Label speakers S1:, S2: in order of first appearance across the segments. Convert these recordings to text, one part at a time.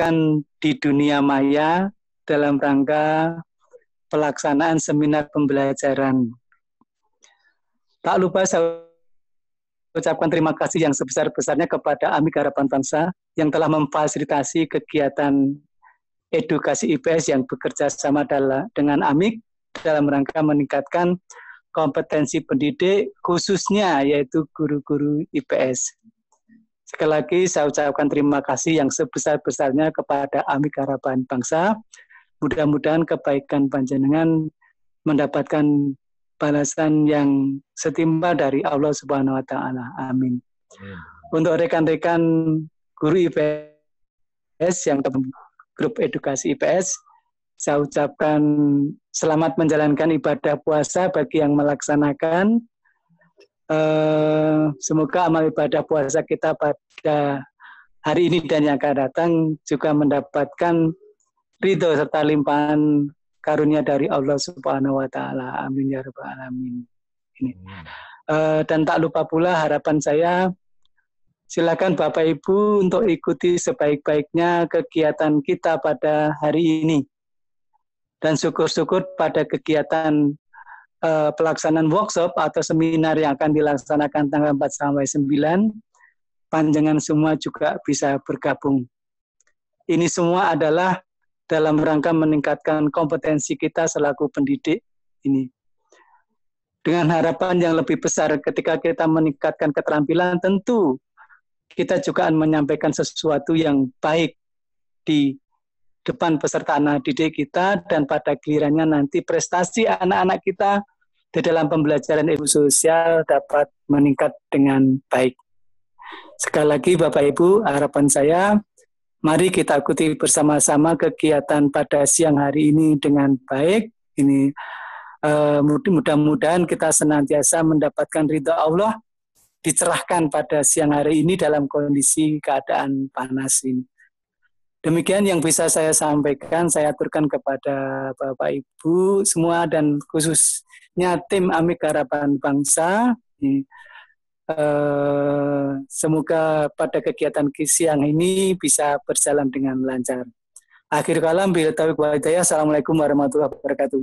S1: dilakukan di dunia maya dalam rangka pelaksanaan seminar pembelajaran. Tak lupa saya ucapkan terima kasih yang sebesar-besarnya kepada Amik Harapan Bangsa yang telah memfasilitasi kegiatan edukasi IPS yang bekerja sama dengan AMIK dalam rangka meningkatkan kompetensi pendidik khususnya yaitu guru-guru IPS. Sekali lagi saya ucapkan terima kasih yang sebesar-besarnya kepada Amika Harapan Bangsa. Mudah-mudahan kebaikan panjenengan mendapatkan balasan yang setimpal dari Allah Subhanahu wa taala. Amin. Amin. Untuk rekan-rekan guru IPS yang grup edukasi IPS, saya ucapkan selamat menjalankan ibadah puasa bagi yang melaksanakan Eh, semoga amal ibadah puasa kita pada hari ini dan yang akan datang juga mendapatkan ridho serta limpahan karunia dari Allah Subhanahu wa taala. Amin ya rabbal alamin. Ini. Uh, dan tak lupa pula harapan saya silakan Bapak Ibu untuk ikuti sebaik-baiknya kegiatan kita pada hari ini. Dan syukur-syukur pada kegiatan uh, pelaksanaan workshop atau seminar yang akan dilaksanakan tanggal 4 sampai 9, panjangan semua juga bisa bergabung. Ini semua adalah dalam rangka meningkatkan kompetensi kita selaku pendidik ini. Dengan harapan yang lebih besar ketika kita meningkatkan keterampilan tentu kita juga akan menyampaikan sesuatu yang baik di depan peserta anak didik kita dan pada gilirannya nanti prestasi anak-anak kita di dalam pembelajaran ilmu sosial dapat meningkat dengan baik. Sekali lagi Bapak Ibu, harapan saya mari kita ikuti bersama-sama kegiatan pada siang hari ini dengan baik. Ini uh, mudah-mudahan kita senantiasa mendapatkan ridha Allah dicerahkan pada siang hari ini dalam kondisi keadaan panas ini. Demikian yang bisa saya sampaikan, saya aturkan kepada Bapak Ibu semua dan khususnya tim Amik Harapan Bangsa. Eh, semoga pada kegiatan siang ini bisa berjalan dengan lancar. Akhir kalam, bila tahu walidayah. Assalamualaikum warahmatullahi wabarakatuh.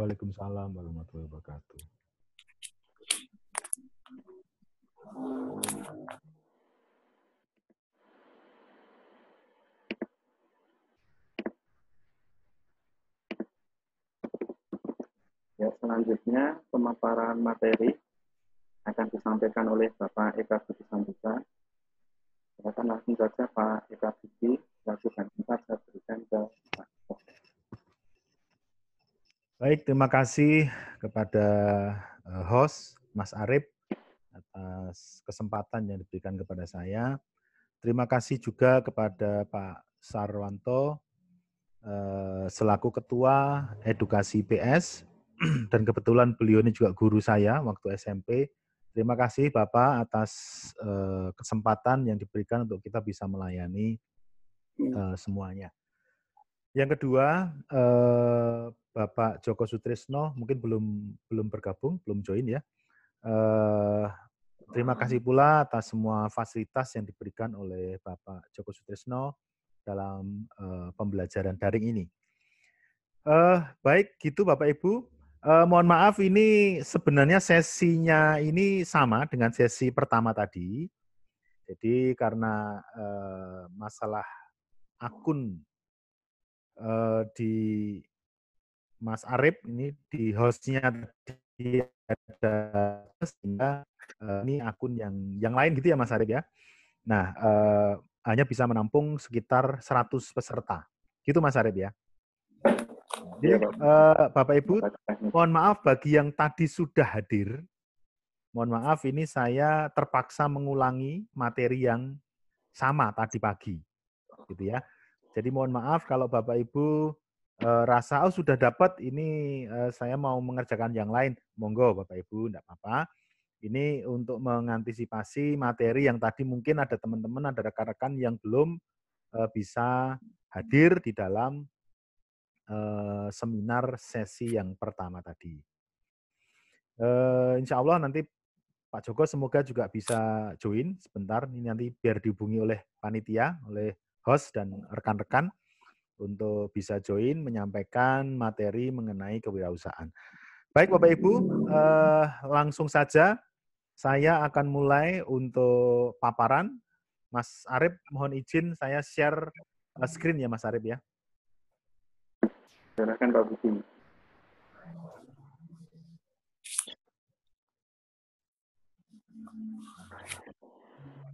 S2: Waalaikumsalam warahmatullahi wabarakatuh.
S3: Ya, selanjutnya pemaparan materi akan disampaikan oleh Bapak Eka Budi Sambuka. Silakan ya, langsung saja Pak Eka Budi, lakukan tempat saya berikan ke Pak
S2: Baik, terima kasih kepada eh, host Mas Arif atas kesempatan yang diberikan kepada saya. Terima kasih juga kepada Pak Sarwanto eh, selaku Ketua Edukasi PS dan kebetulan beliau ini juga guru saya waktu SMP. Terima kasih Bapak atas eh, kesempatan yang diberikan untuk kita bisa melayani ya. eh, semuanya. Yang kedua, eh, Bapak Joko Sutrisno mungkin belum belum bergabung, belum join ya. terima kasih pula atas semua fasilitas yang diberikan oleh Bapak Joko Sutrisno dalam pembelajaran daring ini. Uh, baik, gitu Bapak Ibu. Uh, mohon maaf, ini sebenarnya sesinya ini sama dengan sesi pertama tadi. Jadi karena uh, masalah akun uh, di Mas Arif ini di hostnya tadi ada sehingga uh, ini akun yang yang lain gitu ya Mas Arif ya. Nah uh, hanya bisa menampung sekitar 100 peserta. Gitu Mas Arif ya. Iya, Jadi, ya, uh, Bapak Ibu, mohon maaf bagi yang tadi sudah hadir. Mohon maaf, ini saya terpaksa mengulangi materi yang sama tadi pagi, gitu ya. Jadi mohon maaf kalau Bapak Ibu uh, rasa oh sudah dapat, ini uh, saya mau mengerjakan yang lain. Monggo Bapak Ibu, tidak apa-apa. Ini untuk mengantisipasi materi yang tadi mungkin ada teman-teman, ada rekan-rekan yang belum bisa hadir di dalam Eh, seminar sesi yang pertama tadi. Eh, insya Allah nanti Pak Joko semoga juga bisa join sebentar. Ini nanti biar dihubungi oleh panitia, oleh host dan rekan-rekan untuk bisa join menyampaikan materi mengenai kewirausahaan. Baik Bapak Ibu, eh, langsung saja saya akan mulai untuk paparan. Mas Arif, mohon izin saya share screen ya Mas Arif ya
S3: silahkan Pak Budi.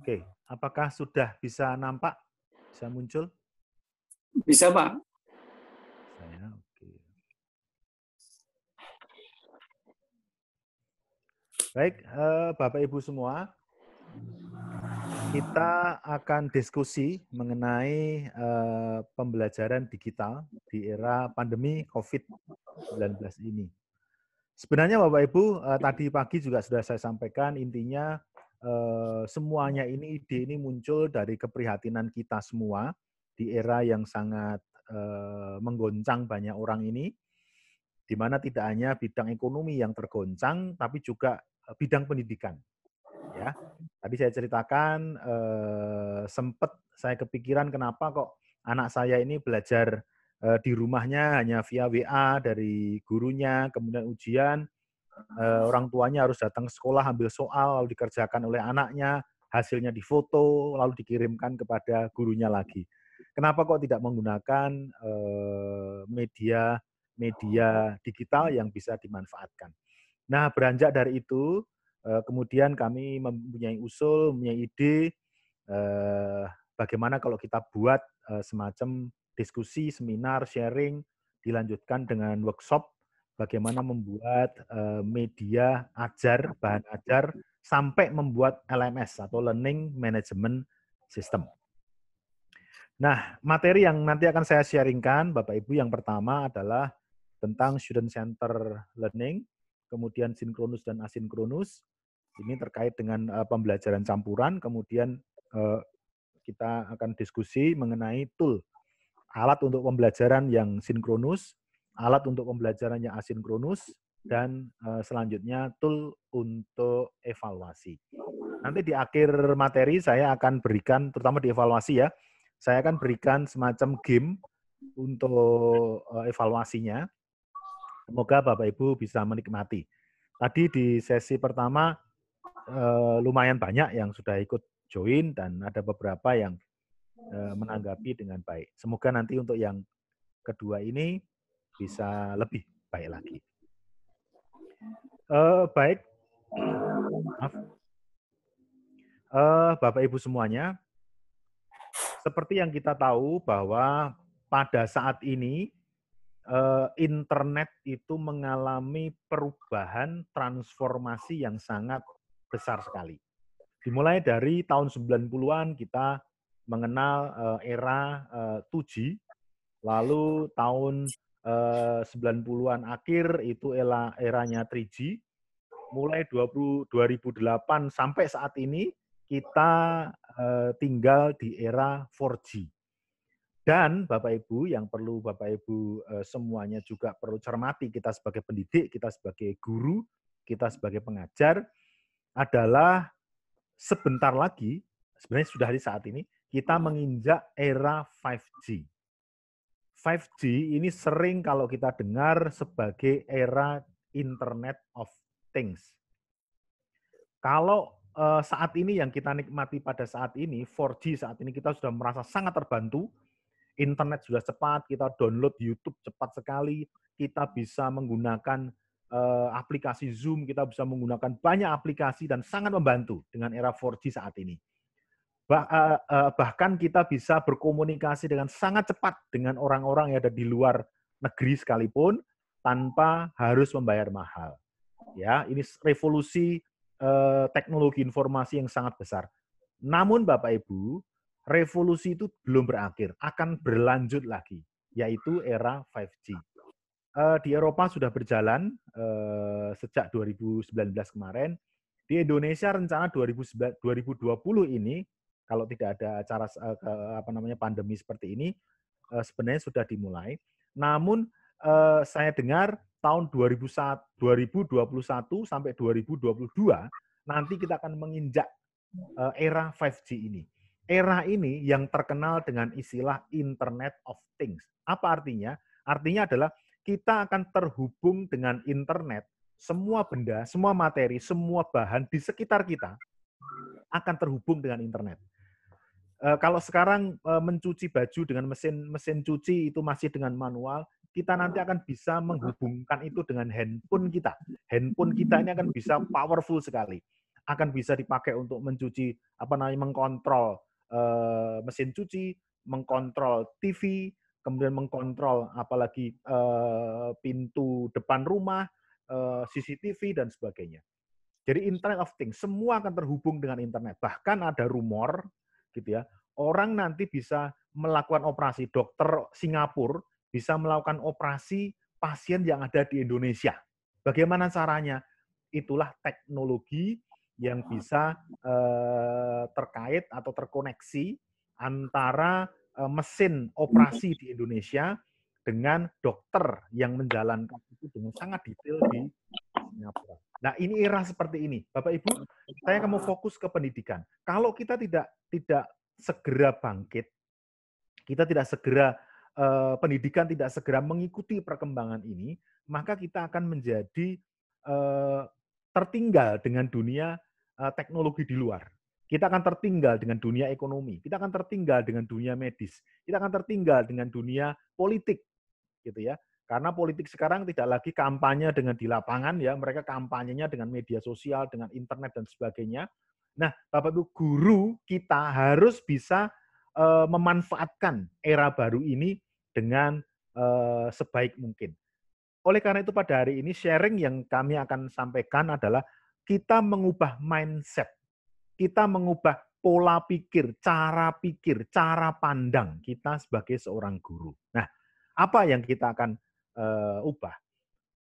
S2: Oke, apakah sudah bisa nampak, bisa muncul? Bisa, Pak. Baik, eh, Bapak-Ibu semua, kita akan diskusi mengenai uh, pembelajaran digital di era pandemi COVID-19 ini. Sebenarnya Bapak Ibu, uh, tadi pagi juga sudah saya sampaikan intinya uh, semuanya ini ide ini muncul dari keprihatinan kita semua di era yang sangat uh, menggoncang banyak orang ini di mana tidak hanya bidang ekonomi yang tergoncang tapi juga bidang pendidikan ya. Tadi saya ceritakan eh, sempat saya kepikiran kenapa kok anak saya ini belajar eh, di rumahnya hanya via WA dari gurunya, kemudian ujian eh, orang tuanya harus datang ke sekolah ambil soal lalu dikerjakan oleh anaknya, hasilnya difoto lalu dikirimkan kepada gurunya lagi. Kenapa kok tidak menggunakan media eh, media media digital yang bisa dimanfaatkan? Nah, beranjak dari itu, Eh, kemudian kami mempunyai usul, mempunyai ide eh, bagaimana kalau kita buat eh, semacam diskusi, seminar, sharing, dilanjutkan dengan workshop bagaimana membuat media ajar, bahan ajar, sampai membuat LMS atau Learning Management System. Nah, materi yang nanti akan saya sharingkan, Bapak Ibu, yang pertama adalah tentang Student Center Learning, kemudian sinkronus dan asinkronus. Ini terkait dengan eh, pembelajaran campuran, kemudian eh, kita akan diskusi mengenai tool, alat untuk pembelajaran yang sinkronus, alat untuk pembelajaran yang asinkronus, dan eh, selanjutnya tool untuk evaluasi. Nanti di akhir materi saya akan berikan, terutama di evaluasi ya, saya akan berikan semacam game untuk evaluasinya Semoga Bapak Ibu bisa menikmati. Tadi di sesi pertama eh, lumayan banyak yang sudah ikut join dan ada beberapa yang eh, menanggapi dengan baik. Semoga nanti untuk yang kedua ini bisa lebih baik lagi. Eh, baik, maaf. Eh, Bapak Ibu semuanya, seperti yang kita tahu bahwa pada saat ini Eh, internet itu mengalami perubahan transformasi yang sangat besar sekali. Dimulai dari tahun 90-an kita mengenal eh, era 2G, eh, lalu tahun 90-an akhir itu era eranya 3G, mulai 20, 2008 sampai saat ini kita tinggal di era 4G. Dan Bapak Ibu yang perlu Bapak Ibu eh, semuanya juga perlu cermati kita sebagai pendidik, kita sebagai guru, kita sebagai pengajar adalah sebentar lagi, sebenarnya sudah di saat ini, kita hmm. menginjak era 5G. 5G ini sering kalau kita dengar sebagai era Internet of Things. Kalau eh, saat ini yang kita nikmati pada saat ini, 4G saat ini kita sudah merasa sangat terbantu, internet sudah cepat, kita download YouTube cepat sekali, kita bisa menggunakan uh, aplikasi Zoom, kita bisa menggunakan banyak aplikasi dan sangat membantu dengan era 4G saat ini. Bah, uh, uh, bahkan kita bisa berkomunikasi dengan sangat cepat dengan orang-orang yang ada di luar negeri sekalipun tanpa harus membayar mahal. Ya, ini revolusi uh, teknologi informasi yang sangat besar. Namun Bapak Ibu, revolusi itu belum berakhir, akan berlanjut lagi, yaitu era 5G. Eh, di Eropa sudah berjalan eh, sejak 2019 kemarin. Di Indonesia rencana 2020 ini, kalau tidak ada acara eh, apa namanya pandemi seperti ini, sebenarnya sudah dimulai. Namun saya dengar tahun 2021 sampai 2022 nanti kita akan menginjak era 5G ini era ini yang terkenal dengan istilah Internet of Things. Apa artinya? Artinya adalah kita akan terhubung dengan internet. Semua benda, semua materi, semua bahan di sekitar kita akan terhubung dengan internet. E, kalau sekarang e, mencuci baju dengan mesin mesin cuci itu masih dengan manual, kita nanti akan bisa menghubungkan itu dengan handphone kita. Handphone kita ini akan bisa powerful sekali akan bisa dipakai untuk mencuci apa namanya mengkontrol uh, mesin cuci, mengkontrol TV, kemudian mengkontrol apalagi uh, pintu depan rumah, uh, eh, CCTV dan sebagainya. Jadi Internet of Things, semua akan terhubung dengan internet. Bahkan ada rumor gitu ya, orang nanti bisa melakukan operasi dokter Singapura bisa melakukan operasi pasien yang ada di Indonesia. Bagaimana caranya? Itulah teknologi yang bisa eh, terkait atau terkoneksi antara eh, mesin operasi di Indonesia dengan dokter yang menjalankan itu dengan sangat detail di Singapura. Nah, ini era seperti ini. Bapak Ibu, saya mau fokus ke pendidikan. Kalau kita tidak tidak segera bangkit, kita tidak segera eh, pendidikan tidak segera mengikuti perkembangan ini, maka kita akan menjadi tertinggal dengan dunia Eh, teknologi di luar. Kita akan tertinggal dengan dunia ekonomi, kita akan tertinggal dengan dunia medis, kita akan tertinggal dengan dunia politik, gitu ya. Karena politik sekarang tidak lagi kampanye dengan di lapangan ya, mereka kampanyenya dengan media sosial, dengan internet dan sebagainya. Nah, Bapak Ibu guru kita harus bisa uh, memanfaatkan era baru ini dengan uh, sebaik mungkin. Oleh karena itu pada hari ini sharing yang kami akan sampaikan adalah kita mengubah mindset, kita mengubah pola pikir, cara pikir, cara pandang kita sebagai seorang guru. Nah, apa yang kita akan uh, ubah?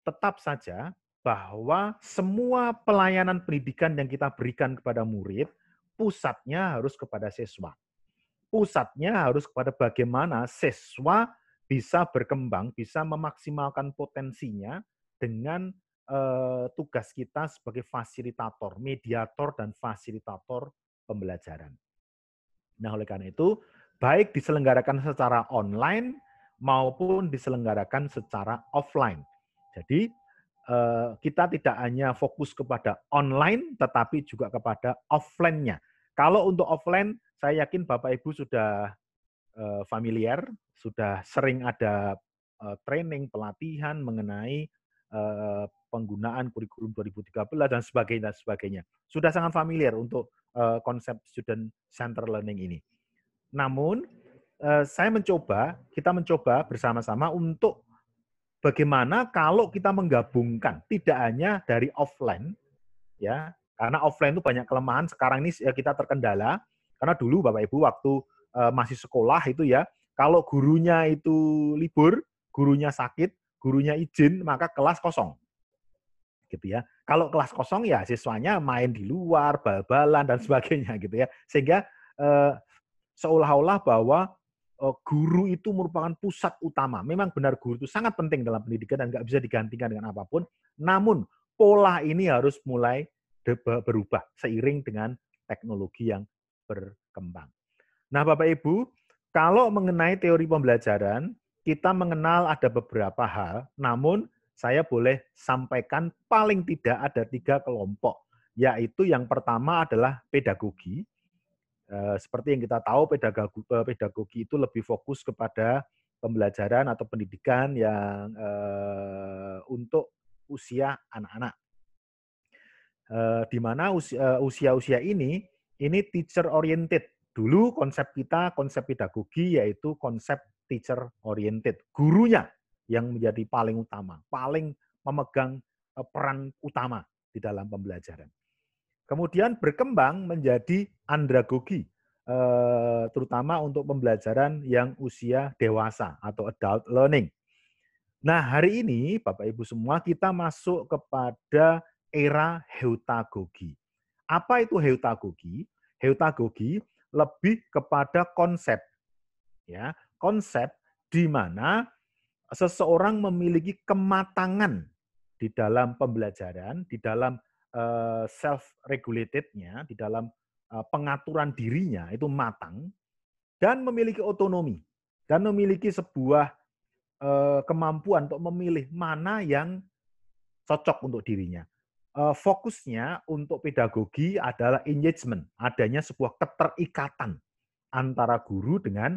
S2: Tetap saja bahwa semua pelayanan pendidikan yang kita berikan kepada murid, pusatnya harus kepada siswa. Pusatnya harus kepada bagaimana siswa bisa berkembang, bisa memaksimalkan potensinya dengan Eh, tugas kita sebagai fasilitator, mediator dan fasilitator pembelajaran. Nah, oleh karena itu, baik diselenggarakan secara online maupun diselenggarakan secara offline. Jadi, eh, kita tidak hanya fokus kepada online, tetapi juga kepada offline-nya. Kalau untuk offline, saya yakin Bapak Ibu sudah eh, familiar, sudah sering ada training, pelatihan mengenai penggunaan kurikulum 2013 dan sebagainya dan sebagainya. Sudah sangat familiar untuk uh, konsep student center learning ini. Namun uh, saya mencoba, kita mencoba bersama-sama untuk bagaimana kalau kita menggabungkan tidak hanya dari offline ya, karena offline itu banyak kelemahan, sekarang ini eh, kita terkendala karena dulu Bapak Ibu waktu uh, masih sekolah itu ya, kalau gurunya itu libur, gurunya sakit, gurunya izin, maka kelas kosong gitu ya. Kalau kelas kosong ya siswanya main di luar, bal-balan dan sebagainya gitu ya. Sehingga eh, seolah-olah bahwa eh, guru itu merupakan pusat utama. Memang benar guru itu sangat penting dalam pendidikan dan nggak bisa digantikan dengan apapun. Namun pola ini harus mulai berubah seiring dengan teknologi yang berkembang. Nah, Bapak Ibu, kalau mengenai teori pembelajaran, kita mengenal ada beberapa hal, namun saya boleh sampaikan paling tidak ada tiga kelompok, yaitu yang pertama adalah pedagogi. Eh, seperti yang kita tahu, eh, pedagogi, itu lebih fokus kepada pembelajaran atau pendidikan yang eh, untuk usia anak-anak. Di mana usia-usia ini, ini teacher oriented. Dulu konsep kita, konsep pedagogi yaitu konsep teacher oriented. Gurunya yang menjadi paling utama, paling memegang peran utama di dalam pembelajaran. Kemudian berkembang menjadi andragogi, terutama untuk pembelajaran yang usia dewasa atau adult learning. Nah, hari ini Bapak Ibu semua kita masuk kepada era heutagogi. Apa itu heutagogi? Heutagogi lebih kepada konsep. Ya, konsep di mana seseorang memiliki kematangan di dalam pembelajaran, di dalam eh, self regulatednya, di dalam eh, pengaturan dirinya itu matang dan memiliki otonomi dan memiliki sebuah eh, kemampuan untuk memilih mana yang cocok untuk dirinya. Fokusnya untuk pedagogi adalah engagement, adanya sebuah keterikatan antara guru dengan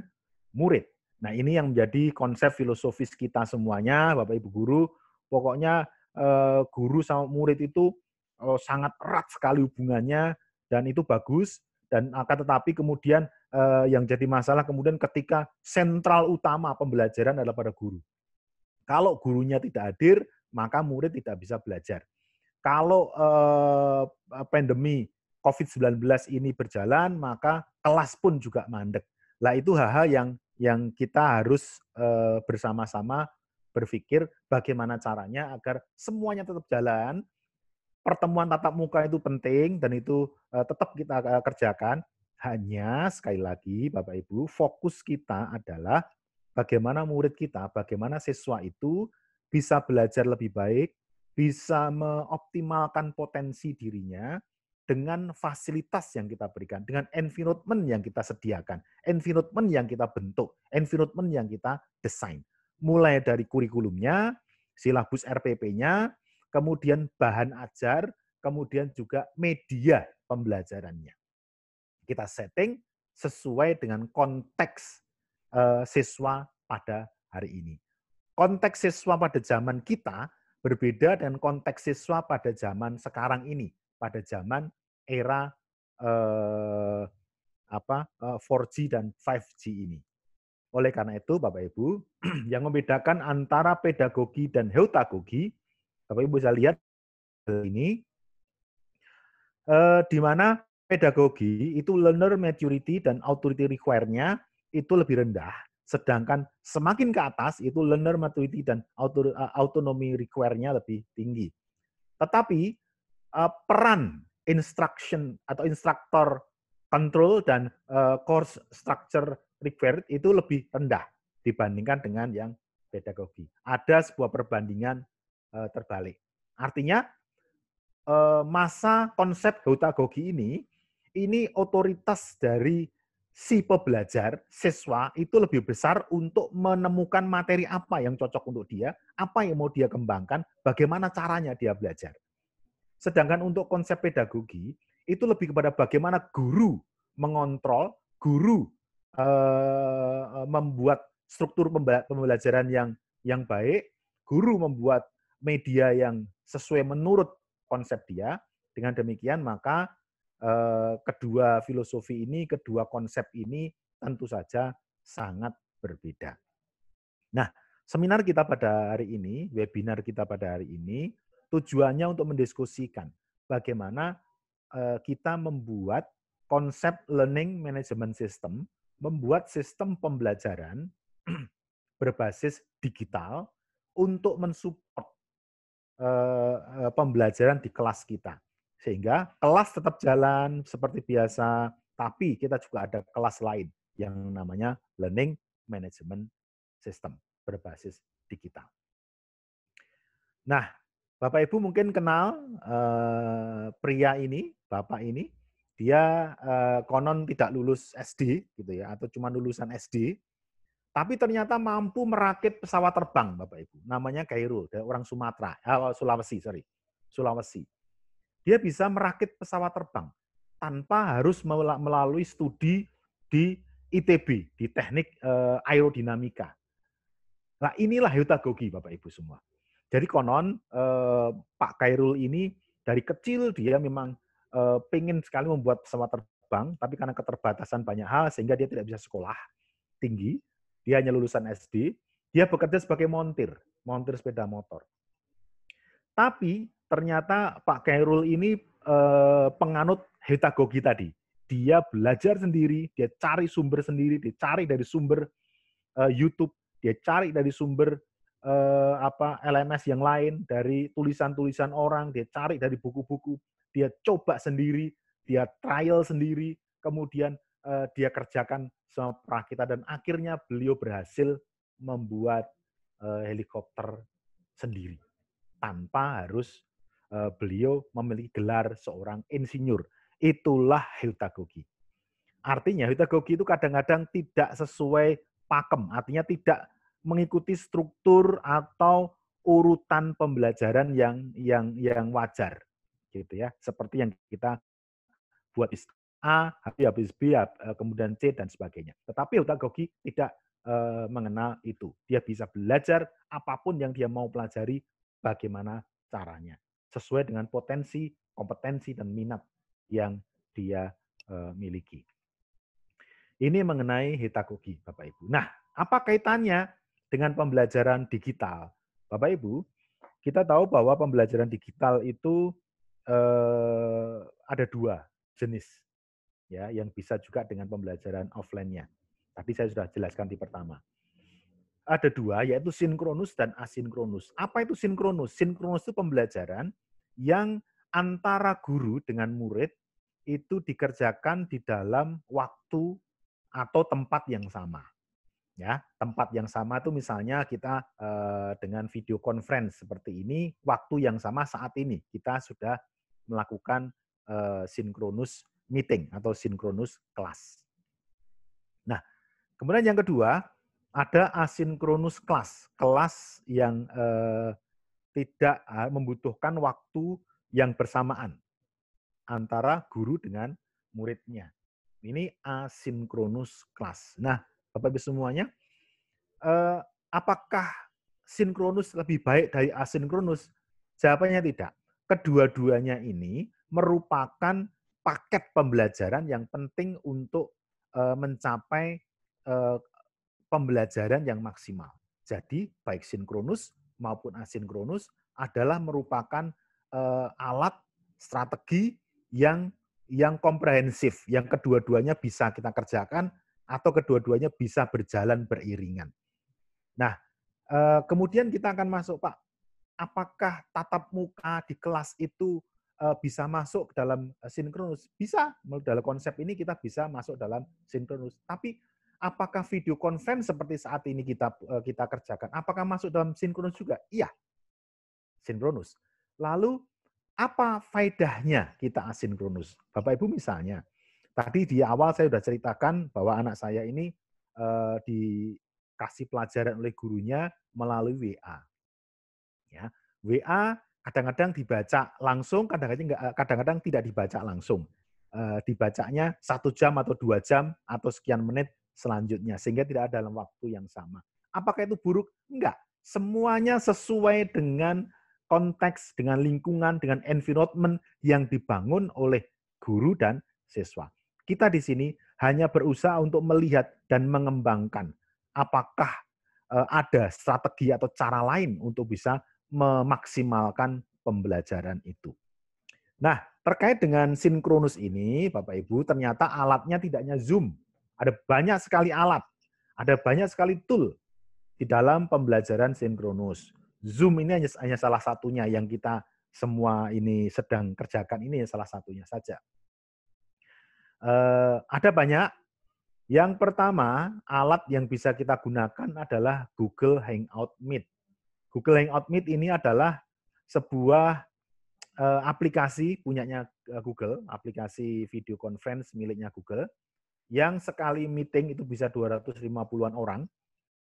S2: murid. Nah, ini yang menjadi konsep filosofis kita semuanya, Bapak Ibu guru. Pokoknya eh, guru sama murid itu eh, sangat erat sekali hubungannya dan itu bagus dan akan tetapi kemudian eh, yang jadi masalah kemudian ketika sentral utama pembelajaran adalah pada guru. Kalau gurunya tidak hadir, maka murid tidak bisa belajar. Kalau pandemi COVID-19 ini berjalan, maka kelas pun juga mandek. Lah itu hal-hal yang yang kita harus bersama-sama berpikir bagaimana caranya agar semuanya tetap jalan, pertemuan tatap muka itu penting dan itu tetap kita kerjakan. Hanya sekali lagi Bapak Ibu, fokus kita adalah bagaimana murid kita, bagaimana siswa itu bisa belajar lebih baik, bisa mengoptimalkan potensi dirinya dengan fasilitas yang kita berikan, dengan environment yang kita sediakan, environment yang kita bentuk, environment yang kita desain. Mulai dari kurikulumnya, silabus RPP-nya, kemudian bahan ajar, kemudian juga media pembelajarannya. Kita setting sesuai dengan konteks eh, siswa pada hari ini. Konteks siswa pada zaman kita berbeda dengan konteks siswa pada zaman sekarang ini pada zaman era eh, apa 4G eh, dan 5G ini. Oleh karena itu, Bapak Ibu, yang membedakan antara pedagogi dan heutagogi, Bapak Ibu bisa lihat ini, eh, di mana pedagogi itu learner maturity dan authority require-nya itu lebih rendah, sedangkan semakin ke atas itu learner maturity dan eh, autonomy require-nya lebih tinggi. Tetapi uh, peran instruction atau instructor control dan uh, course structure required itu lebih rendah dibandingkan dengan yang pedagogi. Ada sebuah perbandingan uh, terbalik. Artinya uh, masa konsep pedagogi ini ini otoritas dari si pebelajar, siswa itu lebih besar untuk menemukan materi apa yang cocok untuk dia, apa yang mau dia kembangkan, bagaimana caranya dia belajar. Sedangkan untuk konsep pedagogi itu lebih kepada bagaimana guru mengontrol, guru uh, membuat struktur pembelajaran yang yang baik, guru membuat media yang sesuai menurut konsep dia. Dengan demikian maka uh, kedua filosofi ini, kedua konsep ini tentu saja sangat berbeda. Nah, seminar kita pada hari ini, webinar kita pada hari ini Tujuannya untuk mendiskusikan bagaimana eh, kita membuat konsep learning management system, membuat sistem pembelajaran berbasis digital untuk mensupport eh, eh, pembelajaran di kelas kita. Sehingga kelas tetap jalan seperti biasa, tapi kita juga ada kelas lain yang namanya learning management system berbasis digital. Nah, Bapak Ibu mungkin kenal uh, pria ini, bapak ini, dia uh, konon tidak lulus SD gitu ya, atau cuma lulusan SD, tapi ternyata mampu merakit pesawat terbang, Bapak Ibu. Namanya Kairul, orang Sumatera, uh, Sulawesi, sorry, Sulawesi. Dia bisa merakit pesawat terbang tanpa harus melalui studi di ITB, di teknik uh, aerodinamika. Nah inilah hutagogi Bapak Ibu semua. Jadi konon eh, Pak Kairul ini dari kecil dia memang eh, pengen sekali membuat pesawat terbang, tapi karena keterbatasan banyak hal sehingga dia tidak bisa sekolah tinggi. Dia hanya lulusan SD. Dia bekerja sebagai montir, montir sepeda motor. Tapi ternyata Pak Kairul ini eh, penganut hetagogi tadi. Dia belajar sendiri, dia cari sumber sendiri, dia cari dari sumber eh, YouTube, dia cari dari sumber eh, apa LMS yang lain, dari tulisan-tulisan orang, dia cari dari buku-buku, dia coba sendiri, dia trial sendiri, kemudian eh, dia kerjakan sama perakitan dan akhirnya beliau berhasil membuat eh, helikopter sendiri tanpa harus eh, beliau memiliki gelar seorang insinyur. Itulah hitagogi. Artinya hitagogi itu kadang-kadang tidak sesuai pakem, artinya tidak mengikuti struktur atau urutan pembelajaran yang yang yang wajar gitu ya seperti yang kita buat di A habis habis B eh, kemudian C dan sebagainya tetapi otagogi tidak eh, mengenal itu dia bisa belajar apapun yang dia mau pelajari bagaimana caranya sesuai dengan potensi kompetensi dan minat yang dia eh, miliki ini mengenai hitagogi Bapak Ibu nah apa kaitannya dengan pembelajaran digital. Bapak Ibu, kita tahu bahwa pembelajaran digital itu eh, ada dua jenis ya yang bisa juga dengan pembelajaran offline-nya. Tadi saya sudah jelaskan di pertama. Ada dua, yaitu sinkronus dan asinkronus. Apa itu sinkronus? Sinkronus itu pembelajaran yang antara guru dengan murid itu dikerjakan di dalam waktu atau tempat yang sama ya tempat yang sama tuh misalnya kita dengan video conference seperti ini waktu yang sama saat ini kita sudah melakukan eh, sinkronus meeting atau sinkronus kelas. Nah, kemudian yang kedua ada asinkronus kelas, kelas yang tidak membutuhkan waktu yang bersamaan antara guru dengan muridnya. Ini asinkronus kelas. Nah, Bapak Ibu semuanya, eh, apakah sinkronus lebih baik dari asinkronus? Jawabannya tidak. Kedua-duanya ini merupakan paket pembelajaran yang penting untuk eh, mencapai eh, pembelajaran yang maksimal. Jadi baik sinkronus maupun asinkronus adalah merupakan eh, alat strategi yang yang komprehensif, yang kedua-duanya bisa kita kerjakan atau kedua-duanya bisa berjalan beriringan. Nah, eh, kemudian kita akan masuk, Pak, apakah tatap muka di kelas itu eh, bisa masuk dalam eh, sinkronus? Bisa, dalam konsep ini kita bisa masuk dalam sinkronus. Tapi apakah video conference seperti saat ini kita kita kerjakan, apakah masuk dalam sinkronus juga? Iya, sinkronus. Lalu apa faedahnya kita asinkronus? Bapak Ibu misalnya, Tadi di awal saya sudah ceritakan bahwa anak saya ini uh, dikasih pelajaran oleh gurunya melalui WA. Ya, WA kadang-kadang dibaca langsung, kadang-kadang eh, kadang-kadang tidak dibaca langsung. Eh, dibacanya satu jam atau dua jam atau sekian menit selanjutnya, sehingga tidak ada dalam waktu yang sama. Apakah itu buruk? Enggak. Semuanya sesuai dengan konteks, dengan lingkungan, dengan environment yang dibangun oleh guru dan siswa. Kita di sini hanya berusaha untuk melihat dan mengembangkan apakah eh, ada strategi atau cara lain untuk bisa memaksimalkan pembelajaran itu. Nah, terkait dengan sinkronus ini, Bapak Ibu, ternyata alatnya tidaknya Zoom. Ada banyak sekali alat, ada banyak sekali tool di dalam pembelajaran sinkronus. Zoom ini hanya, hanya salah satunya yang kita semua ini sedang kerjakan ini salah satunya saja eh, ada banyak. Yang pertama, alat yang bisa kita gunakan adalah Google Hangout Meet. Google Hangout Meet ini adalah sebuah eh, aplikasi punyanya eh, Google, aplikasi video conference miliknya Google, yang sekali meeting itu bisa 250-an orang,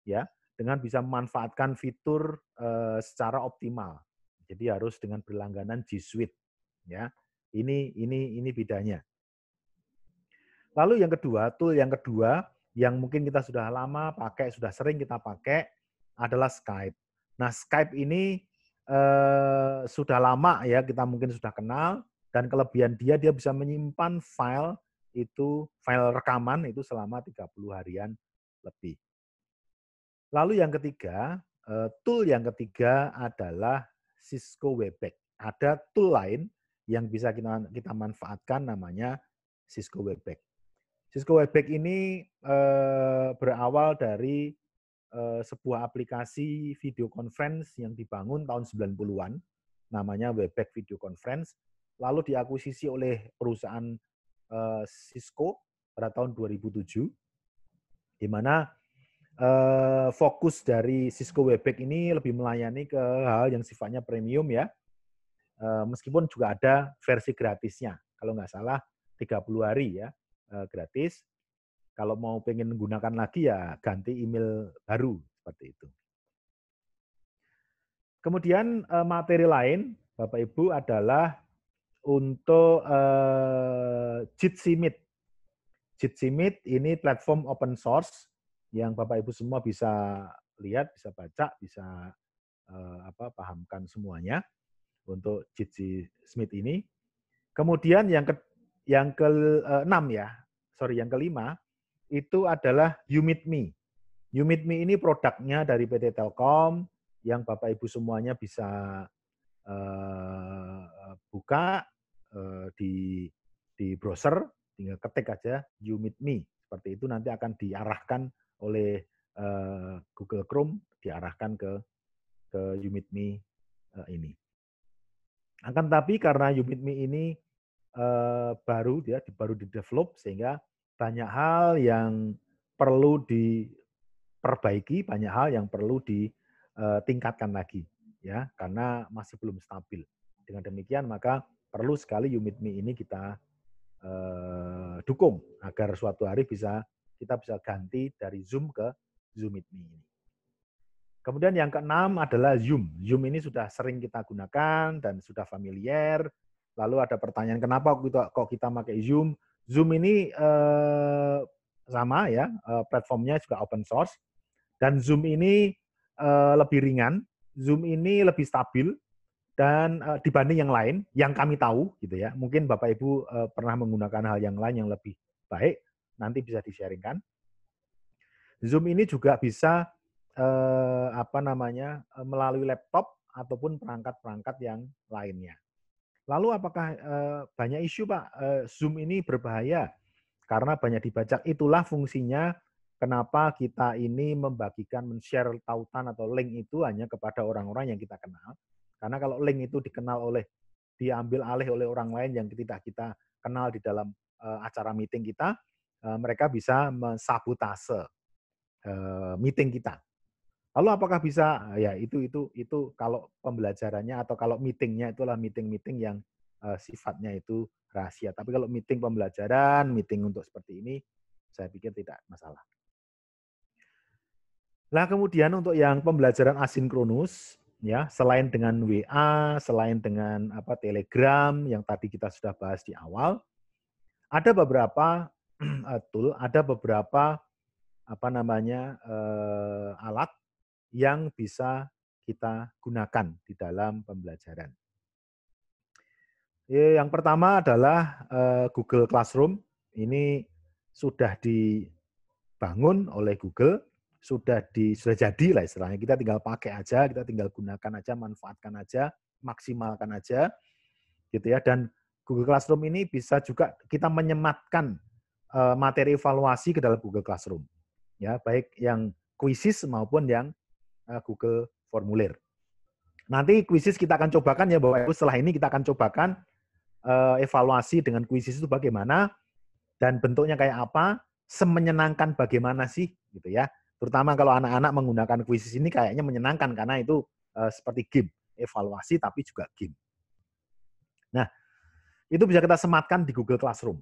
S2: ya, dengan bisa memanfaatkan fitur eh, secara optimal. Jadi harus dengan berlangganan G Suite, ya. Ini ini ini bedanya. Lalu yang kedua, tool yang kedua yang mungkin kita sudah lama pakai, sudah sering kita pakai adalah Skype. Nah, Skype ini eh, sudah lama ya kita mungkin sudah kenal dan kelebihan dia dia bisa menyimpan file itu file rekaman itu selama 30 harian lebih. Lalu yang ketiga, eh, tool yang ketiga adalah Cisco Webex. Ada tool lain yang bisa kita kita manfaatkan namanya Cisco Webex. Cisco Webpack ini eh, berawal dari eh, sebuah aplikasi video conference yang dibangun tahun 90-an, namanya Webpack Video Conference, lalu diakuisisi oleh perusahaan eh, Cisco pada tahun 2007, di mana eh, fokus dari Cisco Webpack ini lebih melayani ke hal yang sifatnya premium ya, eh, meskipun juga ada versi gratisnya, kalau nggak salah 30 hari ya, Eh, gratis. Kalau mau pengen menggunakan lagi ya ganti email baru seperti itu. Kemudian eh, materi lain Bapak Ibu adalah untuk uh, eh, Jitsi Meet. Jitsi Meet ini platform open source yang Bapak Ibu semua bisa lihat, bisa baca, bisa apa pahamkan semuanya untuk Jitsi Smith ini. Kemudian yang ke, yang ke eh, enam ya, sorry, yang kelima, itu adalah You Meet Me. You Meet Me ini produknya dari PT Telkom, yang Bapak Ibu semuanya bisa eh, buka eh, di di browser, tinggal ketik aja You Meet Me. Seperti itu nanti akan diarahkan oleh Google Chrome, diarahkan ke ke You Meet Me ini. Akan tapi karena You Meet Me ini Eh, baru ya baru di develop sehingga banyak hal yang perlu diperbaiki, banyak hal yang perlu ditingkatkan eh, lagi ya karena masih belum stabil. Dengan demikian maka perlu sekali me ini kita eh, dukung agar suatu hari bisa kita bisa ganti dari Zoom ke Zoom Meet Me ini. Kemudian yang keenam adalah Zoom. Zoom ini sudah sering kita gunakan dan sudah familiar, Lalu ada pertanyaan kenapa kita, kok kita pakai Zoom? Zoom ini eh, sama ya, eh, platformnya juga open source dan Zoom ini eh, lebih ringan, Zoom ini lebih stabil dan eh, dibanding yang lain yang kami tahu gitu ya. Mungkin Bapak Ibu eh, pernah menggunakan hal yang lain yang lebih baik, nanti bisa di-sharingkan. Zoom ini juga bisa eh, apa namanya eh, melalui laptop ataupun perangkat-perangkat yang lainnya. Lalu apakah eh, banyak isu Pak eh, Zoom ini berbahaya karena banyak dibaca, Itulah fungsinya kenapa kita ini membagikan, men-share tautan atau link itu hanya kepada orang-orang yang kita kenal. Karena kalau link itu dikenal oleh diambil alih oleh orang lain yang tidak kita kenal di dalam eh, acara meeting kita, mereka bisa mensabotase uh, meeting kita. Lalu apakah bisa ah, ya itu itu itu kalau pembelajarannya atau kalau meetingnya itulah meeting-meeting yang uh, sifatnya itu rahasia. Tapi kalau meeting pembelajaran, meeting untuk seperti ini, saya pikir tidak masalah. Nah kemudian untuk yang pembelajaran asinkronus, ya selain dengan WA, selain dengan apa Telegram yang tadi kita sudah bahas di awal, ada beberapa eh, tool, ada beberapa apa namanya uh, alat yang bisa kita gunakan di dalam pembelajaran. Yang pertama adalah eh, Google Classroom. Ini sudah dibangun oleh Google, sudah di sudah jadi lah istilahnya. Kita tinggal pakai aja, kita tinggal gunakan aja, manfaatkan aja, maksimalkan aja, gitu ya. Dan Google Classroom ini bisa juga kita menyematkan eh, materi evaluasi ke dalam Google Classroom, ya baik yang kuisis maupun yang Eh, Google Formulir. Nanti kuisis kita akan cobakan ya Bapak Ibu, setelah ini kita akan cobakan eh, evaluasi dengan kuisis itu bagaimana dan bentuknya kayak apa, semenyenangkan bagaimana sih gitu ya. Terutama kalau anak-anak menggunakan kuisis ini kayaknya menyenangkan karena itu eh, seperti game, evaluasi tapi juga game. Nah, itu bisa kita sematkan di Google Classroom.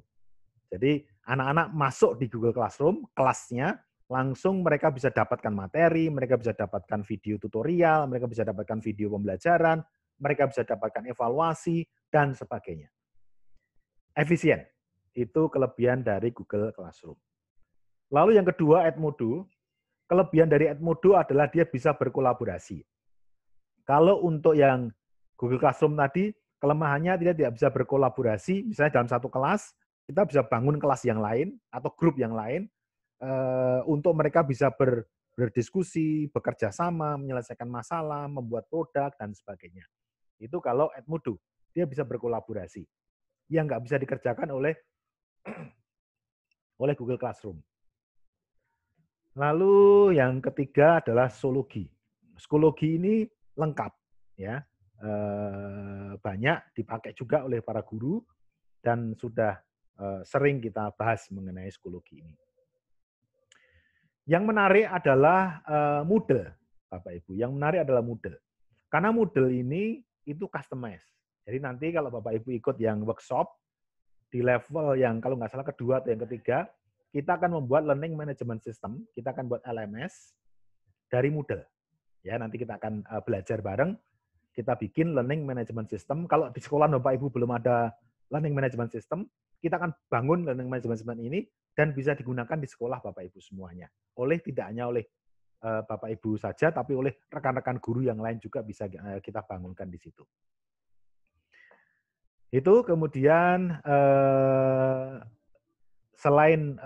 S2: Jadi anak-anak masuk di Google Classroom, kelasnya, langsung mereka bisa dapatkan materi, mereka bisa dapatkan video tutorial, mereka bisa dapatkan video pembelajaran, mereka bisa dapatkan evaluasi, dan sebagainya. Efisien, itu kelebihan dari Google Classroom. Lalu yang kedua, Edmodo. Kelebihan dari Edmodo adalah dia bisa berkolaborasi. Kalau untuk yang Google Classroom tadi, kelemahannya tidak tidak bisa berkolaborasi, misalnya dalam satu kelas, kita bisa bangun kelas yang lain atau grup yang lain, Eh, untuk mereka bisa ber, berdiskusi, bekerja sama, menyelesaikan masalah, membuat produk, dan sebagainya. Itu kalau Edmodo, dia bisa berkolaborasi. Yang nggak bisa dikerjakan oleh oleh Google Classroom. Lalu yang ketiga adalah sologi. Psikologi ini lengkap, ya eh, banyak dipakai juga oleh para guru dan sudah eh, sering kita bahas mengenai psikologi ini. Yang menarik adalah uh, Bapak Ibu. Yang menarik adalah model, Karena model ini itu customize. Jadi nanti kalau Bapak Ibu ikut yang workshop di level yang kalau nggak salah kedua atau yang ketiga, kita akan membuat learning management system, kita akan buat LMS dari model. Ya, nanti kita akan eh, belajar bareng, kita bikin learning management system. Kalau di sekolah Bapak Ibu belum ada learning management system, kita akan bangun learning management ini dan bisa digunakan di sekolah Bapak Ibu semuanya. Oleh tidak hanya oleh eh, Bapak Ibu saja, tapi oleh rekan-rekan guru yang lain juga bisa eh, kita bangunkan di situ. Itu kemudian eh, selain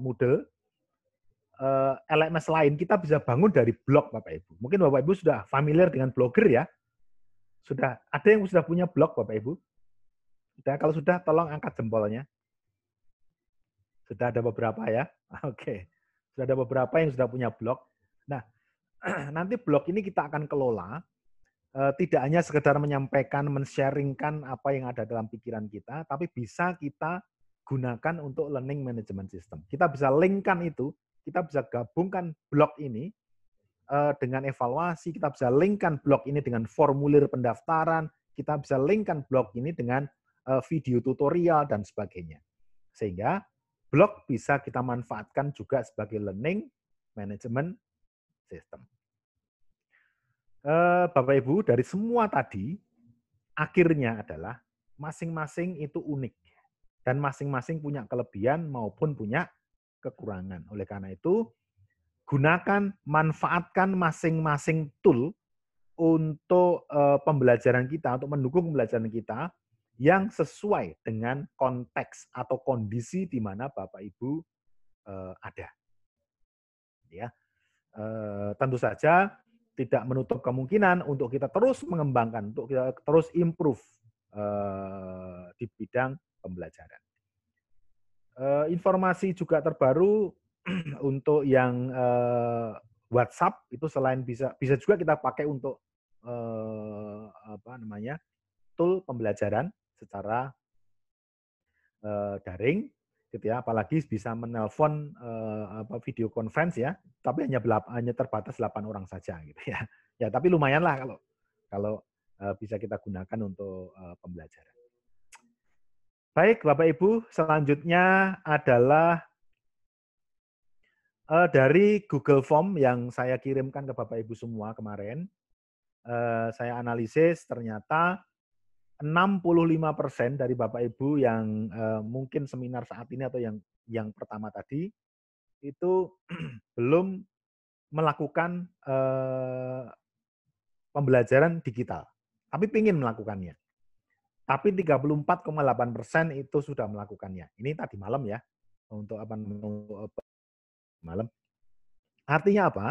S2: Moodle, LMS lain kita bisa bangun dari blog Bapak Ibu. Mungkin Bapak Ibu sudah familiar dengan blogger ya. Sudah ada yang sudah punya blog Bapak Ibu? Sudah, kalau sudah tolong angkat jempolnya. Sudah ada beberapa ya. Oke. Sudah ada beberapa yang sudah punya blog. Nah, nanti blog ini kita akan kelola eh, tidak hanya sekedar menyampaikan, men-sharingkan apa yang ada dalam pikiran kita, tapi bisa kita gunakan untuk learning management system. Kita bisa linkkan itu, kita bisa gabungkan blog ini eh, dengan evaluasi, kita bisa linkkan blog ini dengan formulir pendaftaran, kita bisa linkkan blog ini dengan Eh, video tutorial dan sebagainya. Sehingga blog bisa kita manfaatkan juga sebagai learning management system. Eh, Bapak Ibu, dari semua tadi, akhirnya adalah masing-masing itu unik dan masing-masing punya kelebihan maupun punya kekurangan. Oleh karena itu, gunakan, manfaatkan masing-masing tool untuk eh, pembelajaran kita, untuk mendukung pembelajaran kita, yang sesuai dengan konteks atau kondisi di mana Bapak Ibu eh, ada. Ya. Eh, tentu saja tidak menutup kemungkinan untuk kita terus mengembangkan, untuk kita terus improve eh, di bidang pembelajaran. informasi juga terbaru untuk yang WhatsApp itu selain bisa bisa juga kita pakai untuk apa namanya tool pembelajaran secara uh, daring gitu ya apalagi bisa menelpon uh, apa video conference ya tapi hanya hanya terbatas 8 orang saja gitu ya ya tapi lumayan lah kalau kalau uh, bisa kita gunakan untuk uh, pembelajaran baik bapak ibu selanjutnya adalah uh, dari Google Form yang saya kirimkan ke bapak ibu semua kemarin uh, saya analisis ternyata 65% dari Bapak Ibu yang eh, mungkin seminar saat ini atau yang yang pertama tadi itu belum melakukan eh, pembelajaran digital, tapi ingin melakukannya. Tapi 34,8% itu sudah melakukannya. Ini tadi malam ya, untuk apa malam. Artinya apa?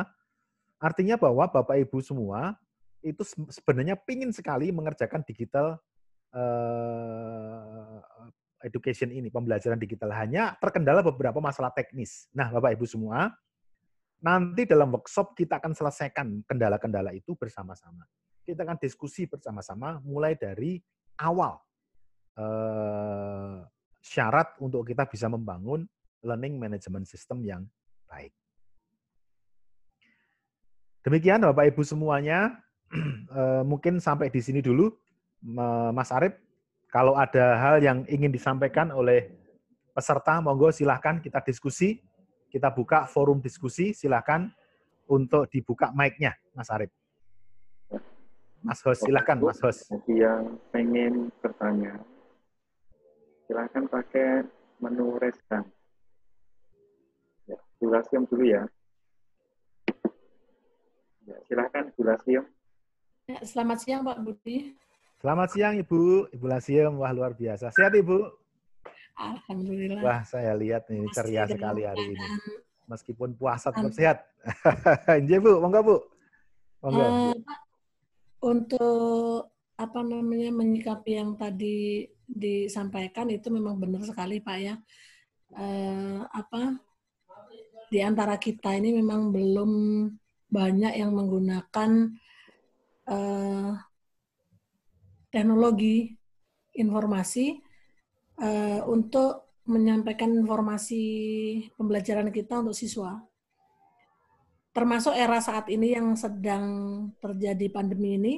S2: Artinya bahwa Bapak Ibu semua itu sebenarnya pingin sekali mengerjakan digital Eh, education ini, pembelajaran digital hanya terkendala beberapa masalah teknis. Nah, Bapak Ibu semua, nanti dalam workshop kita akan selesaikan kendala-kendala itu bersama-sama. Kita akan diskusi bersama-sama mulai dari awal eh, syarat untuk kita bisa membangun learning management system yang baik. Demikian Bapak Ibu semuanya, eh, mungkin sampai di sini dulu Mas Arif, kalau ada hal yang ingin disampaikan oleh peserta, monggo silahkan kita diskusi, kita buka forum diskusi, silahkan untuk dibuka mic-nya, Mas Arif. Mas Hos, silahkan Mas Hos.
S3: yang pengen bertanya, silahkan pakai menu rescan. Ya, durasium dulu ya. ya silahkan
S2: gulasium.
S4: Ya, selamat siang Pak Budi.
S2: Selamat siang Ibu, Ibu Lasiem. Wah luar biasa. Sehat Ibu?
S4: Alhamdulillah.
S2: Wah saya lihat nih Masih ceria sekali hari ini. Meskipun puasa tetap sehat. Iya Bu, monggo Bu. Monggo. Uh,
S4: untuk apa namanya menyikapi yang tadi disampaikan itu memang benar sekali Pak ya. Uh, apa di antara kita ini memang belum banyak yang menggunakan uh, teknologi informasi uh, untuk menyampaikan informasi pembelajaran kita untuk siswa. Termasuk era saat ini yang sedang terjadi pandemi ini,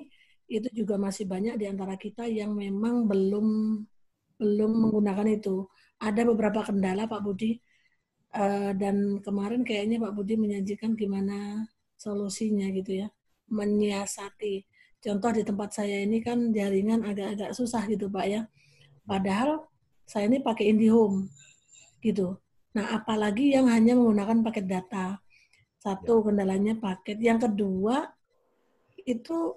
S4: itu juga masih banyak di antara kita yang memang belum belum menggunakan itu. Ada beberapa kendala Pak Budi uh, dan kemarin kayaknya Pak Budi menyajikan gimana solusinya gitu ya, menyiasati Contoh di tempat saya ini kan jaringan agak-agak susah gitu Pak ya. Padahal saya ini pakai IndiHome gitu. Nah, apalagi yang hanya menggunakan paket data. Satu ya. kendalanya paket, yang kedua itu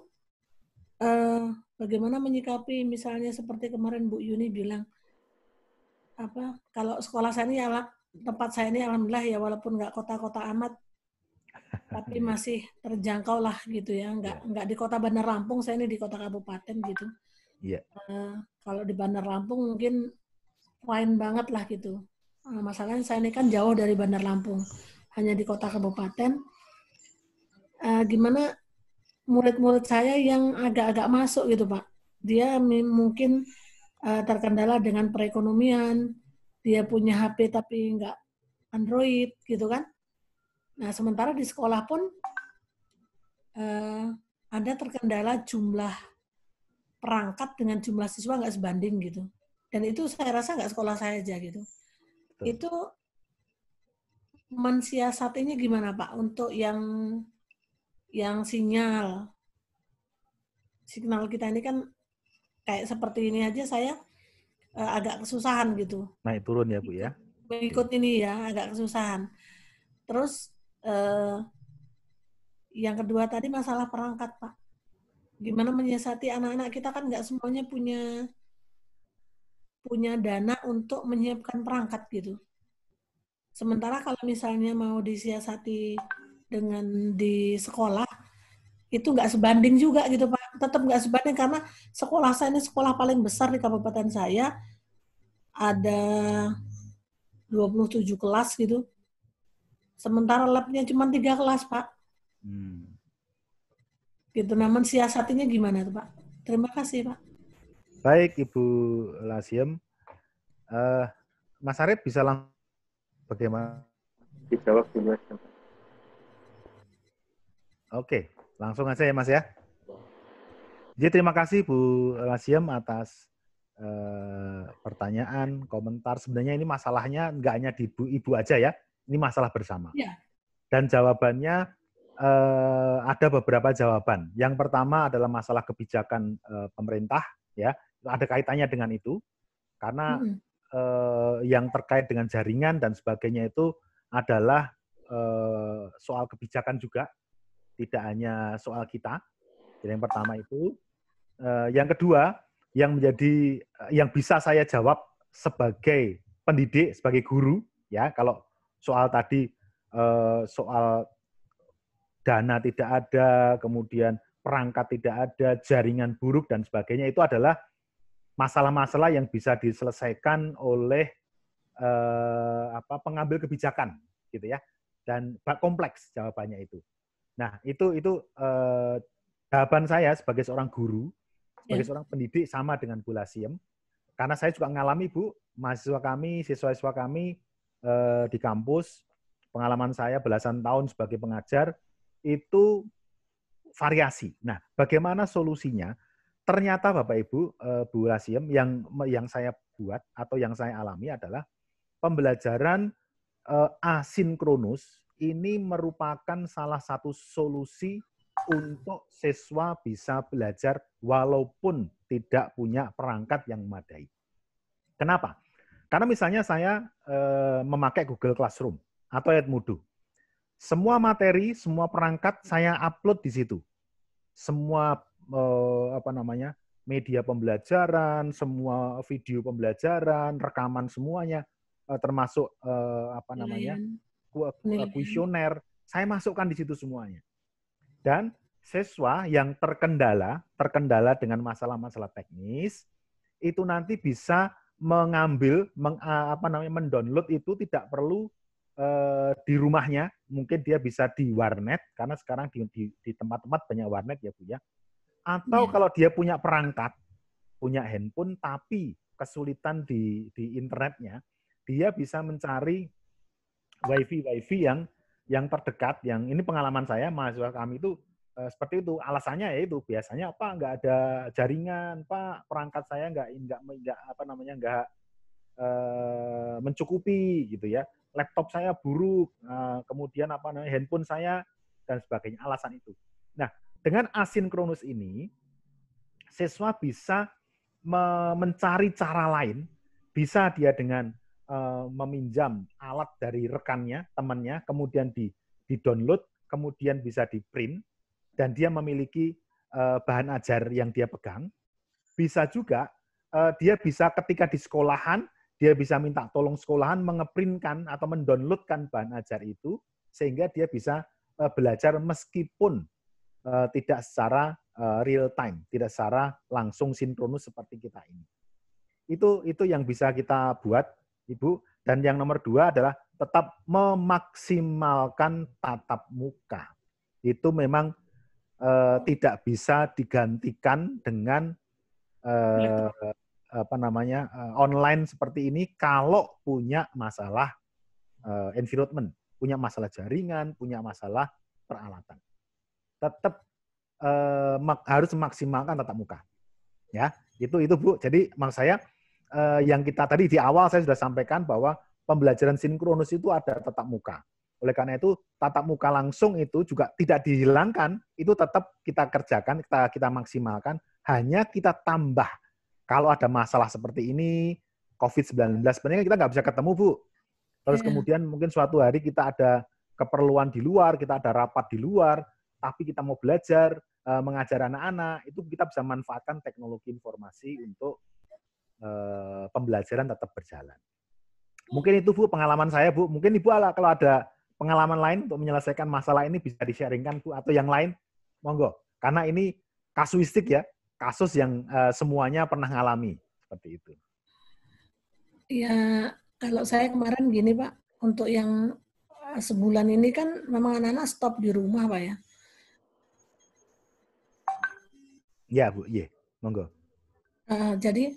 S4: eh, bagaimana menyikapi misalnya seperti kemarin Bu Yuni bilang apa kalau sekolah saya ini ya, tempat saya ini alhamdulillah ya walaupun nggak kota-kota amat tapi iya. masih terjangkau lah gitu ya nggak yeah. nggak di kota Bandar Lampung saya ini di kota kabupaten gitu yeah. Iya. uh, kalau di Bandar Lampung mungkin lain banget lah gitu uh, masalahnya saya ini kan jauh dari Bandar Lampung hanya di kota kabupaten uh, gimana murid-murid saya yang agak-agak masuk gitu pak dia mungkin uh, terkendala dengan perekonomian dia punya HP tapi nggak Android gitu kan Nah, sementara di sekolah pun eh, ada terkendala jumlah perangkat dengan jumlah siswa nggak sebanding gitu. Dan itu saya rasa nggak sekolah saya aja gitu. Betul. Itu mensiasatinya gimana Pak untuk yang yang sinyal signal kita ini kan kayak seperti ini aja saya uh, agak kesusahan gitu.
S2: Naik turun ya Bu ya. berikut
S4: ini ya agak kesusahan. Terus eh, yang kedua tadi masalah perangkat pak gimana menyiasati anak-anak kita kan nggak semuanya punya punya dana untuk menyiapkan perangkat gitu sementara kalau misalnya mau disiasati dengan di sekolah itu nggak sebanding juga gitu pak tetap nggak sebanding karena sekolah saya ini sekolah paling besar di kabupaten saya ada 27 kelas gitu Sementara labnya cuma tiga kelas, Pak. Hmm. Gitu, namun siasatinya gimana tuh, Pak? Terima kasih,
S2: Pak. Baik, Ibu Lasiem. Uh, eh, Mas Arif bisa langsung bagaimana? Dijawab dulu. Oke, langsung aja ya, Mas ya. Jadi terima kasih Bu Lasiem atas eh, pertanyaan, komentar. Sebenarnya ini masalahnya nggak hanya di ibu-ibu aja ya, ini masalah bersama. Ya. Dan jawabannya eh, ada beberapa jawaban. Yang pertama adalah masalah kebijakan eh, pemerintah, ya ada kaitannya dengan itu, karena hmm. eh, yang terkait dengan jaringan dan sebagainya itu adalah eh, soal kebijakan juga, tidak hanya soal kita. Jadi yang pertama itu, eh, yang kedua yang menjadi eh, yang bisa saya jawab sebagai pendidik, sebagai guru, ya kalau soal tadi eh, soal dana tidak ada, kemudian perangkat tidak ada, jaringan buruk dan sebagainya itu adalah masalah-masalah yang bisa diselesaikan oleh eh, apa pengambil kebijakan gitu ya dan kompleks jawabannya itu. Nah itu itu eh, jawaban saya sebagai seorang guru, sebagai ya. seorang pendidik sama dengan Bu Lasiem, karena saya juga mengalami Bu mahasiswa kami, siswa-siswa kami eh, di kampus, pengalaman saya belasan tahun sebagai pengajar, itu variasi. Nah, bagaimana solusinya? Ternyata Bapak Ibu, eh, Bu Rasiem, yang yang saya buat atau yang saya alami adalah pembelajaran eh, asinkronus ini merupakan salah satu solusi untuk siswa bisa belajar walaupun tidak punya perangkat yang memadai. Kenapa? Karena misalnya saya e, memakai Google Classroom atau Edmodo. Semua materi, semua perangkat saya upload di situ. Semua e, apa namanya? media pembelajaran, semua video pembelajaran, rekaman semuanya e, termasuk e, apa hmm. namanya? Hmm. kuesioner. Saya masukkan di situ semuanya. Dan siswa yang terkendala, terkendala dengan masalah-masalah teknis itu nanti bisa mengambil meng, apa namanya mendownload itu tidak perlu eh, di rumahnya mungkin dia bisa di warnet karena sekarang di di, di tempat-tempat banyak warnet ya bu ya atau ya. kalau dia punya perangkat punya handphone tapi kesulitan di di internetnya dia bisa mencari wifi wifi yang yang terdekat yang ini pengalaman saya mahasiswa kami itu Eh, seperti itu alasannya ya itu biasanya apa nggak ada jaringan pak perangkat saya nggak nggak nggak apa namanya nggak uh, mencukupi gitu ya laptop saya buruk uh, kemudian apa namanya handphone saya dan sebagainya alasan itu nah dengan asinkronus ini siswa bisa me mencari cara lain bisa dia dengan uh, meminjam alat dari rekannya temannya kemudian di di download kemudian bisa di print dan dia memiliki uh, bahan ajar yang dia pegang. Bisa juga uh, dia bisa ketika di sekolahan dia bisa minta tolong sekolahan mengeprintkan atau mendownloadkan bahan ajar itu sehingga dia bisa uh, belajar meskipun uh, tidak secara uh, real time, tidak secara langsung sinkronus seperti kita ini. Itu itu yang bisa kita buat, Ibu. Dan yang nomor dua adalah tetap memaksimalkan tatap muka. Itu memang eh, tidak bisa digantikan dengan eh, apa namanya eh, online seperti ini kalau punya masalah eh, environment, punya masalah jaringan, punya masalah peralatan. Tetap eh, mak, harus memaksimalkan tatap muka. Ya, itu itu Bu. Jadi maksud saya eh, yang kita tadi di awal saya sudah sampaikan bahwa pembelajaran sinkronus itu ada tatap muka. Oleh karena itu, tatap muka langsung itu juga tidak dihilangkan, itu tetap kita kerjakan, kita kita maksimalkan, hanya kita tambah. Kalau ada masalah seperti ini, COVID-19, sebenarnya kita nggak bisa ketemu, Bu. Terus yeah. kemudian mungkin suatu hari kita ada keperluan di luar, kita ada rapat di luar, tapi kita mau belajar, eh, mengajar anak-anak, itu kita bisa manfaatkan teknologi informasi untuk eh, pembelajaran tetap berjalan. Mungkin itu Bu pengalaman saya Bu. Mungkin Ibu ala kalau ada pengalaman lain untuk menyelesaikan masalah ini bisa di-sharingkan atau yang lain? Monggo. Karena ini kasuistik ya, kasus yang uh, semuanya pernah ngalami seperti itu.
S4: Ya, kalau saya kemarin gini Pak, untuk yang eh, sebulan ini kan memang anak-anak stop di rumah Pak ya.
S2: Ya Bu, iya. Monggo.
S4: Uh, jadi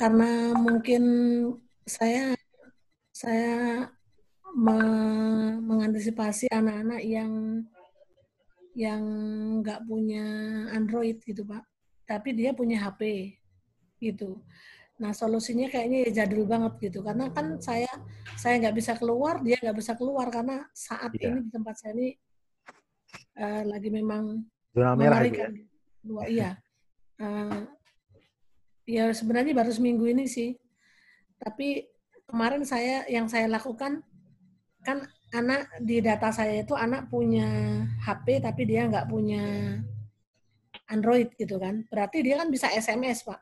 S4: karena mungkin saya saya mengantisipasi anak-anak yang yang nggak punya Android gitu pak, tapi dia punya HP gitu. Nah solusinya kayaknya ya jadul banget gitu karena kan saya saya nggak bisa keluar dia nggak bisa keluar karena saat yeah. ini di tempat saya ini uh, lagi memang zona merah gitu ya. Luar, iya. Uh, ya sebenarnya baru seminggu ini sih. Tapi kemarin saya yang saya lakukan kan anak di data saya itu anak punya HP tapi dia nggak punya Android gitu kan. Berarti dia kan bisa SMS pak.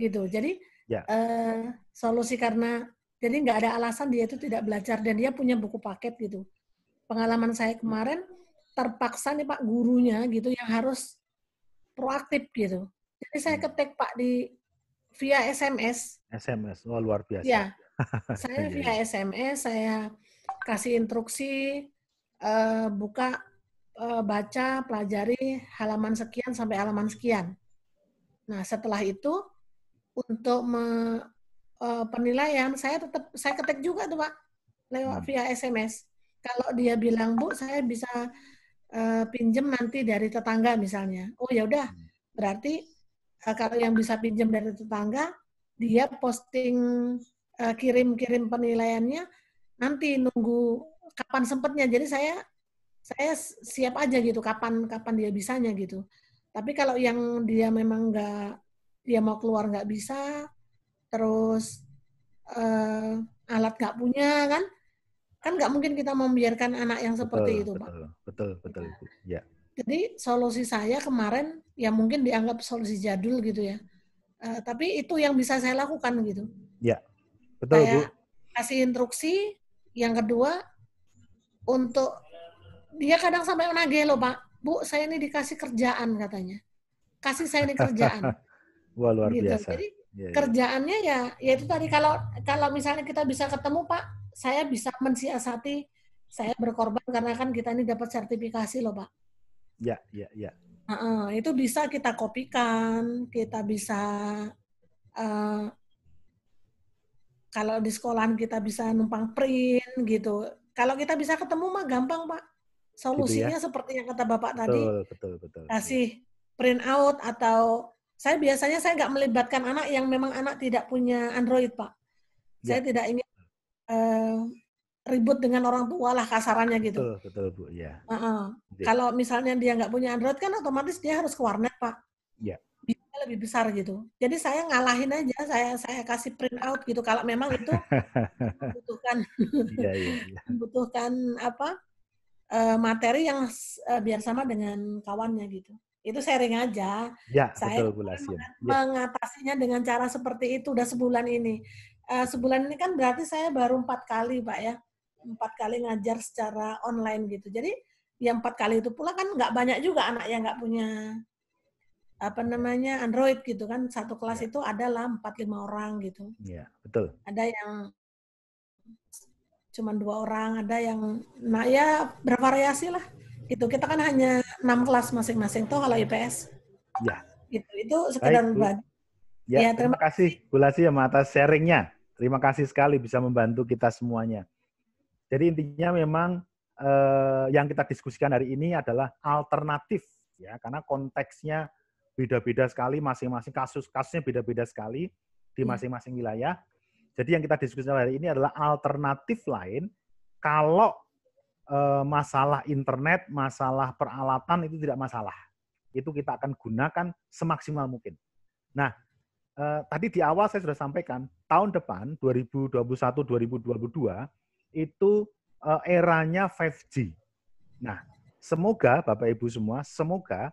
S4: Gitu. Jadi ya. uh, solusi karena jadi nggak ada alasan dia itu tidak belajar dan dia punya buku paket gitu. Pengalaman saya kemarin terpaksa nih pak gurunya gitu yang harus proaktif gitu. Jadi saya hmm. ketik pak di via SMS.
S2: SMS, oh luar biasa. Ya, saya iya, via
S4: SMS iya. saya kasih instruksi uh, buka uh, baca pelajari halaman sekian sampai halaman sekian. Nah setelah itu untuk me, uh, penilaian saya tetap saya ketik juga tuh pak lewat hmm. via SMS. Kalau dia bilang bu saya bisa uh, pinjem nanti dari tetangga misalnya. Oh ya udah hmm. berarti uh, kalau yang bisa pinjem dari tetangga dia posting Eh, kirim-kirim penilaiannya nanti nunggu kapan sempatnya. Jadi saya saya siap aja gitu kapan kapan dia bisanya gitu. Tapi kalau yang dia memang nggak dia mau keluar nggak bisa, terus uh, alat nggak punya kan, kan nggak mungkin kita membiarkan anak yang seperti betul, itu, betul, pak.
S2: Betul betul betul. Ya.
S4: Jadi solusi saya kemarin ya mungkin dianggap solusi jadul gitu ya. Uh, tapi itu yang bisa saya lakukan gitu.
S3: Ya. Betul, kayak Bu.
S4: kasih instruksi, yang kedua untuk dia kadang sampai menagih loh Pak, Bu saya ini dikasih kerjaan katanya, kasih saya ini kerjaan.
S2: Wah luar gitu. biasa. Jadi iya, iya. ya, ya.
S4: kerjaannya ya, yaitu tadi kalau kalau misalnya kita bisa ketemu Pak, saya bisa mensiasati saya berkorban karena kan kita ini dapat sertifikasi loh Pak.
S5: Ya, ya, ya.
S4: itu bisa kita kopikan, kita bisa uh, kalau di sekolahan kita bisa numpang print gitu. Kalau kita bisa ketemu mah gampang, Pak. Solusinya gitu ya? seperti yang kata Bapak betul, tadi. Betul, betul, Kasih print out atau saya biasanya saya nggak melibatkan anak yang memang anak tidak punya Android, Pak. Ya. Saya tidak ingin uh, ribut dengan orang tua lah kasarannya gitu. Betul,
S5: betul Bu, ya. Uh
S4: -uh. ya. Kalau misalnya dia nggak punya Android kan otomatis dia harus ke warnet, Pak. Ya lebih besar gitu. Jadi saya ngalahin aja, saya saya kasih print out gitu kalau memang itu
S5: membutuhkan iya, iya, iya.
S4: membutuhkan apa eh, materi yang eh, biar sama dengan kawannya gitu. Itu sharing aja. Ya, saya betul, Bu ya. mengatasinya ya. dengan cara seperti itu udah sebulan ini. Eh, sebulan ini kan berarti saya baru empat kali, Pak ya, empat kali ngajar secara online gitu. Jadi yang empat kali itu pula kan nggak banyak juga anak yang nggak punya apa namanya Android gitu kan satu kelas iya. itu adalah empat lima orang gitu. Iya betul. Ada yang cuma dua orang, ada yang nah ya bervariasi lah. Itu kita kan hanya enam kelas masing-masing tuh kalau IPS. Ya. gitu itu sekedar Baik,
S2: Ya, ya terima, terima kasih Bu Lasi ya, atas sharingnya. Terima kasih sekali bisa membantu kita semuanya. Jadi intinya memang eh, yang kita diskusikan hari ini adalah alternatif ya karena konteksnya beda-beda sekali masing-masing kasus kasusnya beda-beda sekali di hmm. masing-masing wilayah. Jadi yang kita diskusikan hari ini adalah alternatif lain kalau e, masalah internet, masalah peralatan itu tidak masalah. Itu kita akan gunakan semaksimal mungkin. Nah, e, tadi di awal saya sudah sampaikan tahun depan 2021 2022 itu e, eranya 5G. Nah, semoga Bapak Ibu semua, semoga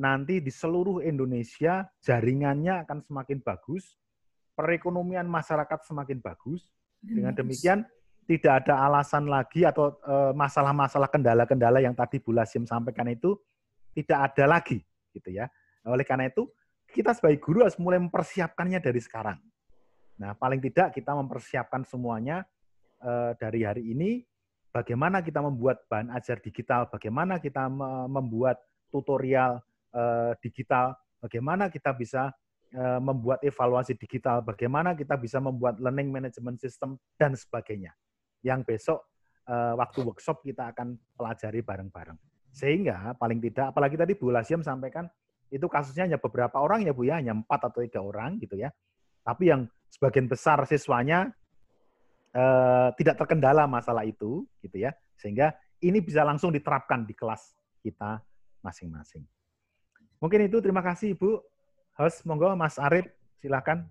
S2: nanti di seluruh Indonesia jaringannya akan semakin bagus, perekonomian masyarakat semakin bagus.
S6: Dengan demikian
S2: tidak ada alasan lagi atau eh, masalah-masalah kendala-kendala yang tadi Bu Lasim sampaikan itu tidak ada lagi gitu ya. Nah, oleh karena itu kita sebagai guru harus mulai mempersiapkannya dari sekarang. Nah, paling tidak kita mempersiapkan semuanya eh, dari hari ini bagaimana kita membuat bahan ajar digital, bagaimana kita membuat tutorial Eh, digital, bagaimana kita bisa eh, membuat evaluasi digital, bagaimana kita bisa membuat learning management system dan sebagainya. Yang besok eh, waktu workshop kita akan pelajari bareng-bareng. Sehingga paling tidak, apalagi tadi Bu Lasiam sampaikan itu kasusnya hanya beberapa orang ya Bu ya, hanya empat atau tiga orang gitu ya. Tapi yang sebagian besar siswanya eh, tidak terkendala masalah itu gitu ya, sehingga ini bisa langsung diterapkan di kelas kita masing-masing. Mungkin itu terima kasih Ibu. Host, monggo Mas Arif, silakan.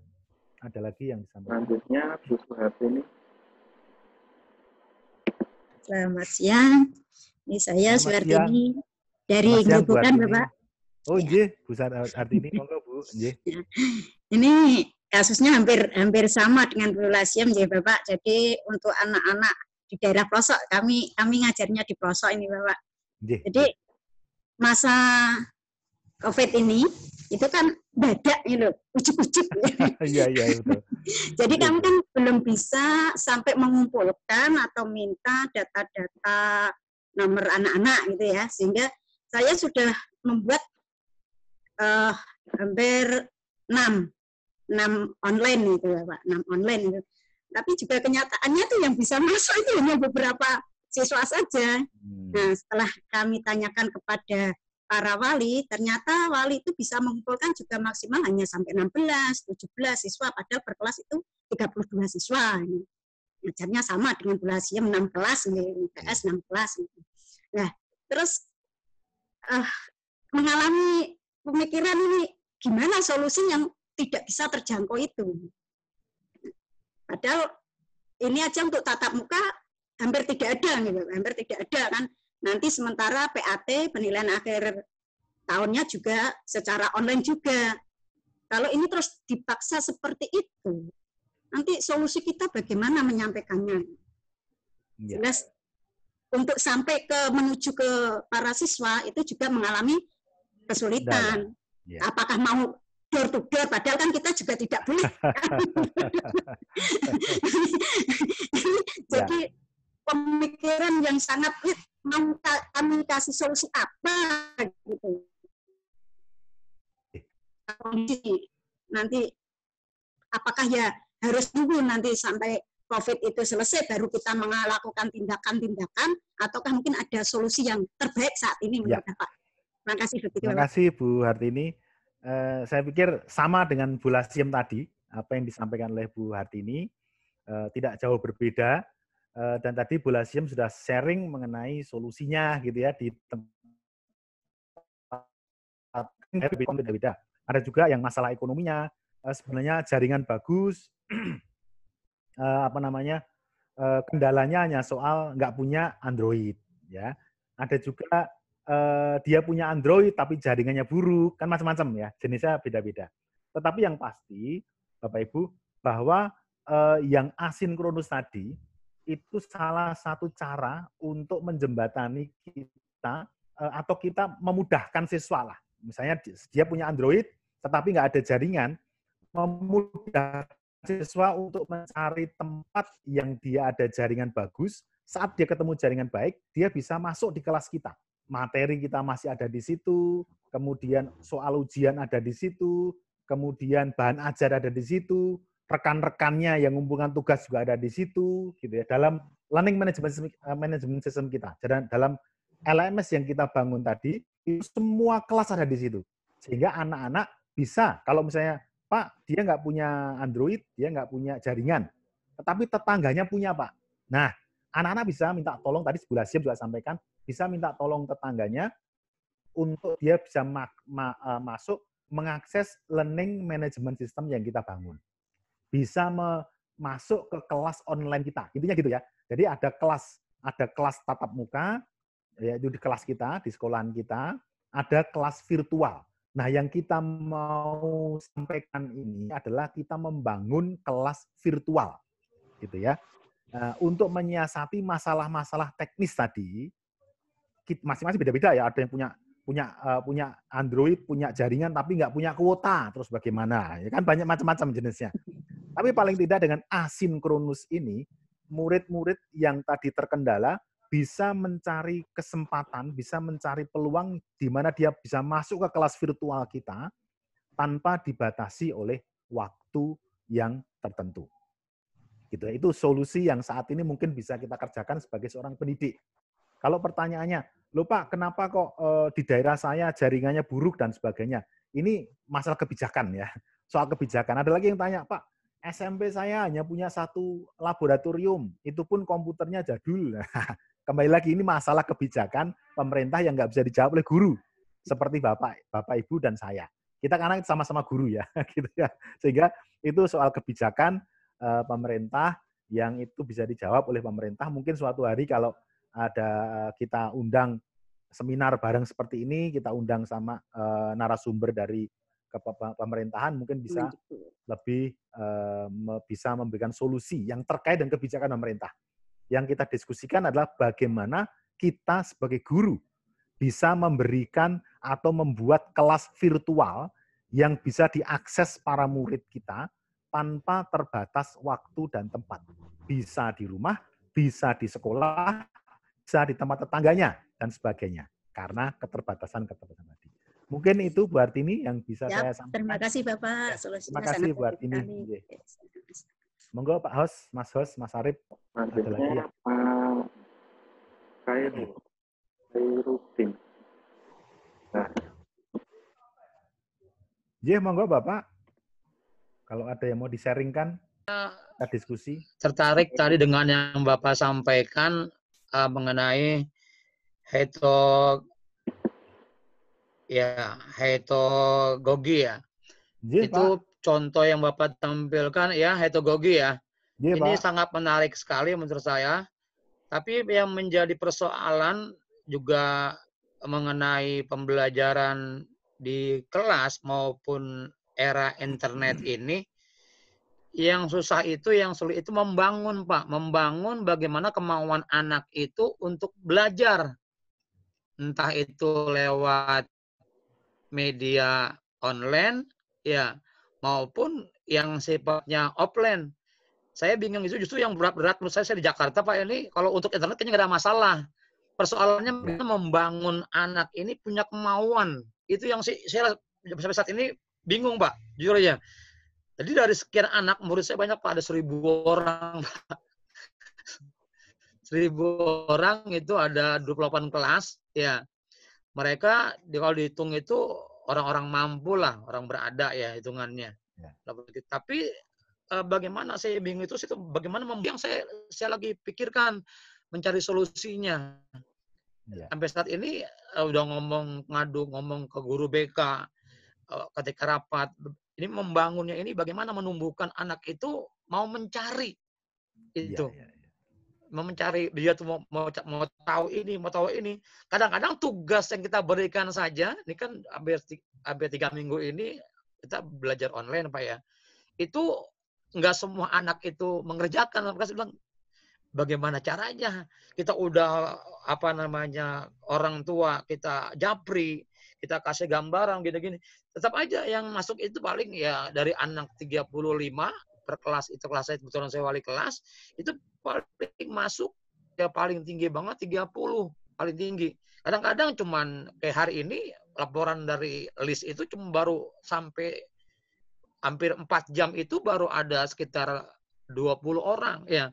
S2: Ada lagi yang disampaikan. Selanjutnya Bu Suhartini. Selamat siang.
S7: Ini saya Selamat Suhartini dari Gerobokan, Bapak.
S2: Oh, iya, Bu ini monggo Bu. Nje. Ya.
S7: Ini kasusnya hampir hampir sama dengan Lulasiam ya Bapak. Jadi untuk anak-anak di daerah pelosok kami kami ngajarnya di pelosok ini Bapak. Jadi masa COVID ini itu kan dadak loh, ujuk-ujuk. Iya iya Jadi kami kan belum bisa sampai mengumpulkan atau minta data-data nomor anak-anak gitu ya, sehingga saya sudah membuat uh, hampir enam enam online gitu ya Pak, enam online gitu. Tapi juga kenyataannya tuh yang bisa masuk itu hanya beberapa siswa saja. Hmm. Nah, setelah kami tanyakan kepada para wali, ternyata wali itu bisa mengumpulkan juga maksimal hanya sampai 16, 17 siswa, padahal per kelas itu 32 siswa. Ngajarnya sama dengan belasnya 6 kelas, IPS ya, hmm. 6 kelas. Nah, terus uh, mengalami pemikiran ini gimana solusi yang tidak bisa terjangkau itu. Padahal ini aja untuk tatap muka hampir tidak ada gitu, hampir tidak ada kan Nanti sementara PAT penilaian akhir tahunnya juga secara online juga. Kalau ini terus dipaksa seperti itu, nanti solusi kita bagaimana menyampaikannya? Ya. Jelas untuk sampai ke menuju ke para siswa itu juga mengalami kesulitan. ya. Apakah mau door to door padahal kan kita juga tidak boleh jadi ya. pemikiran yang sangat mau kasih solusi apa gitu nanti apakah ya harus dulu nanti sampai COVID itu selesai baru kita melakukan tindakan-tindakan ataukah mungkin ada solusi yang terbaik saat ini ya. menurut Bapak? Pak? Terima kasih Bu Terima kasih
S2: Bu Hartini. Eh, saya pikir sama dengan Bu Lasiem tadi, apa yang disampaikan oleh Bu Hartini eh, tidak jauh berbeda Eh, dan tadi Bu Lasiem sudah sharing mengenai solusinya gitu ya di tempat beda-beda. Ada juga yang masalah ekonominya, eh, sebenarnya jaringan bagus, eh, apa namanya, kendalanya hanya soal nggak punya Android. ya Ada juga dia punya Android tapi jaringannya buruk, kan macam-macam ya, jenisnya beda-beda. Tetapi yang pasti, Bapak Ibu, bahwa yang asinkronus tadi, itu salah satu cara untuk menjembatani kita eh, atau kita memudahkan siswa lah. Misalnya dia punya Android, tetapi nggak ada jaringan, memudahkan siswa untuk mencari tempat yang dia ada jaringan bagus. Saat dia ketemu jaringan baik, dia bisa masuk di kelas kita. Materi kita masih ada di situ, kemudian soal ujian ada di situ, kemudian bahan ajar ada di situ, rekan-rekannya yang hubungan tugas juga ada di situ gitu ya dalam learning management system, eh, management system kita dalam LMS yang kita bangun tadi itu semua kelas ada di situ sehingga anak-anak bisa kalau misalnya Pak dia nggak punya Android dia nggak punya jaringan tetapi tetangganya punya Pak nah anak-anak bisa minta tolong tadi sebelah siap juga sampaikan bisa minta tolong tetangganya untuk dia bisa ma ma eh, masuk mengakses learning management system yang kita bangun bisa masuk ke kelas online kita. Intinya gitu ya. Jadi ada kelas, ada kelas tatap muka, yaitu di kelas kita, di sekolahan kita, ada kelas virtual. Nah, yang kita mau sampaikan ini adalah kita membangun kelas virtual, gitu ya. Nah, untuk menyiasati masalah-masalah teknis tadi, masing-masing beda-beda ya. Ada yang punya punya eh, punya Android, punya jaringan tapi nggak punya kuota, terus bagaimana? Ya kan banyak macam-macam jenisnya. Tapi paling tidak dengan asinkronus ini, murid-murid yang tadi terkendala bisa mencari kesempatan, bisa mencari peluang di mana dia bisa masuk ke kelas virtual kita tanpa dibatasi oleh waktu yang tertentu. Gitu ya. Itu solusi yang saat ini mungkin bisa kita kerjakan sebagai seorang pendidik. Kalau pertanyaannya, lupa kenapa kok e, di daerah saya jaringannya buruk dan sebagainya?" Ini masalah kebijakan ya. Soal kebijakan. Ada lagi yang tanya, "Pak, SMP saya hanya punya satu laboratorium, itu pun komputernya jadul. Kembali lagi ini masalah kebijakan pemerintah yang nggak bisa dijawab oleh guru seperti bapak, bapak ibu dan saya. Kita karena sama-sama guru ya, gitu ya. Sehingga itu soal kebijakan eh, pemerintah yang itu bisa dijawab oleh pemerintah. Mungkin suatu hari kalau ada kita undang seminar bareng seperti ini, kita undang sama eh, narasumber dari ke pemerintahan mungkin bisa lebih uh, bisa memberikan solusi yang terkait dengan kebijakan pemerintah. Yang kita diskusikan adalah bagaimana kita sebagai guru bisa memberikan atau membuat kelas virtual yang bisa diakses para murid kita tanpa terbatas waktu dan tempat. Bisa di rumah, bisa di sekolah, bisa di tempat tetangganya, dan sebagainya. Karena keterbatasan-keterbatasan tadi. Mungkin itu Bu Artini yang bisa ya, saya sampaikan. Terima
S8: kasih Bapak. Ya, terima kasih Bu Artini.
S2: Iya. Monggo Pak Hos, Mas Hos, Mas Arif. Ada lagi ya. Pak Kairu.
S3: Kairudin.
S2: Nah.
S6: Ya, monggo Bapak. Kalau ada yang mau disaringkan, kita diskusi. Tertarik tadi dengan yang Bapak sampaikan uh, mengenai heto ya heterogogi ya. Iya, itu contoh yang Bapak tampilkan ya heterogogi ya. Jis, iya, Ini sangat menarik sekali menurut saya. Tapi yang menjadi persoalan juga mengenai pembelajaran di kelas maupun era internet hmm. ini yang susah itu yang sulit itu membangun pak membangun bagaimana kemauan anak itu untuk belajar entah itu lewat media online ya maupun yang sifatnya offline. Saya bingung itu justru yang berat-berat menurut saya, saya di Jakarta Pak ini kalau untuk internet kayaknya nggak ada masalah. Persoalannya iya. membangun anak ini punya kemauan. Itu yang si, saya sampai saat ini bingung Pak, jujur aja. Jadi dari sekian anak, murid saya banyak Pak, ada seribu orang Pak. seribu orang itu ada 28 kelas, ya mereka di kalau dihitung itu orang-orang mampu lah, orang berada ya hitungannya. Ya. Tapi eh, bagaimana saya bingung itu, itu bagaimana yang saya saya lagi pikirkan mencari solusinya. Ya. Sampai saat ini eh, udah ngomong ngadu ngomong ke guru BK eh, ketika rapat ini membangunnya ini bagaimana menumbuhkan anak itu mau mencari ya, itu. ya, ya mencari dia tuh mau, mau mau tahu ini mau tahu ini kadang-kadang tugas yang kita berikan saja ini kan hampir hampir tiga minggu ini kita belajar online pak ya itu nggak semua anak itu mengerjakan mereka bilang bagaimana caranya kita udah apa namanya orang tua kita japri kita kasih gambaran gini-gini tetap aja yang masuk itu paling ya dari anak 35 kelas itu kelas saya kebetulan saya wali kelas itu paling masuk ya paling tinggi banget 30 paling tinggi kadang-kadang cuman kayak hari ini laporan dari list itu cuma baru sampai hampir empat jam itu baru ada sekitar 20 orang ya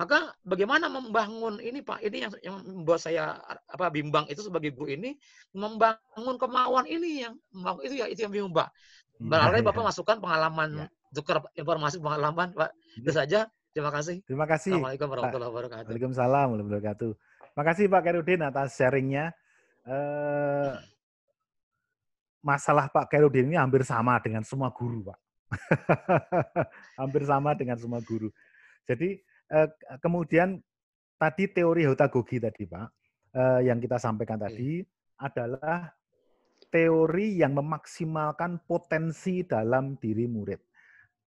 S6: maka bagaimana membangun ini Pak? Ini yang yang membuat saya apa bimbang itu sebagai guru ini membangun kemauan ini yang membangun itu ya itu yang bimbang Pak. Hmm. Barangkali Bapak masukkan pengalaman ya tukar informasi pengalaman Pak. Iya. Itu saja. Terima kasih. Terima kasih. Assalamualaikum warahmatullahi wabarakatuh.
S2: Waalaikumsalam warahmatullahi wabarakatuh. terima kasih Pak Kerudin atas sharingnya. Eh, masalah Pak Kerudin ini hampir sama dengan semua guru Pak. hampir sama dengan semua guru. Jadi eh, kemudian tadi teori hutagogi tadi Pak, eh, yang kita sampaikan tadi adalah teori yang memaksimalkan potensi dalam diri murid.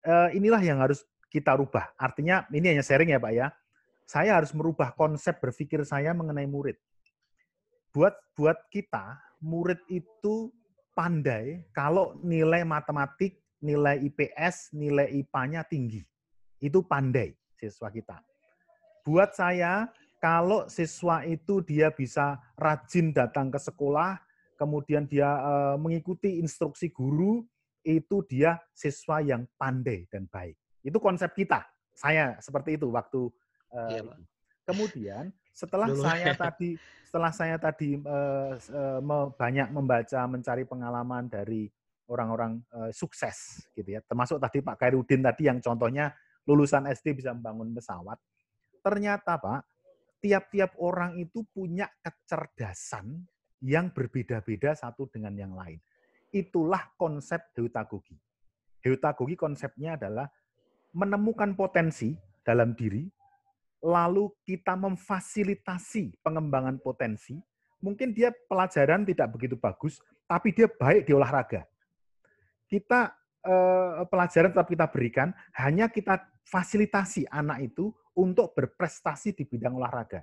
S2: Eh, inilah yang harus kita rubah. Artinya ini hanya sharing ya Pak ya. Saya harus merubah konsep berpikir saya mengenai murid. Buat buat kita, murid itu pandai kalau nilai matematik, nilai IPS, nilai IPA-nya tinggi. Itu pandai siswa kita. Buat saya, kalau siswa itu dia bisa rajin datang ke sekolah, kemudian dia eh, mengikuti instruksi guru, itu dia siswa yang pandai dan baik. Itu konsep kita. Saya seperti itu waktu eh, iya, kemudian setelah Dulu. saya tadi setelah saya tadi uh, uh, banyak membaca mencari pengalaman dari orang-orang uh, sukses gitu ya. Termasuk tadi Pak Kairudin tadi yang contohnya lulusan SD bisa membangun pesawat. Ternyata Pak, tiap-tiap orang itu punya kecerdasan yang berbeda-beda satu dengan yang lain. Itulah konsep heutagogi. Heutagogi konsepnya adalah menemukan potensi dalam diri, lalu kita memfasilitasi pengembangan potensi. Mungkin dia pelajaran tidak begitu bagus, tapi dia baik di olahraga. Kita eh, pelajaran tetap kita berikan, hanya kita fasilitasi anak itu untuk berprestasi di bidang olahraga.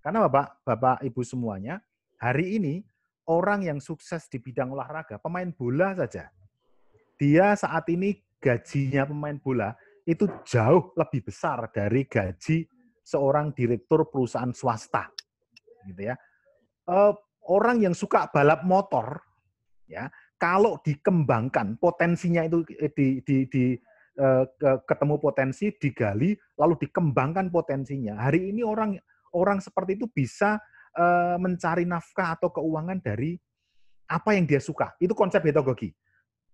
S2: Karena Bapak, Bapak Ibu semuanya, hari ini orang yang sukses di bidang olahraga, pemain bola saja, dia saat ini gajinya pemain bola itu jauh lebih besar dari gaji seorang direktur perusahaan swasta, gitu ya. Eh, orang yang suka balap motor, ya, kalau dikembangkan potensinya itu eh, di, di, di eh, ketemu potensi digali lalu dikembangkan potensinya. Hari ini orang orang seperti itu bisa Eh, mencari nafkah atau keuangan dari apa yang dia suka. Itu konsep heterogogi.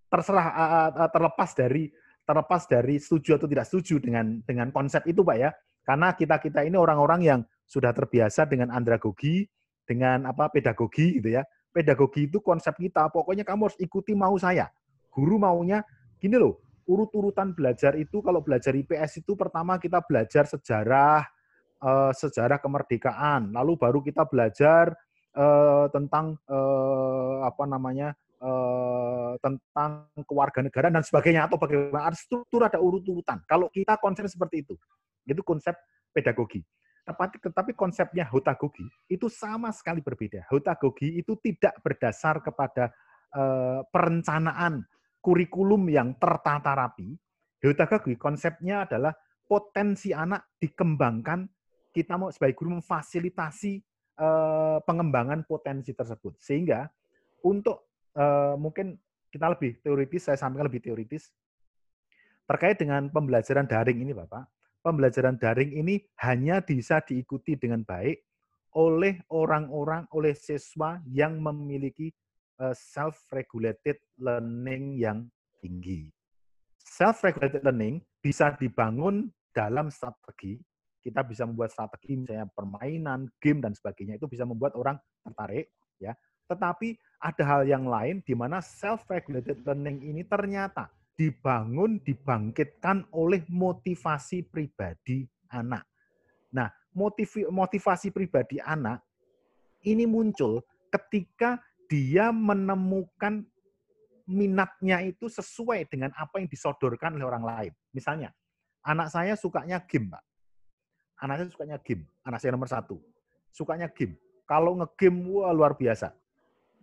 S2: Terserah eh, eh, terlepas dari terlepas dari setuju atau tidak setuju dengan dengan konsep itu, Pak ya. Karena kita-kita ini orang-orang yang sudah terbiasa dengan andragogi, dengan apa pedagogi gitu ya. Pedagogi itu konsep kita, pokoknya kamu harus ikuti mau saya. Guru maunya gini loh, urut-urutan belajar itu kalau belajar IPS itu pertama kita belajar sejarah, uh, sejarah kemerdekaan. Lalu baru kita belajar uh, tentang uh, apa namanya uh, tentang kewarganegaraan dan sebagainya atau bagaimana struktur ada urut-urutan. Kalau kita konsen seperti itu, itu konsep pedagogi. Tetapi, tetapi konsepnya hutagogi itu sama sekali berbeda. hutagogi itu tidak berdasar kepada uh, perencanaan kurikulum yang tertata rapi. Hutagogi konsepnya adalah potensi anak dikembangkan kita mau sebagai guru memfasilitasi eh, pengembangan potensi tersebut. Sehingga untuk eh, mungkin kita lebih teoritis, saya sampaikan lebih teoritis terkait dengan pembelajaran daring ini, Bapak. Pembelajaran daring ini hanya bisa diikuti dengan baik oleh orang-orang, oleh siswa yang memiliki eh, self-regulated learning yang tinggi. Self-regulated learning bisa dibangun dalam strategi kita bisa membuat strategi misalnya permainan, game dan sebagainya itu bisa membuat orang tertarik ya. Tetapi ada hal yang lain di mana self regulated learning ini ternyata dibangun dibangkitkan oleh motivasi pribadi anak. Nah, motiv motivasi pribadi anak ini muncul ketika dia menemukan minatnya itu sesuai dengan apa yang disodorkan oleh orang lain. Misalnya, anak saya sukanya game, Pak anak saya sukanya game. Anak saya nomor satu. Sukanya game. Kalau ngegame, wah luar biasa.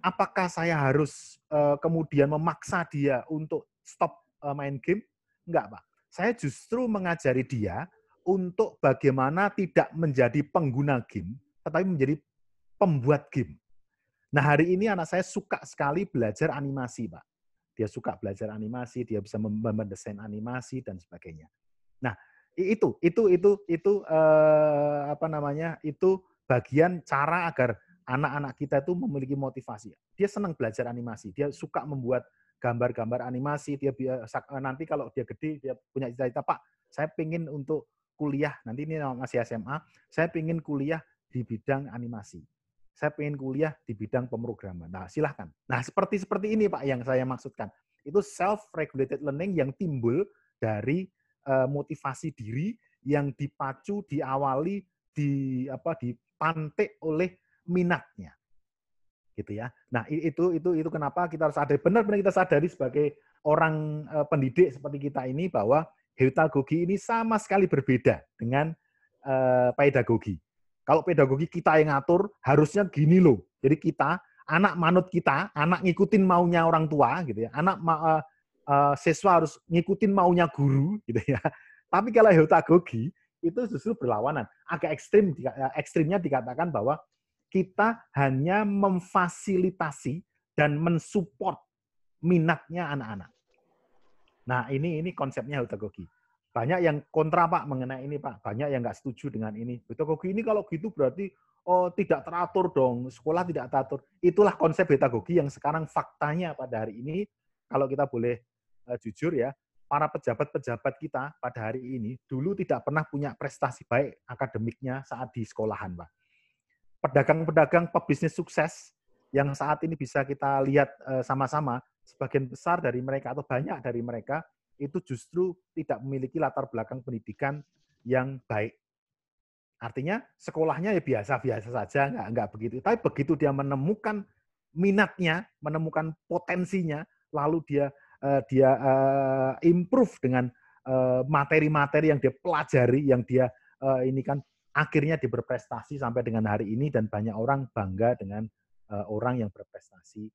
S2: Apakah saya harus uh, kemudian memaksa dia untuk stop uh, main game? Enggak, Pak. Saya justru mengajari dia untuk bagaimana tidak menjadi pengguna game, tetapi menjadi pembuat game. Nah, hari ini anak saya suka sekali belajar animasi, Pak. Dia suka belajar animasi, dia bisa mendesain animasi, dan sebagainya. Nah, itu itu itu itu uh, apa namanya itu bagian cara agar anak-anak kita itu memiliki motivasi dia senang belajar animasi dia suka membuat gambar-gambar animasi dia eh, eh, nanti kalau dia gede dia punya cita-cita pak saya pingin untuk kuliah nanti ini masih SMA saya pingin kuliah di bidang animasi saya pengen kuliah di bidang pemrograman. Nah, silahkan. Nah, seperti seperti ini Pak yang saya maksudkan. Itu self-regulated learning yang timbul dari Eh, motivasi diri yang dipacu, diawali, di apa dipantik oleh minatnya. Gitu ya. Nah, itu itu itu kenapa kita harus ada benar-benar kita sadari sebagai orang eh, pendidik seperti kita ini bahwa heudagogi ini sama sekali berbeda dengan uh, pedagogi. Kalau pedagogi kita yang ngatur, harusnya gini loh. Jadi kita anak manut kita, anak ngikutin maunya orang tua gitu ya. Anak uh, Eh, siswa harus ngikutin maunya guru gitu ya. Tapi kalau heutagogi itu justru berlawanan. Agak ekstrim, eh, ekstrimnya dikatakan bahwa kita hanya memfasilitasi dan mensupport minatnya anak-anak. Nah ini ini konsepnya heutagogi. Banyak yang kontra Pak mengenai ini Pak. Banyak yang nggak setuju dengan ini. Heutagogi ini kalau gitu berarti oh tidak teratur dong, sekolah tidak teratur. Itulah konsep pedagogi yang sekarang faktanya pada hari ini kalau kita boleh uh, jujur ya, para pejabat-pejabat kita pada hari ini dulu tidak pernah punya prestasi baik akademiknya saat di sekolahan, Pak. Pedagang-pedagang pebisnis sukses yang saat ini bisa kita lihat eh, sama-sama, sebagian besar dari mereka atau banyak dari mereka itu justru tidak memiliki latar belakang pendidikan yang baik. Artinya sekolahnya ya biasa-biasa saja, nggak nggak begitu. Tapi begitu dia menemukan minatnya, menemukan potensinya, lalu dia Eh, dia uh, improve dengan eh, materi-materi uh, yang dia pelajari, yang dia uh, ini kan akhirnya diberprestasi sampai dengan hari ini dan banyak orang bangga dengan uh, orang yang berprestasi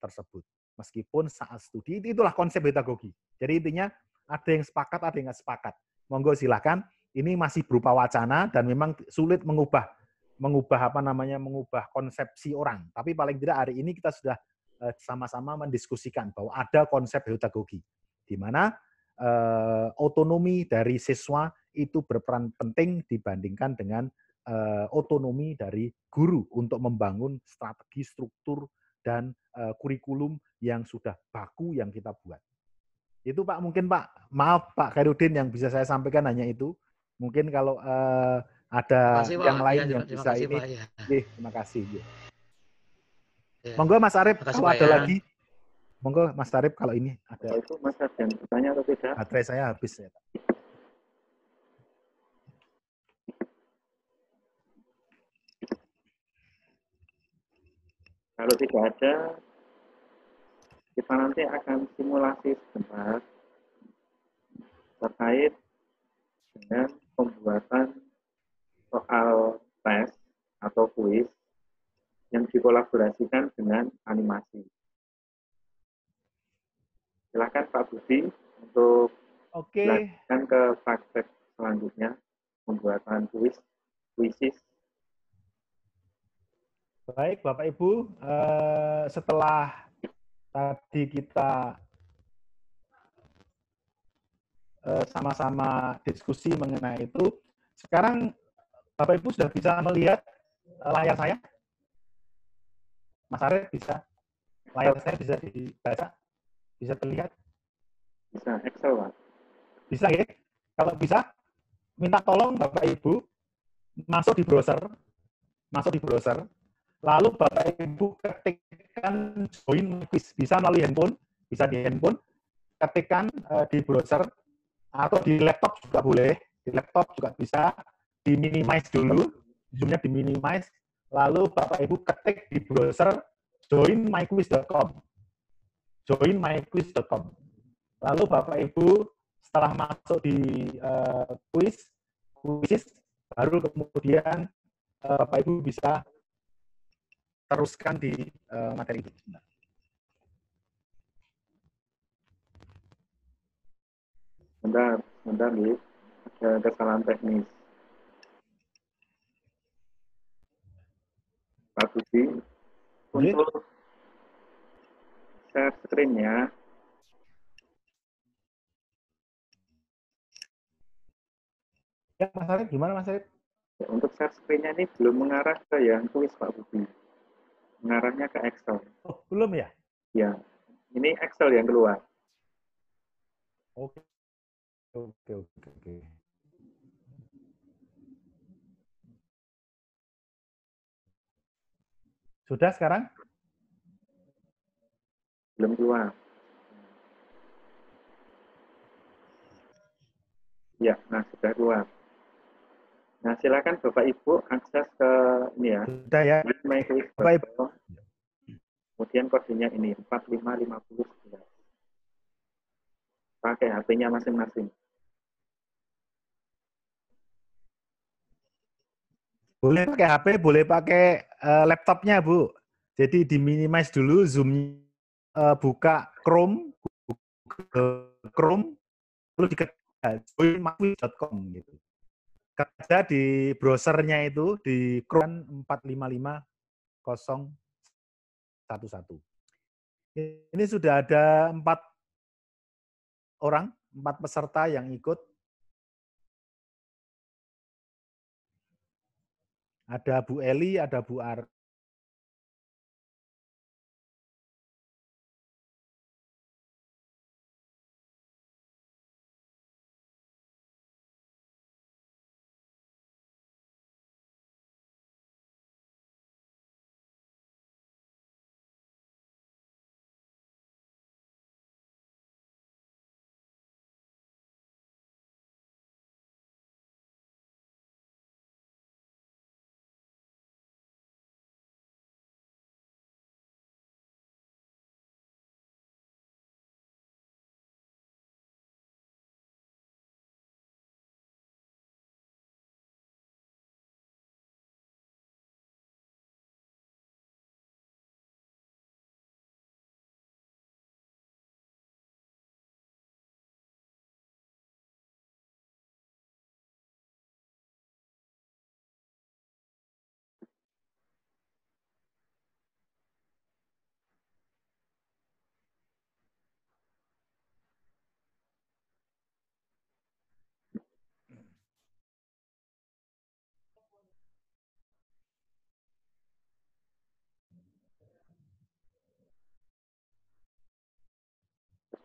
S2: tersebut. Meskipun saat studi itulah konsep pedagogi. Jadi intinya ada yang sepakat, ada yang nggak sepakat. Monggo silakan. Ini masih berupa wacana dan memang sulit mengubah mengubah apa namanya mengubah konsepsi orang. Tapi paling tidak hari ini kita sudah Eh, sama-sama mendiskusikan bahwa ada konsep pedagogi di mana eh, otonomi dari siswa itu berperan penting dibandingkan dengan eh, otonomi dari guru untuk membangun strategi struktur dan uh, kurikulum yang sudah baku yang kita buat. Itu Pak mungkin Pak, maaf Pak Kairudin yang bisa saya sampaikan hanya itu. Mungkin kalau uh, ada kasih, yang lain ya, yang bisa kasih, ini. Pak, ya. Eh, terima kasih. kasih. Ya. Monggo Mas Arif kalau ada ya. lagi. Monggo Mas Arif kalau ini ada. itu Mas Arif bertanya atau tidak? Baterai saya habis ya.
S3: Kalau tidak ada, kita nanti akan simulasi sebentar terkait dengan pembuatan soal tes atau kuis yang dikolaborasikan dengan animasi. Silakan Pak Budi untuk Oke. Okay. ke praktek selanjutnya pembuatan kuis, kuisis.
S2: Baik, Bapak Ibu, eh, setelah tadi kita eh, sama-sama diskusi mengenai itu, sekarang Bapak Ibu sudah bisa melihat eh, layar saya? Mas Arif bisa layar saya bisa dibaca, bisa terlihat? Bisa, Excel Pak. Bisa ya? Kalau bisa, minta tolong Bapak Ibu masuk di browser, masuk di browser, lalu Bapak Ibu ketikkan join quiz, bisa melalui handphone, bisa di handphone, ketikkan uh, di browser atau di laptop juga boleh, di laptop juga bisa, diminimize dulu, zoomnya diminimize lalu Bapak Ibu ketik di browser joinmyquiz.com. joinmyquiz.com. Lalu Bapak Ibu setelah masuk di uh, eh, quiz, quiz baru kemudian uh, Bapak Ibu bisa teruskan di uh, materi itu.
S3: Bentar, bentar, Bu. Ada kesalahan teknis. Pak Budi. Untuk share screen ya.
S2: Ya, Mas Arif, gimana Mas Arif? Ya, untuk share screen-nya ini belum mengarah ke yang tulis Pak Budi. Mengarahnya ke Excel. Oh, belum ya?
S3: Ya. Ini Excel yang keluar. Oke. Oke, oke, oke. Sudah sekarang? Belum keluar. Ya, nah sudah keluar. Nah, silakan Bapak Ibu akses ke ini ya. Sudah ya. Bapak Ibu. Kemudian kodenya ini 4550 Pakai HP-nya masing-masing.
S2: Boleh pakai HP, boleh pakai uh, laptopnya, Bu. Jadi diminimais dulu Zoom uh, eh, buka Chrome, buka Chrome, lalu diketik joinmakwis.com gitu. Kerja di browsernya itu di Chrome 455011. Kan Ini sudah ada empat orang, empat peserta yang ikut Ada Bu Eli, ada Bu Ar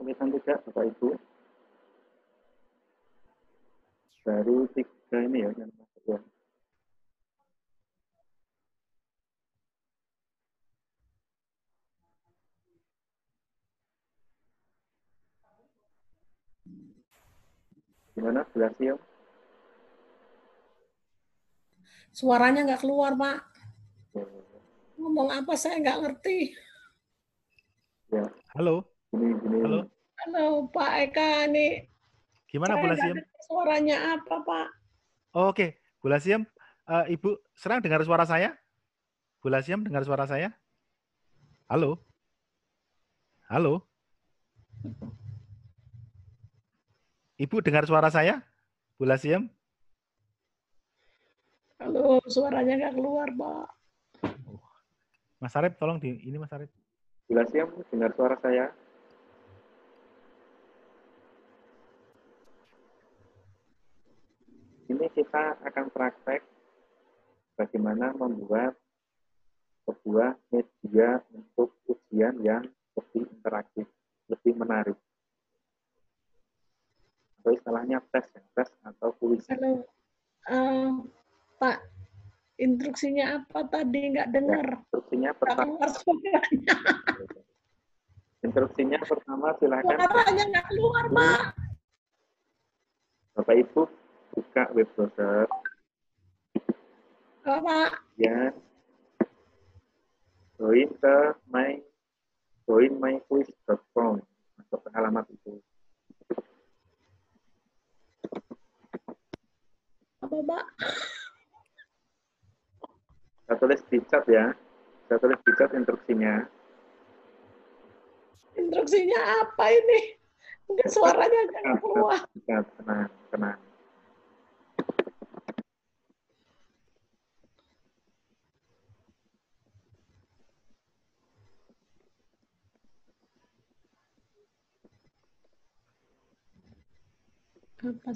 S3: tulisan tiga Bapak Ibu baru tiga ini ya yang masuk ya. Gimana sudah siap?
S4: Suaranya nggak keluar, Pak. Ngomong apa saya nggak ngerti.
S2: Ya. Halo. Gini, gini. Halo.
S4: Halo Pak Eka nih.
S2: Gimana Bu Lasiem?
S4: Suaranya apa Pak?
S2: Oh, Oke, okay. Bu Lasiem, uh, eh, Ibu serang dengar suara saya? Bu Lasiem dengar suara saya? Halo? Halo? Ibu dengar suara saya? Bu Lasiem?
S4: Halo, suaranya nggak keluar, Pak.
S2: Oh, Mas Arif, tolong di ini Mas Arif.
S3: Bu Lasiem, dengar suara saya? sini kita akan praktek bagaimana membuat sebuah media untuk ujian yang lebih interaktif, lebih menarik. Atau istilahnya tes, ya, tes atau kuis. Halo,
S4: uh, Pak, instruksinya apa tadi? Nggak ya, dengar. Ya, instruksinya
S3: pertama. instruksinya pertama silahkan. nggak
S7: keluar, Pak.
S3: Bapak Ibu buka web browser. Oh, Pak. Ya. Join ke my join quiz.com masuk ke alamat itu. Apa, Pak? Saya tulis di chat ya. Saya tulis di chat instruksinya.
S4: Instruksinya apa ini?
S5: Mungkin suaranya agak nah, keluar.
S3: tenang. tenang. Nah.
S5: Ah,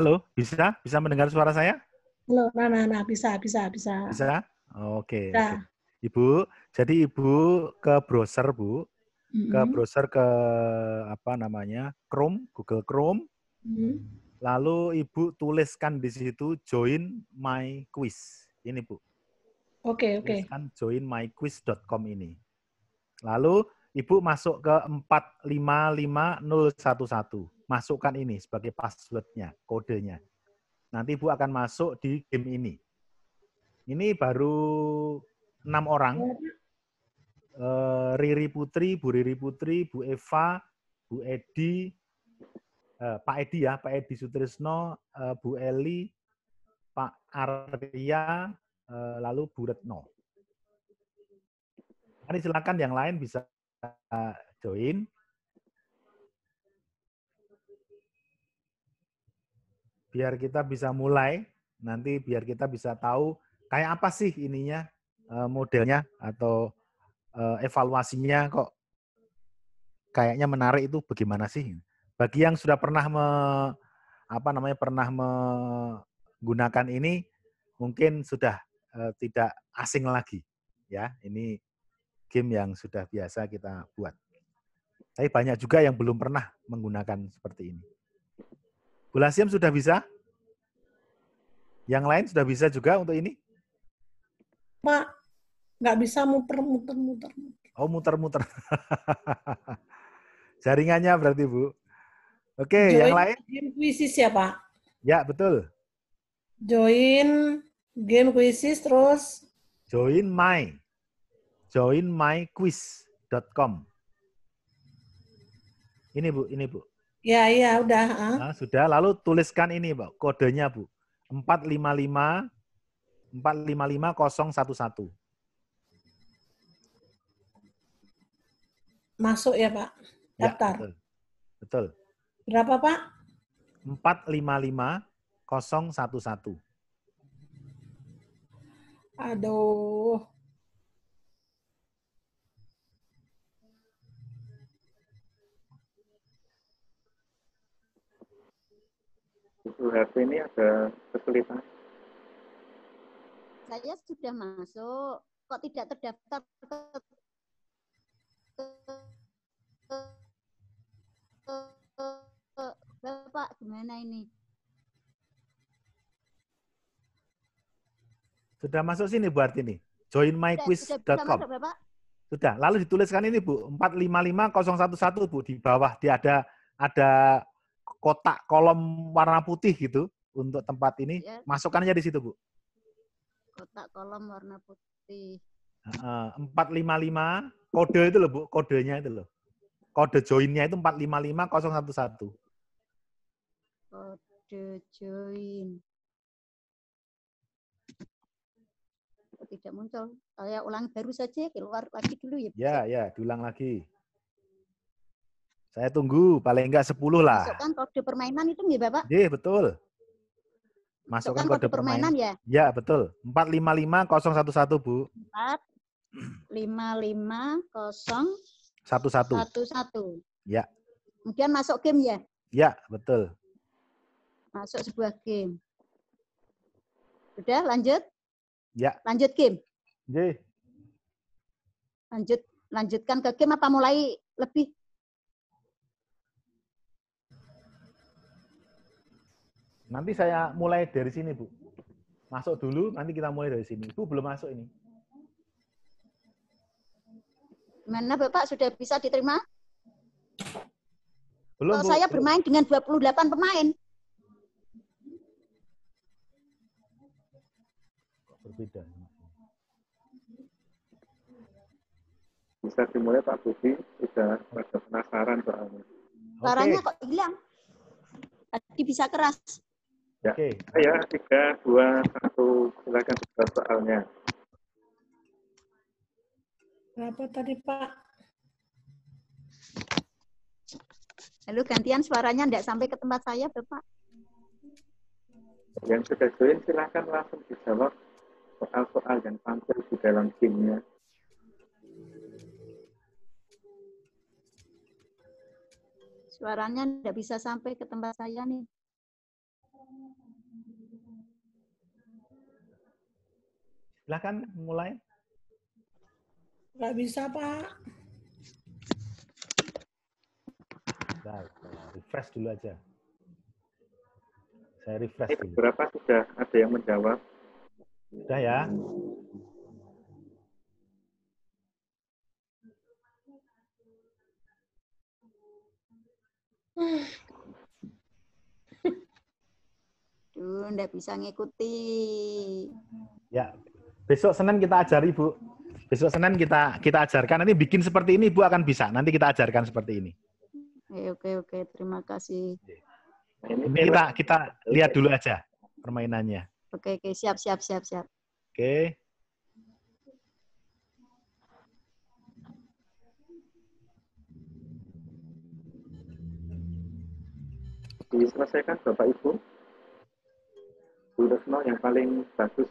S2: Halo, bisa? Bisa mendengar suara saya?
S4: Halo, nah, nah, nah, bisa, bisa, bisa. Bisa?
S2: Oke. Bisa. Ibu, jadi Ibu ke browser, Bu. Mm-hmm. Ke browser ke apa namanya? Chrome, Google Chrome. Mm-hmm. Lalu Ibu tuliskan di situ join my quiz. Ini, Bu.
S4: Oke, okay, oke. Okay. Tuliskan
S2: join quiz.com ini. Lalu Ibu masuk ke 455011 masukkan ini sebagai passwordnya, kodenya. Nanti bu akan masuk di game ini. Ini baru enam orang. Eh, Riri Putri, Bu Riri Putri, Bu Eva, Bu Edi, eh, Pak Edi ya, Pak Edi Sutrisno, eh, Bu Eli, Pak Arya, lalu Bu Retno. nanti silakan yang lain bisa join. biar kita bisa mulai nanti biar kita bisa tahu kayak apa sih ininya eh, modelnya atau eh, evaluasinya kok kayaknya menarik itu bagaimana sih bagi yang sudah pernah me, apa namanya pernah menggunakan ini mungkin sudah eh, tidak asing lagi ya ini game yang sudah biasa kita buat tapi banyak juga yang belum pernah menggunakan seperti ini Gula siam sudah bisa? Yang lain sudah bisa juga untuk ini? Pak, nggak bisa muter-muter-muter. Oh, muter-muter. Jaringannya berarti, Bu. Oke, okay, yang lain?
S4: Game quizzes ya, Pak?
S2: Ya, betul.
S4: Join game quizzes terus?
S2: Join my. Join my quiz.com. Ini, Bu. Ini, Bu. Ya,
S4: ya, udah. Huh?
S2: Nah, ah, sudah, lalu tuliskan ini, Mbak, kodenya, Bu. 455 455011.
S4: Masuk ya, Pak?
S2: Ya, Daftar. Ya, betul. betul. Berapa, Pak? 455011.
S4: Aduh,
S3: UHP ini ada kesulitan?
S7: Saya sudah masuk, kok tidak terdaftar ke, ke, ke, ke Bapak gimana ini?
S2: Sudah masuk sini Bu Artini. Joinmyquiz.com. Sudah, sudah, lalu dituliskan ini Bu, 455011 Bu di bawah dia ada ada kotak kolom warna putih gitu untuk tempat ini. Ya. aja di situ, Bu.
S7: Kotak kolom warna putih.
S2: Empat lima lima kode itu loh bu, kodenya itu loh. Kode joinnya itu empat lima lima satu satu.
S7: Kode join. Tidak muncul. Saya ulang baru saja keluar lagi dulu ya.
S2: Ya ya, diulang lagi. Saya tunggu paling enggak 10 lah. Masukkan
S7: kode permainan itu nggih, Bapak?
S2: Iya, betul. Masukkan, kode, kode permainan, permainan ya? Iya, betul. 455011, Bu. satu. Ya.
S7: Kemudian masuk game ya?
S2: Ya, betul.
S7: Masuk sebuah game. Sudah, lanjut? Ya. Lanjut game? Iya. Lanjut lanjutkan ke game apa mulai lebih
S2: Nanti saya mulai dari sini, Bu. Masuk dulu, nanti kita mulai dari sini. Bu, belum masuk ini.
S7: Mana Bapak sudah bisa diterima? Belum, Kalau Bu. saya bermain dengan 28 pemain.
S2: Kok berbeda?
S3: Bisa dimulai Pak Budi, sudah pada penasaran soalnya. Suaranya okay.
S7: kok hilang? Tadi bisa keras.
S3: Ya. Oke. Okay. Ya, tiga, dua, satu. Silakan buka soalnya.
S7: Berapa tadi Pak? Lalu gantian suaranya tidak sampai ke tempat saya, Bapak.
S3: Yang sudah join silakan langsung dijawab soal-soal yang tampil di dalam timnya.
S7: Suaranya tidak bisa sampai ke tempat saya nih.
S2: Silahkan mulai.
S4: Nggak bisa, Pak.
S2: Baik, refresh dulu aja. Saya refresh dulu. Berapa sudah ada yang menjawab? Sudah ya.
S7: Duh, ndak bisa ngikuti.
S2: Ya, Besok Senin kita ajari, Bu. Besok Senin kita kita ajarkan. Nanti bikin seperti ini, Bu akan bisa. Nanti kita ajarkan seperti ini.
S8: Oke, oke, oke. Terima kasih. Ini
S2: kita kita lihat dulu aja permainannya.
S7: Oke, oke. Siap, siap, siap, siap.
S2: Oke.
S3: Diselesaikan Bapak Ibu. Bu Retno yang paling bagus.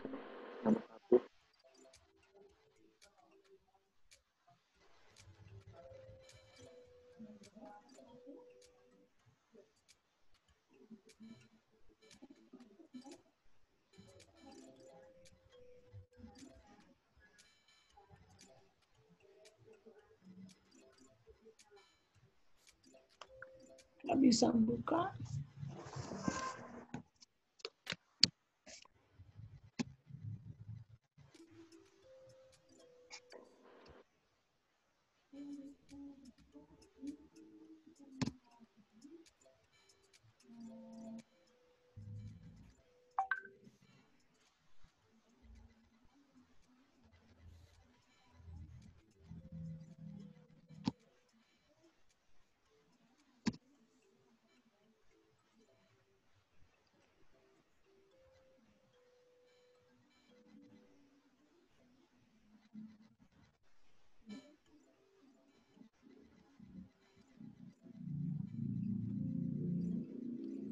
S4: bisa buka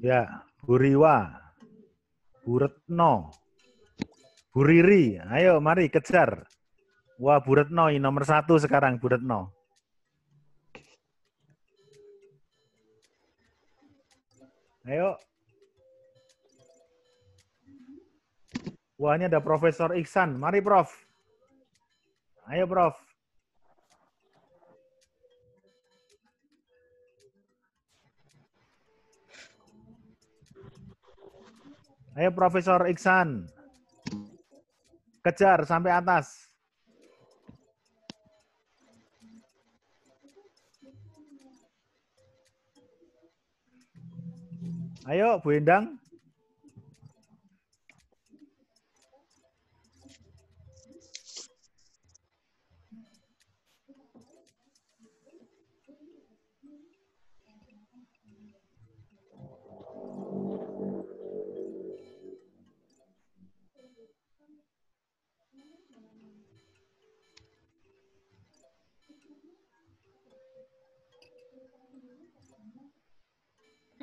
S2: Ya, Buriwa. Buretno. Buriri. Ayo, mari kejar. Wah, Buretno ini nomor satu sekarang, Buretno. Ayo. Wah, ini ada Profesor Iksan. Mari, Prof. Ayo, Prof. Ayo Profesor Iksan. Kejar sampai atas. Ayo Bu Endang.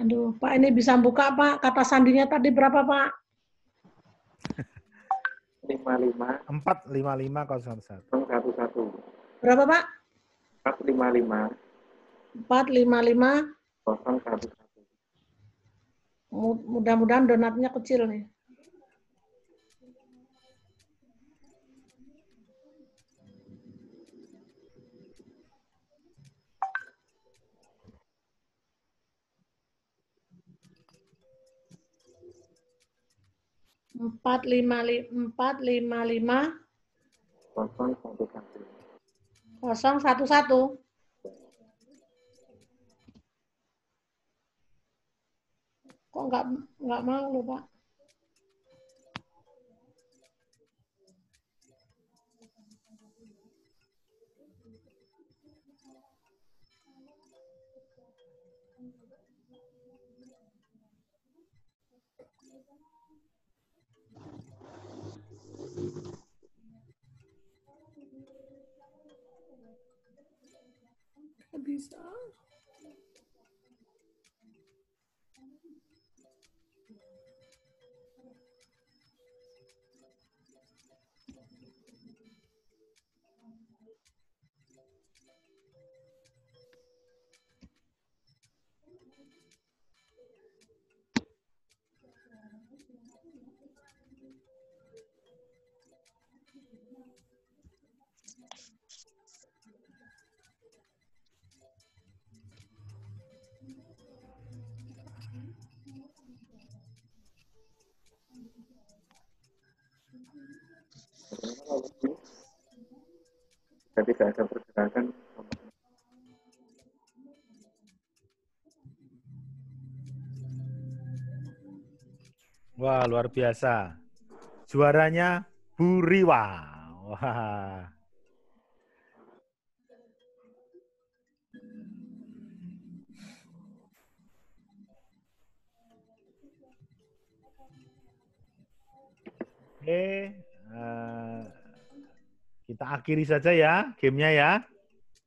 S4: Aduh, Pak ini bisa buka Pak. Kata sandinya tadi berapa Pak?
S2: 55. 455 satu. 011. Berapa Pak? 455.
S4: 455. 011. Mudah-mudahan donatnya kecil nih. Empat lima empat lima lima
S3: kosong satu satu
S4: kosong satu satu kok nggak nggak mau lupa Freestyle
S3: dan
S2: tidak ada pergerakan Wah, luar biasa. Juaranya Buriwa. Wah. Oke, okay. uh, eh, kita akhiri saja ya gamenya ya.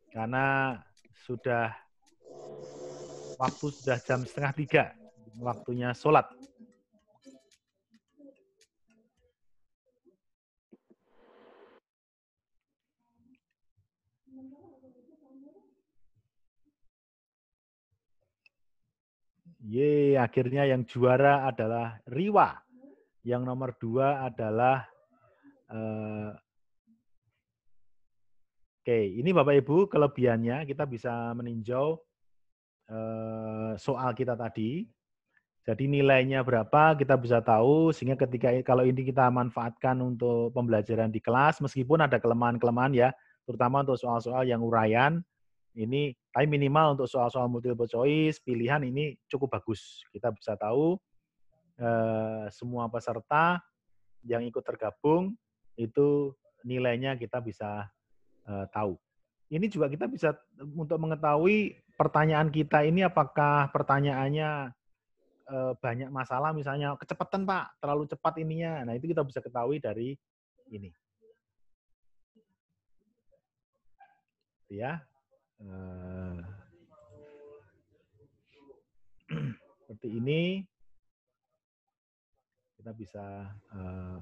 S2: Karena sudah waktu sudah jam setengah tiga. Waktunya sholat. Ye, akhirnya yang juara adalah Riwa. Yang nomor dua adalah uh, Oke, ini Bapak Ibu kelebihannya kita bisa meninjau eh, soal kita tadi. Jadi nilainya berapa kita bisa tahu sehingga ketika kalau ini kita manfaatkan untuk pembelajaran di kelas meskipun ada kelemahan-kelemahan ya, terutama untuk soal-soal yang uraian ini tapi minimal untuk soal-soal multiple choice pilihan ini cukup bagus. Kita bisa tahu eh, semua peserta yang ikut tergabung itu nilainya kita bisa Eh, tahu. Ini juga kita bisa eh, untuk mengetahui pertanyaan kita ini apakah pertanyaannya eh, banyak masalah misalnya kecepatan Pak, terlalu cepat ininya. Nah, itu kita bisa ketahui dari ini. Ya. seperti ini kita bisa uh,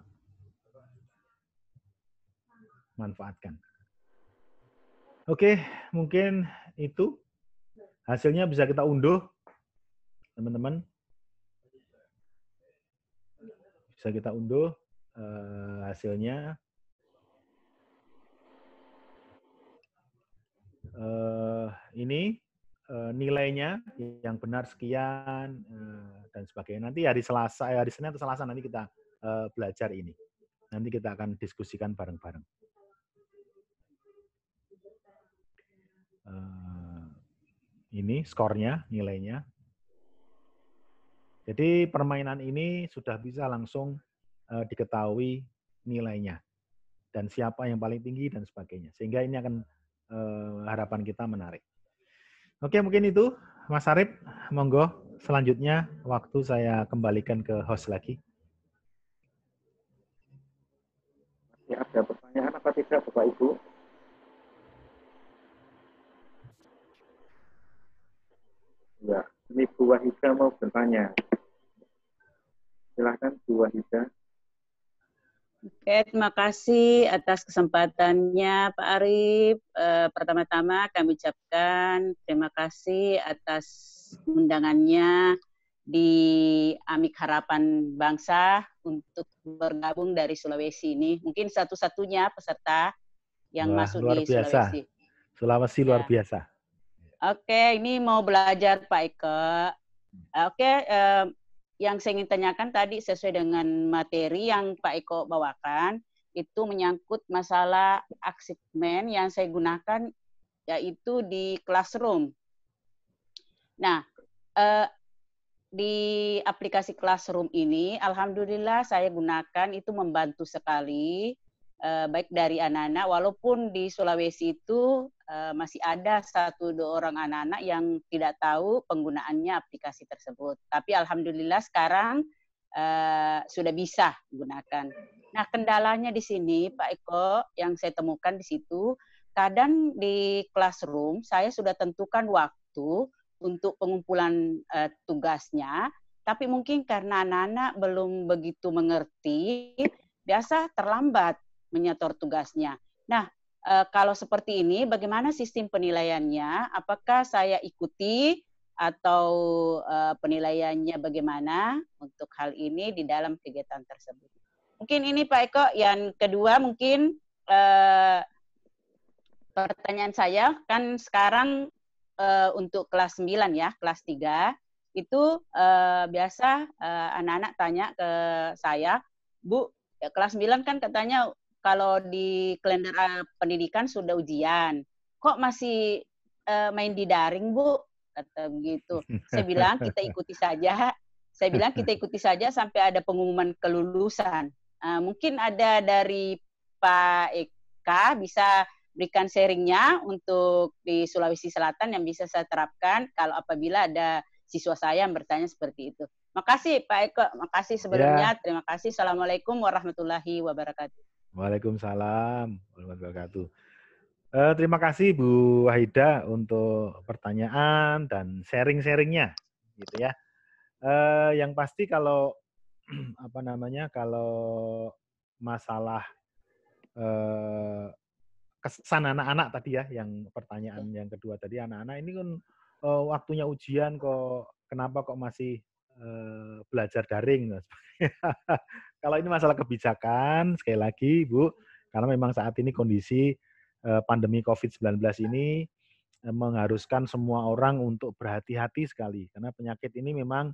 S2: manfaatkan. Oke, mungkin itu hasilnya bisa kita unduh, teman-teman. Bisa kita unduh eh, hasilnya. Eh, ini eh, nilainya yang benar sekian dan sebagainya. Nanti hari Selasa, hari Senin atau Selasa nanti kita belajar ini. Nanti kita akan diskusikan bareng-bareng. Eh, ini skornya, nilainya. Jadi permainan ini sudah bisa langsung eh, diketahui nilainya dan siapa yang paling tinggi dan sebagainya. Sehingga ini akan eh, harapan kita menarik. Oke, mungkin itu Mas Arif, monggo selanjutnya waktu saya kembalikan ke host lagi.
S3: Masih ada pertanyaan apa tidak Bapak Ibu? Ya, ini Bu Wahida mau bertanya. Silahkan Bu Wahida.
S8: Oke, terima kasih atas kesempatannya Pak Arif. E, Pertama-tama kami ucapkan terima kasih atas undangannya di Amik Harapan Bangsa untuk bergabung dari Sulawesi ini. Mungkin satu-satunya peserta yang Wah, masuk luar di biasa. Sulawesi.
S2: Sulawesi ya. luar biasa.
S8: Oke, ini mau belajar Pak Eko. Hmm. Oke, eh, yang saya ingin tanyakan tadi sesuai dengan materi yang Pak Eko bawakan itu menyangkut masalah aksimen yang saya gunakan yaitu di classroom. Nah, eh, di aplikasi classroom ini, alhamdulillah saya gunakan itu membantu sekali eh, baik dari anak-anak, walaupun di Sulawesi itu Eh, masih ada satu dua orang anak-anak yang tidak tahu penggunaannya aplikasi tersebut. Tapi alhamdulillah sekarang uh, sudah bisa gunakan. Nah, kendalanya di sini Pak Eko yang saya temukan di situ, kadang di classroom saya sudah tentukan waktu untuk pengumpulan uh, tugasnya, tapi mungkin karena anak-anak belum begitu mengerti, biasa terlambat menyetor tugasnya. Nah, Eh, kalau seperti ini bagaimana sistem penilaiannya? Apakah saya ikuti atau uh, penilaiannya bagaimana untuk hal ini di dalam kegiatan tersebut? Mungkin ini Pak Eko yang kedua mungkin uh, pertanyaan saya kan sekarang uh, untuk kelas 9 ya, kelas 3 itu uh, biasa anak-anak uh, tanya ke saya, Bu, kelas 9 kan katanya kalau di kalender eh, pendidikan sudah ujian, kok masih uh, main di daring bu? Kata begitu. Saya bilang kita ikuti saja. Saya bilang kita ikuti saja sampai ada pengumuman kelulusan. Uh, mungkin ada dari Pak Eka bisa berikan sharingnya untuk di Sulawesi Selatan yang bisa saya terapkan kalau apabila ada siswa saya yang bertanya seperti itu. Makasih Pak Eko, makasih sebelumnya. Ya. Terima kasih. Assalamualaikum warahmatullahi wabarakatuh.
S2: Waalaikumsalam warahmatullahi wabarakatuh. Uh, terima kasih Bu Wahida untuk pertanyaan dan sharing-sharingnya, gitu ya. Uh, yang pasti kalau apa namanya kalau masalah uh, kesan anak-anak tadi ya, yang pertanyaan yang kedua tadi anak-anak ini kan uh, waktunya ujian kok kenapa kok masih uh, belajar daring? kalau ini masalah kebijakan, sekali lagi Bu, karena memang saat ini kondisi eh, pandemi COVID-19 ini eh, mengharuskan semua orang untuk berhati-hati sekali karena penyakit ini memang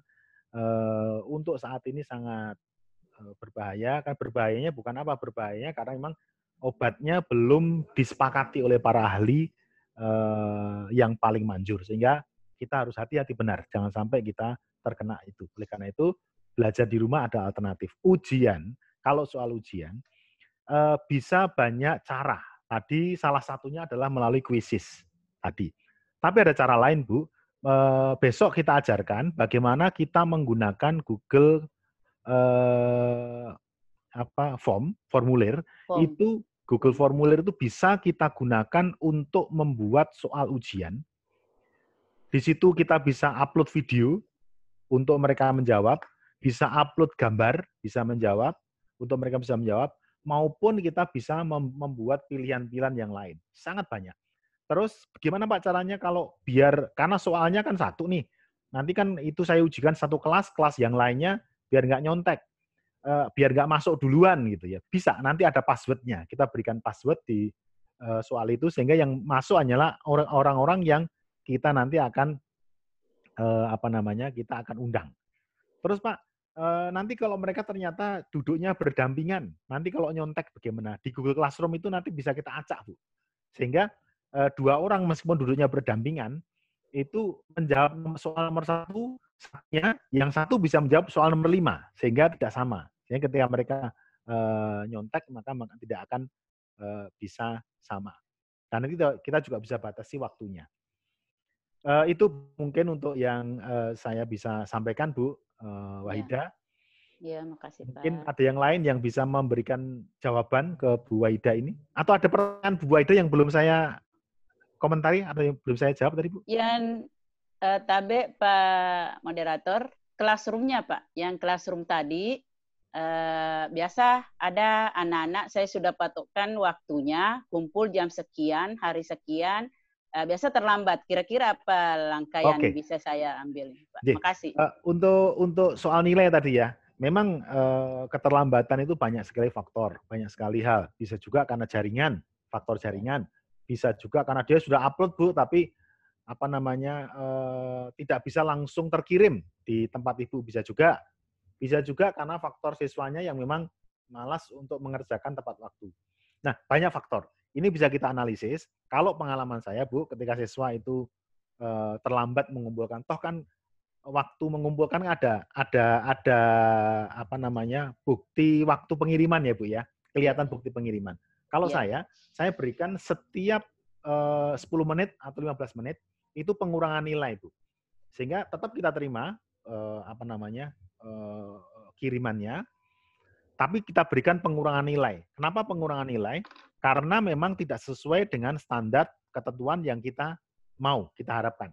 S2: eh, untuk saat ini sangat berbahaya kan berbahayanya bukan apa berbahayanya karena memang obatnya belum disepakati oleh para ahli yang paling manjur sehingga kita harus hati-hati benar jangan sampai kita terkena itu oleh karena itu belajar di rumah ada alternatif. Ujian, kalau soal ujian, eh, bisa banyak cara. Tadi salah satunya adalah melalui kuisis tadi. Tapi ada cara lain, Bu. Eh, besok kita ajarkan bagaimana kita menggunakan Google eh, apa form, formulir. Form. Itu Google formulir itu bisa kita gunakan untuk membuat soal ujian. Di situ kita bisa upload video untuk mereka menjawab bisa upload gambar, bisa menjawab, untuk mereka bisa menjawab, maupun kita bisa membuat pilihan-pilihan yang lain. Sangat banyak. Terus gimana Pak caranya kalau biar, karena soalnya kan satu nih, nanti kan itu saya ujikan satu kelas, kelas yang lainnya biar nggak nyontek, eh, biar nggak masuk duluan gitu ya. Bisa, nanti ada passwordnya. Kita berikan password di eh, soal itu sehingga yang masuk hanyalah orang-orang yang kita nanti akan eh, apa namanya kita akan undang. Terus Pak, nanti kalau mereka ternyata duduknya berdampingan, nanti kalau nyontek bagaimana? Di Google Classroom itu nanti bisa kita acak, Bu. Sehingga dua orang meskipun duduknya berdampingan, itu menjawab soal nomor satu, satunya, yang satu bisa menjawab soal nomor lima, sehingga tidak sama. Sehingga ketika mereka nyontek, maka, tidak akan bisa sama. Karena nanti kita juga bisa batasi waktunya. Uh, itu mungkin untuk yang uh, saya bisa sampaikan, Bu uh, Wahida.
S8: Ya. makasih Pak. Mungkin
S2: ada yang lain yang bisa memberikan jawaban ke Bu Wahida ini? Atau ada pertanyaan Bu Wahida yang belum saya komentari atau yang belum saya jawab tadi Bu?
S8: Yang uh, eh, tabe Pak Moderator, classroomnya Pak, yang classroom tadi uh, biasa ada anak-anak saya sudah patokkan waktunya kumpul jam sekian hari sekian uh, biasa terlambat. Kira-kira apa langkah okay. yang bisa saya ambil? Pak?
S2: kasih. Makasih. Uh, untuk untuk soal nilai tadi ya, memang uh, keterlambatan itu banyak sekali faktor, banyak sekali hal. Bisa juga karena jaringan, faktor iya. jaringan. Bisa juga karena dia sudah upload bu, tapi apa namanya uh, tidak bisa langsung terkirim di tempat ibu. Bisa juga, bisa juga karena faktor siswanya yang memang malas untuk mengerjakan tepat waktu. Nah, banyak faktor. Ini bisa kita analisis. Kalau pengalaman saya, Bu, ketika siswa itu e, terlambat mengumpulkan, toh kan waktu mengumpulkan ada ada ada apa namanya bukti waktu pengiriman ya bu ya kelihatan bukti pengiriman kalau ya. saya saya berikan setiap e, eh, 10 menit atau 15 menit itu pengurangan nilai bu sehingga tetap kita terima e, apa namanya e, kirimannya tapi kita berikan pengurangan nilai kenapa pengurangan nilai karena memang tidak sesuai dengan standar ketentuan yang kita mau, kita harapkan.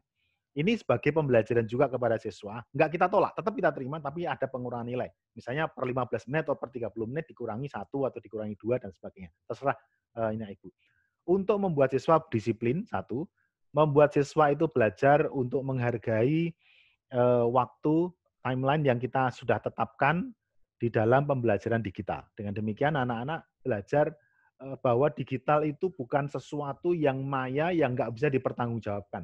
S2: Ini sebagai pembelajaran juga kepada siswa. Enggak kita tolak, tetap kita terima, tapi ada pengurangan nilai. Misalnya per 15 menit atau per 30 menit dikurangi satu atau dikurangi dua dan sebagainya. Terserah uh, ini Ibu. Untuk membuat siswa disiplin, satu. Membuat siswa itu belajar untuk menghargai uh, waktu timeline yang kita sudah tetapkan di dalam pembelajaran digital. Dengan demikian anak-anak belajar Eh, bahwa digital itu bukan sesuatu yang maya yang nggak bisa dipertanggungjawabkan.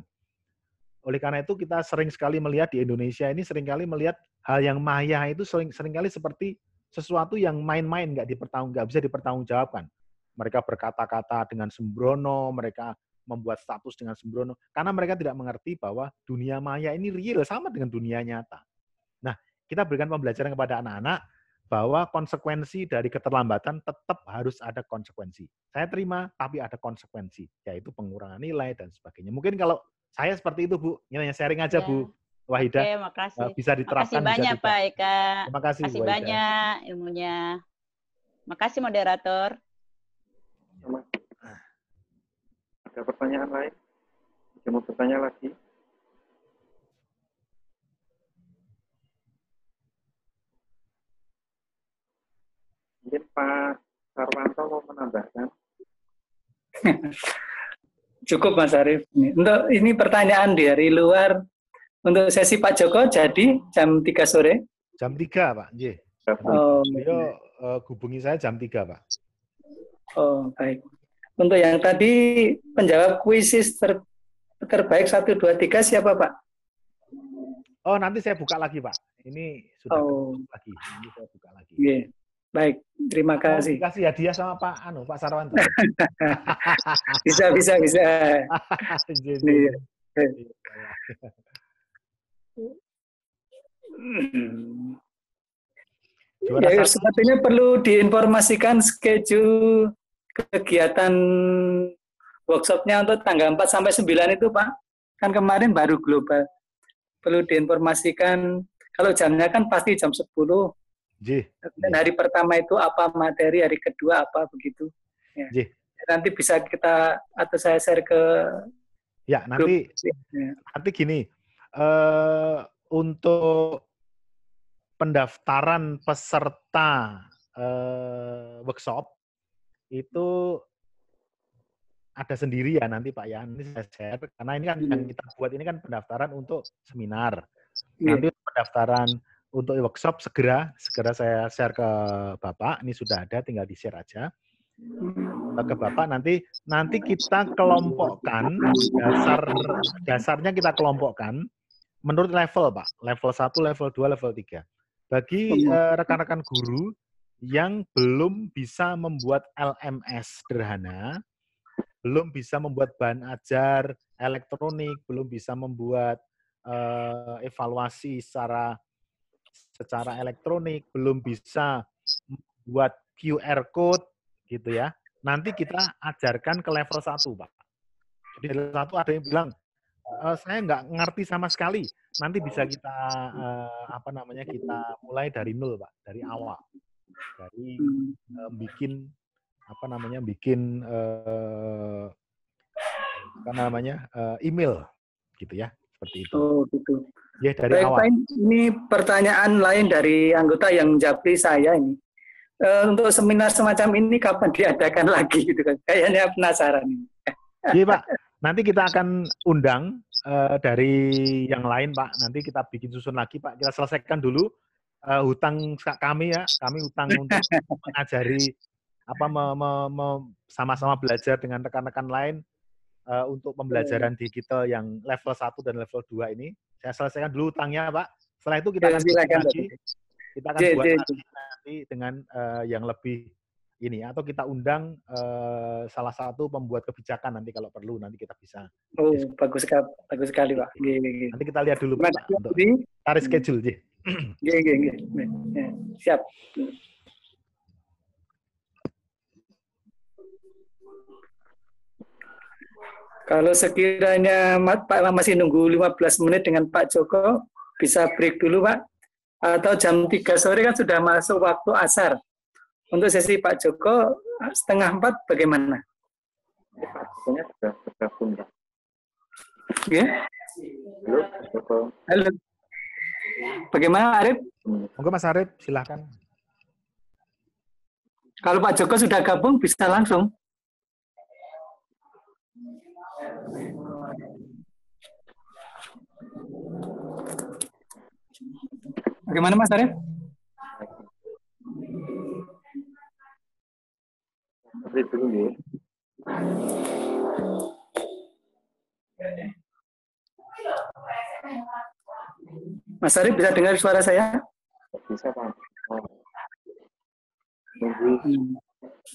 S2: Oleh karena itu kita sering sekali melihat di Indonesia ini sering kali melihat hal yang maya itu sering kali seperti sesuatu yang main-main nggak dipertanggung nggak bisa dipertanggungjawabkan. Mereka berkata-kata dengan sembrono, mereka membuat status dengan sembrono karena mereka tidak mengerti bahwa dunia maya ini real sama dengan dunia nyata. Nah, kita berikan pembelajaran kepada anak-anak bahwa konsekuensi dari keterlambatan tetap harus ada konsekuensi. Saya terima, tapi ada konsekuensi, yaitu pengurangan nilai dan sebagainya. Mungkin kalau saya seperti itu, Bu. Ini hanya sharing aja, ya. Bu Wahida. Oke, makasih. Eh, bisa diterapkan. Makasih banyak,
S8: Pak Eka. Terima kasih, makasih banyak ilmunya. Makasih, moderator. Ada pertanyaan lain?
S3: Saya mau bertanya lagi. mungkin Pak Sarwanto mau menambahkan.
S1: Cukup Mas Arief. Untuk ini pertanyaan dari luar untuk sesi Pak Joko jadi jam 3 sore?
S2: Jam 3, Pak. Ye. Oh, Yo, eh, hubungi
S1: saya jam 3, Pak. Oh, baik. Untuk yang tadi penjawab kuisis ter terbaik 1 2 3 siapa, Pak? Oh,
S2: nanti saya buka lagi, Pak. Ini sudah oh. lagi. Ini saya buka lagi. Yeah. Baik,
S1: terima kasih.
S2: Terima kasih ya dia sama Pak Anu, Pak Sarwanto.
S1: bisa, bisa, bisa. jadi iya. Iya. Ya, sepertinya perlu diinformasikan schedule kegiatan workshopnya untuk tanggal 4 sampai 9 itu Pak. Kan kemarin baru global. Perlu diinformasikan, kalau jamnya kan pasti jam 10, Ji. Dan hari pertama itu apa materi, hari kedua apa begitu. Ya. J. Nanti bisa kita atau saya share ke
S2: Ya, nanti ya. nanti gini. Uh, untuk pendaftaran peserta uh, workshop itu ada sendiri ya nanti Pak Yan ini saya share karena ini kan hmm. yang kita buat ini kan pendaftaran untuk seminar. Iya. Nanti pendaftaran untuk workshop segera segera saya share ke Bapak. Ini sudah ada, tinggal di-share aja ke hmm. Bapak nanti nanti kita kelompokkan dasar dasarnya kita kelompokkan menurut level Pak, level 1, level 2, level 3. Bagi iya. eh, rekan-rekan uh, guru yang belum bisa membuat LMS sederhana, belum bisa membuat bahan ajar elektronik, belum bisa membuat uh, evaluasi secara secara elektronik, belum bisa buat QR code gitu ya. Nanti kita ajarkan ke level 1, Pak. Di level 1 ada yang bilang, e, saya nggak ngerti sama sekali. Nanti bisa kita, eh, apa namanya, kita mulai dari nol, Pak. Dari awal. Dari eh, bikin, apa namanya, bikin eh, apa namanya eh, email gitu ya seperti itu. Oh gitu. Ya, dari Baik, awal.
S1: ini pertanyaan lain dari anggota yang menjawab saya ini. E, untuk seminar semacam ini kapan diadakan lagi gitu kan? Kayaknya penasaran nih. Iya, Pak.
S2: Nanti kita akan undang uh, dari yang lain, Pak. Nanti kita bikin susun lagi, Pak. Kita selesaikan dulu uh, hutang kami ya. Kami hutang untuk mengajari apa me, me, me, sama-sama belajar dengan rekan-rekan lain uh, untuk pembelajaran digital yang level 1 dan level 2 ini. Saya selesaikan dulu utangnya, Pak. Setelah itu kita ya, akan silakan, lagi. Kita akan buat nanti dengan uh, yang lebih ini atau kita undang uh, salah satu pembuat kebijakan nanti kalau perlu nanti kita bisa. Oh, bagus sekali, bagus sekali, Pak. Gini, gini. Nanti kita lihat dulu Pak, untuk tarik schedule, Ji. Gini, gini, gini. Siap.
S1: Kalau sekiranya Pak masih nunggu 15 menit dengan Pak Joko, bisa break dulu Pak. Atau jam 3 sore kan sudah masuk waktu asar. Untuk sesi Pak Joko, setengah 4 bagaimana? Sebenarnya sudah bergabung ya. Pak Joko. Halo.
S2: Bagaimana Arif? Monggo Mas Arif, silahkan. Kalau Pak Joko sudah gabung,
S1: bisa langsung. Bagaimana Mas Arief? Mas Arief bisa dengar suara saya? Bisa Pak. Nunggu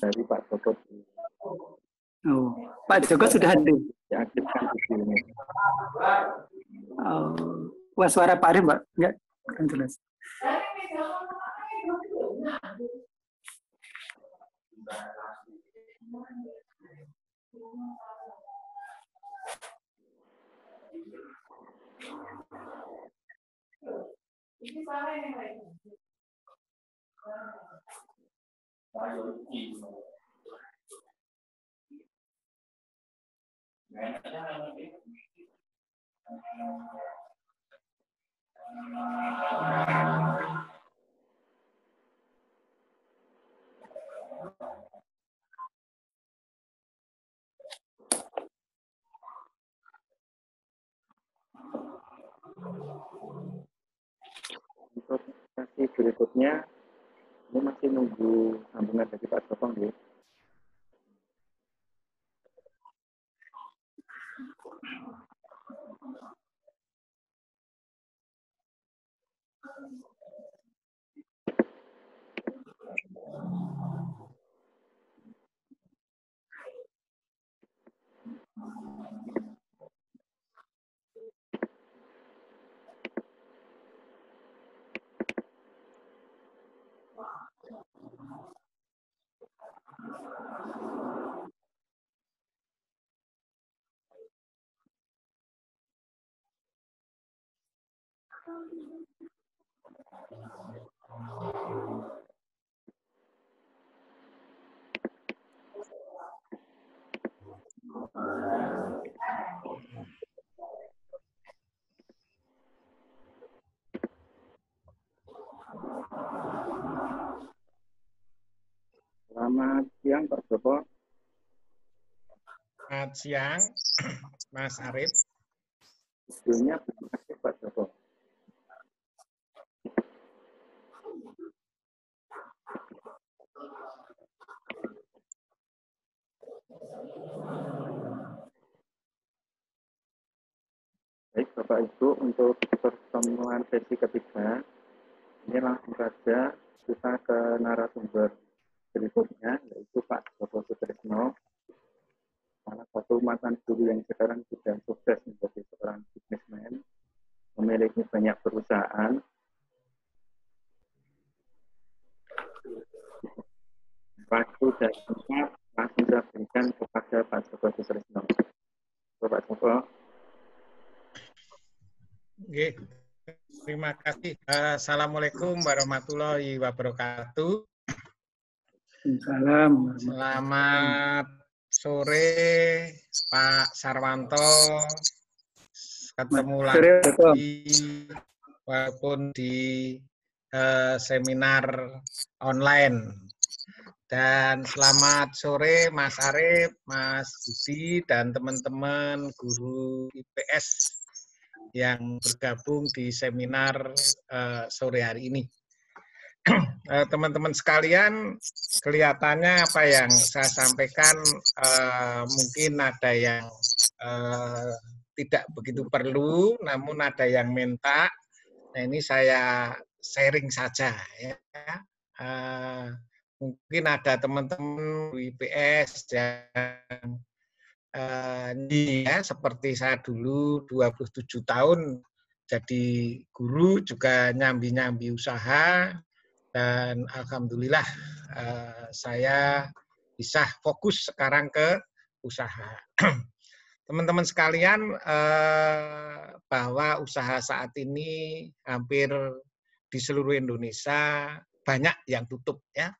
S1: dari Pak Joko. Oh, Pak Joko sudah hadir. Diaktifkan videonya. Oh, suara Pak Arief Mbak, enggak, kan jelas.
S9: Selamat siang, Mas Arif.
S3: Sebelumnya terima kasih Pak Joko. Baik Bapak Ibu untuk pertemuan sesi ketiga ini langsung saja kita ke narasumber berikutnya yaitu Pak Joko Sutrisno salah satu mantan guru yang sekarang sudah sukses menjadi seorang businessman, memiliki banyak perusahaan. Waktu dan tempat langsung saya berikan kepada Pak Joko Susresno. Bapak Joko.
S9: Oke, terima kasih. Assalamualaikum warahmatullahi wabarakatuh. Salam. Selamat sore Pak Sarwanto. Ketemu lagi walaupun di eh, seminar online. Dan selamat sore Mas Arif, Mas Budi, dan teman-teman guru IPS yang bergabung di seminar eh, sore hari ini. Eh, teman-teman sekalian, kelihatannya apa yang saya sampaikan eh, mungkin ada yang eh, tidak begitu perlu, namun ada yang minta. Nah ini saya sharing saja ya. mungkin ada teman-teman WPS yang eh, ya, seperti saya dulu 27 tahun jadi guru juga nyambi-nyambi usaha dan alhamdulillah uh, saya bisa fokus sekarang ke usaha. Teman-teman sekalian, eh, bahwa usaha saat ini hampir di seluruh Indonesia banyak yang tutup ya,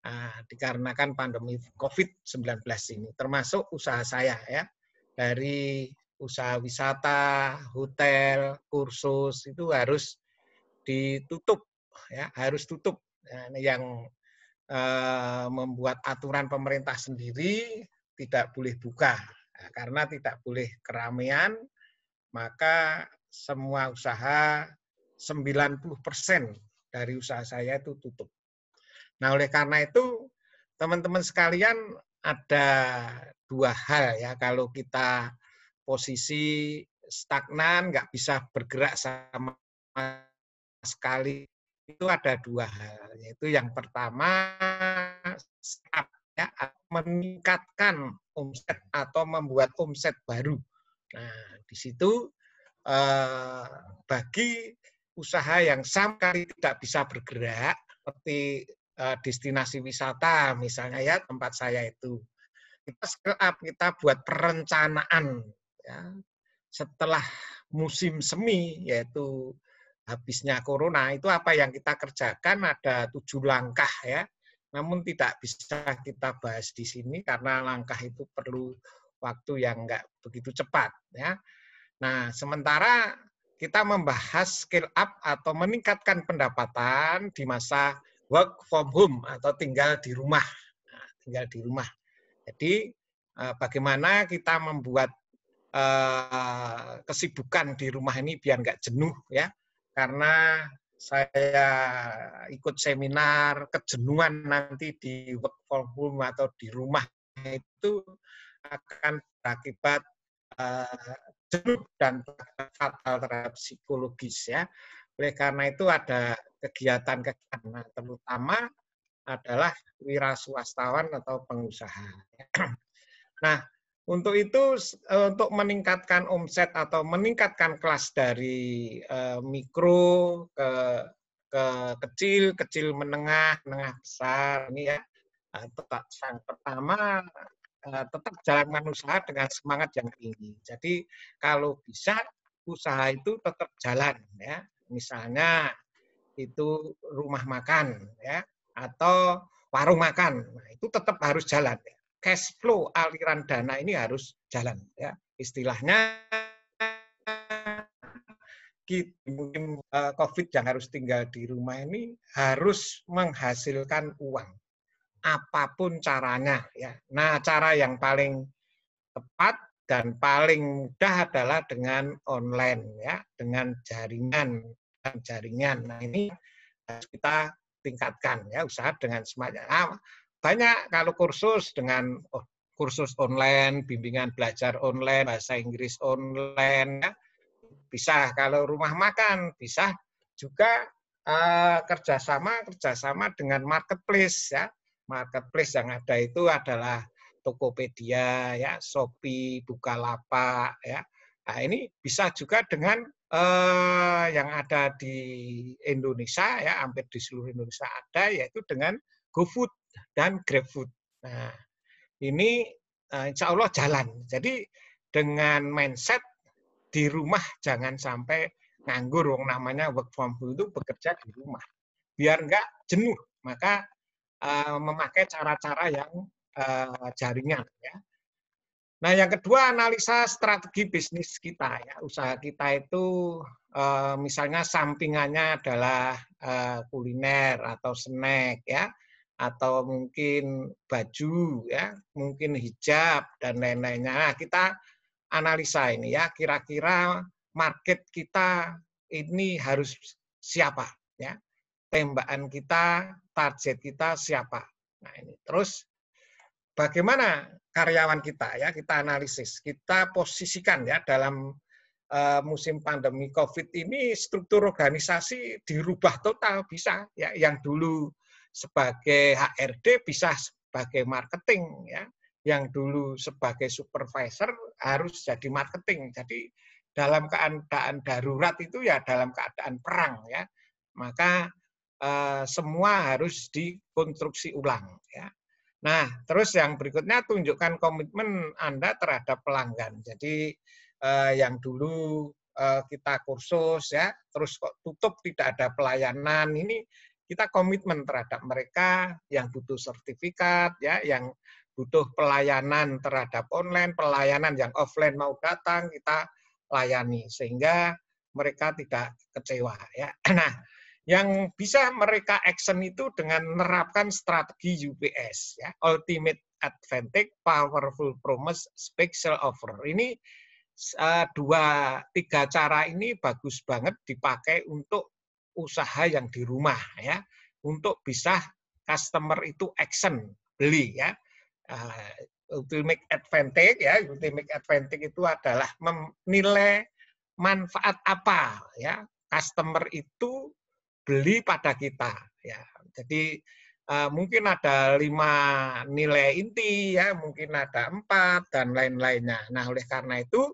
S9: eh, dikarenakan pandemi COVID-19 ini, termasuk usaha saya ya, dari usaha wisata, hotel, kursus itu harus ditutup ya harus tutup yang eh, membuat aturan pemerintah sendiri tidak boleh buka nah, karena tidak boleh keramaian maka semua usaha 90% dari usaha saya itu tutup. Nah, oleh karena itu teman-teman sekalian ada dua hal ya kalau kita posisi stagnan nggak bisa bergerak sama sekali itu ada dua hal, yaitu yang pertama ya, meningkatkan omset atau membuat omset baru. Nah, di situ eh, bagi usaha yang sama kali tidak bisa bergerak seperti eh, destinasi wisata misalnya ya tempat saya itu kita scale up kita buat perencanaan ya setelah musim semi yaitu habisnya corona itu apa yang kita kerjakan ada tujuh langkah ya. Namun tidak bisa kita bahas di sini karena langkah itu perlu waktu yang enggak begitu cepat ya. Nah, sementara kita membahas scale up atau meningkatkan pendapatan di masa work from home atau tinggal di rumah. Nah, tinggal di rumah. Jadi eh, bagaimana kita membuat eh, kesibukan di rumah ini biar enggak jenuh ya karena saya ikut seminar kejenuhan nanti di work from home atau di rumah itu akan berakibat uh, eh, jenuh dan fatal terhadap psikologis ya. Oleh karena itu ada kegiatan-kegiatan nah, terutama adalah wira swastawan atau pengusaha. Ya. Nah, untuk itu e, untuk meningkatkan omset atau meningkatkan kelas dari eh, mikro ke ke kecil, kecil menengah, menengah besar ini ya. Tetap yang pertama e, tetap jalankan usaha dengan semangat yang tinggi. Jadi kalau bisa usaha itu tetap jalan ya. Misalnya itu rumah makan ya atau warung makan. Nah, itu tetap harus jalan ya cash flow aliran dana ini harus jalan ya istilahnya kita mungkin eh, COVID yang harus tinggal di rumah ini harus menghasilkan uang apapun caranya ya. Nah, cara yang paling tepat dan paling mudah adalah dengan online ya, dengan jaringan dan jaringan. Nah, ini harus kita tingkatkan ya usaha dengan semacam Nah, banyak kalau kursus dengan oh, kursus online, bimbingan belajar online, bahasa Inggris online, ya. bisa kalau rumah makan, bisa juga uh, kerjasama kerjasama dengan marketplace ya. Marketplace yang ada itu adalah Tokopedia, ya, Shopee, Bukalapak, ya. Nah, ini bisa juga dengan eh, yang ada di Indonesia, ya, hampir di seluruh Indonesia ada, yaitu dengan GoFood dan GrabFood. Nah, ini uh, insya Allah jalan. Jadi dengan mindset di rumah jangan sampai nganggur wong namanya work from home itu bekerja di rumah biar enggak jenuh maka uh, memakai cara-cara yang uh, jaringan ya nah yang kedua analisa strategi bisnis kita ya usaha kita itu uh, misalnya sampingannya adalah uh, kuliner atau snack ya atau mungkin baju ya, mungkin hijab dan lain-lainnya. Nah, kita analisa ini ya, kira-kira market kita ini harus siapa ya. Tembakan kita, target kita siapa. Nah, ini terus bagaimana karyawan kita ya, kita analisis, kita posisikan ya dalam uh, musim pandemi COVID ini struktur organisasi dirubah total bisa ya yang dulu sebagai HRD bisa sebagai marketing ya yang dulu sebagai supervisor harus jadi marketing. Jadi dalam keadaan darurat itu ya dalam keadaan perang ya. Maka eh, semua harus dikonstruksi ulang ya. Nah, terus yang berikutnya tunjukkan komitmen Anda terhadap pelanggan. Jadi eh, yang dulu eh, kita kursus ya, terus kok tutup tidak ada pelayanan ini kita komitmen terhadap mereka yang butuh sertifikat ya yang butuh pelayanan terhadap online pelayanan yang offline mau datang kita layani sehingga mereka tidak kecewa ya nah yang bisa mereka action itu dengan menerapkan strategi UPS ya ultimate advantage powerful promise special offer ini eh, dua tiga cara ini bagus banget dipakai untuk usaha yang di rumah ya untuk bisa customer itu action beli ya uh, ultimate advantage ya ultimate advantage itu adalah menilai manfaat apa ya customer itu beli pada kita ya jadi uh, mungkin ada lima nilai inti ya mungkin ada empat dan lain-lainnya nah oleh karena itu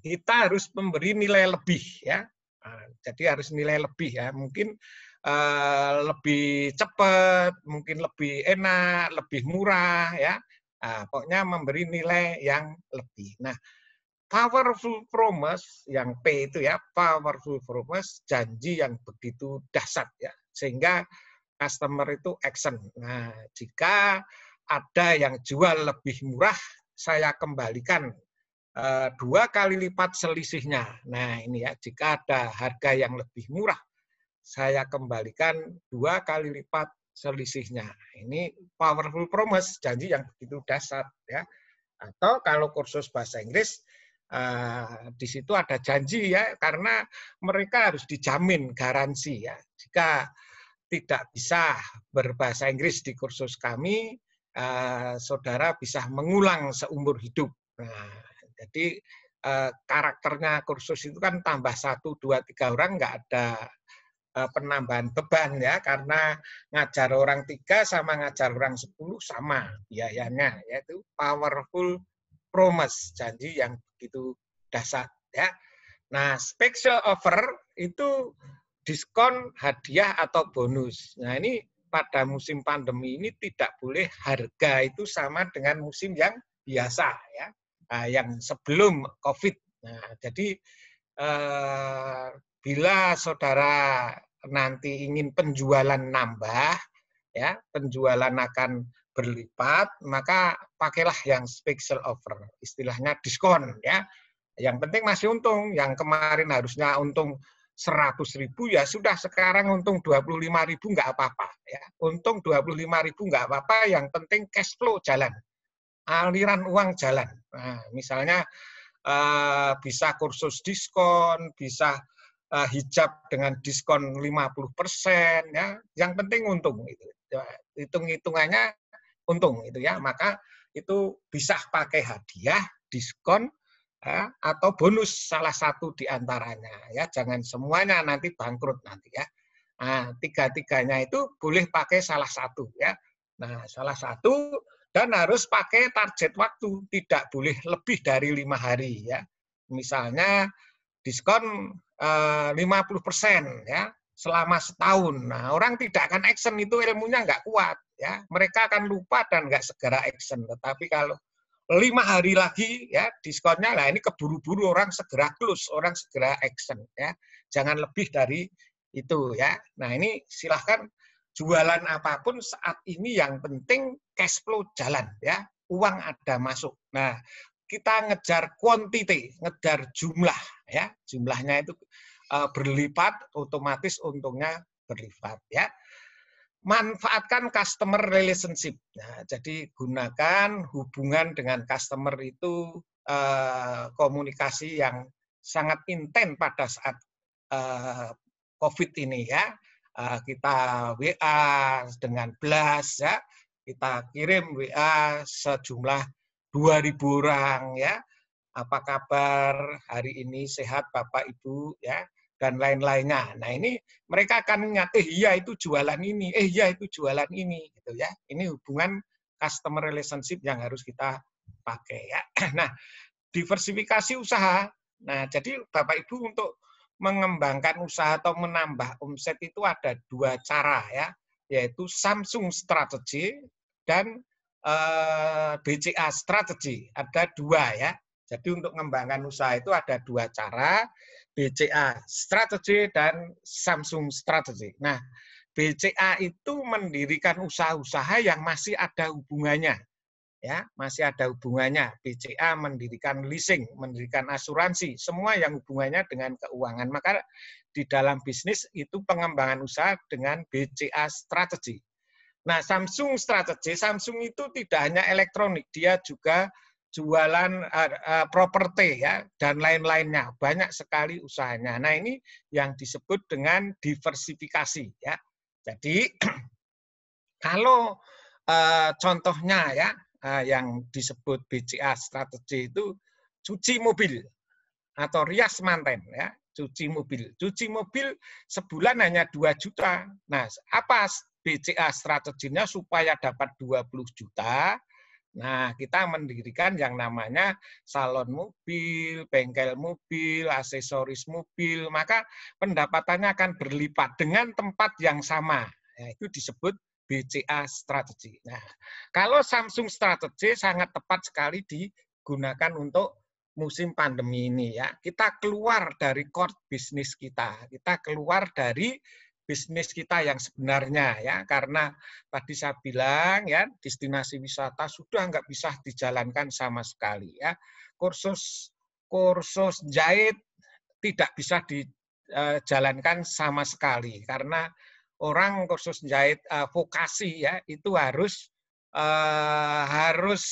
S9: kita harus memberi nilai lebih ya Ah, jadi harus nilai lebih ya mungkin uh, lebih cepat mungkin lebih enak lebih murah ya uh, pokoknya memberi nilai yang lebih nah powerful promise yang P itu ya powerful promise janji yang begitu dahsyat ya sehingga customer itu action nah jika ada yang jual lebih murah saya kembalikan Eh, dua kali lipat selisihnya. Nah ini ya, jika ada harga yang lebih murah, saya kembalikan dua kali lipat selisihnya. Ini powerful promise, janji yang begitu dasar ya. Atau kalau kursus bahasa Inggris, Uh, di situ ada janji ya karena mereka harus dijamin garansi ya jika tidak bisa berbahasa Inggris di kursus kami eh, saudara bisa mengulang seumur hidup nah, jadi eh, karakternya kursus itu kan tambah satu, dua, tiga orang nggak ada eh, penambahan beban ya karena ngajar orang tiga sama ngajar orang sepuluh sama
S5: biayanya
S9: yaitu powerful promise janji yang begitu dasar ya. Nah, special offer itu diskon, hadiah atau bonus. Nah, ini pada musim pandemi ini tidak boleh harga itu sama dengan musim yang biasa ya uh, yang sebelum COVID. Nah, jadi uh, bila saudara nanti ingin penjualan nambah, ya penjualan akan berlipat, maka pakailah yang special offer, istilahnya diskon ya. Yang penting masih untung, yang kemarin harusnya untung 100 ribu ya sudah sekarang untung 25 ribu nggak apa-apa ya. Untung 25 ribu nggak apa-apa, yang penting cash flow jalan aliran uang jalan. Nah, misalnya eh, bisa kursus diskon, bisa eh, hijab dengan diskon 50% persen, ya. Yang penting untung itu. Ya, hitung-hitungannya untung itu ya. Maka itu bisa pakai hadiah, diskon ya, atau bonus salah satu di antaranya ya. Jangan semuanya nanti bangkrut nanti ya. Nah, tiga-tiganya itu boleh pakai salah satu ya. Nah, salah satu dan harus pakai target waktu, tidak boleh lebih dari lima hari ya. Misalnya diskon eh, persen ya selama setahun. Nah, orang tidak akan action itu ilmunya nggak kuat ya. Mereka akan lupa dan nggak segera action. Tetapi kalau lima hari lagi ya diskonnya lah ini keburu-buru orang segera close, orang segera action ya. Jangan lebih dari itu ya. Nah, ini silahkan jualan apapun saat ini yang penting cash flow jalan ya uang ada masuk nah kita ngejar quantity, ngejar jumlah ya jumlahnya itu eh, berlipat otomatis untungnya berlipat ya manfaatkan customer relationship nah, jadi gunakan hubungan dengan customer itu eh, komunikasi yang sangat intens pada saat eh, COVID ini ya Ah, kita WA dengan belas ya, kita kirim WA sejumlah 2000 orang ya. Apa kabar hari ini sehat Bapak Ibu ya dan lain-lainnya. Nah, ini mereka akan ingat eh iya itu jualan ini, eh iya itu jualan ini gitu ya. Ini hubungan customer relationship yang harus kita pakai ya. Nah, diversifikasi usaha. Nah, jadi Bapak Ibu untuk mengembangkan usaha atau menambah omset itu ada dua cara ya, yaitu Samsung Strategy dan eh, BCA Strategy. Ada dua ya. Jadi untuk mengembangkan usaha itu ada dua cara, BCA Strategy dan Samsung Strategy. Nah, BCA itu mendirikan usaha-usaha yang masih ada hubungannya ya masih ada hubungannya BCA mendirikan leasing mendirikan asuransi semua yang hubungannya dengan keuangan maka di dalam bisnis itu pengembangan usaha dengan BCA strategi nah Samsung strategi Samsung itu tidak hanya elektronik dia juga jualan uh, uh, properti ya dan lain-lainnya banyak sekali usahanya nah ini yang disebut dengan diversifikasi ya jadi kalau uh, contohnya ya uh, yang disebut BCA strategi itu cuci mobil atau rias manten ya cuci mobil cuci mobil sebulan hanya 2 juta nah apa BCA strateginya supaya dapat 20 juta Nah, kita mendirikan yang namanya salon mobil, bengkel mobil, aksesoris mobil, maka pendapatannya akan berlipat dengan tempat yang sama. Ya, itu disebut BCA Strategy. Nah, kalau Samsung Strategy sangat tepat sekali digunakan untuk musim pandemi ini ya. Kita keluar dari core bisnis kita. Kita keluar dari bisnis kita yang sebenarnya ya karena tadi saya bilang ya destinasi wisata sudah nggak bisa dijalankan sama sekali ya kursus kursus jahit tidak bisa dijalankan eh, sama sekali karena orang kursus jahit uh, vokasi ya itu harus uh, harus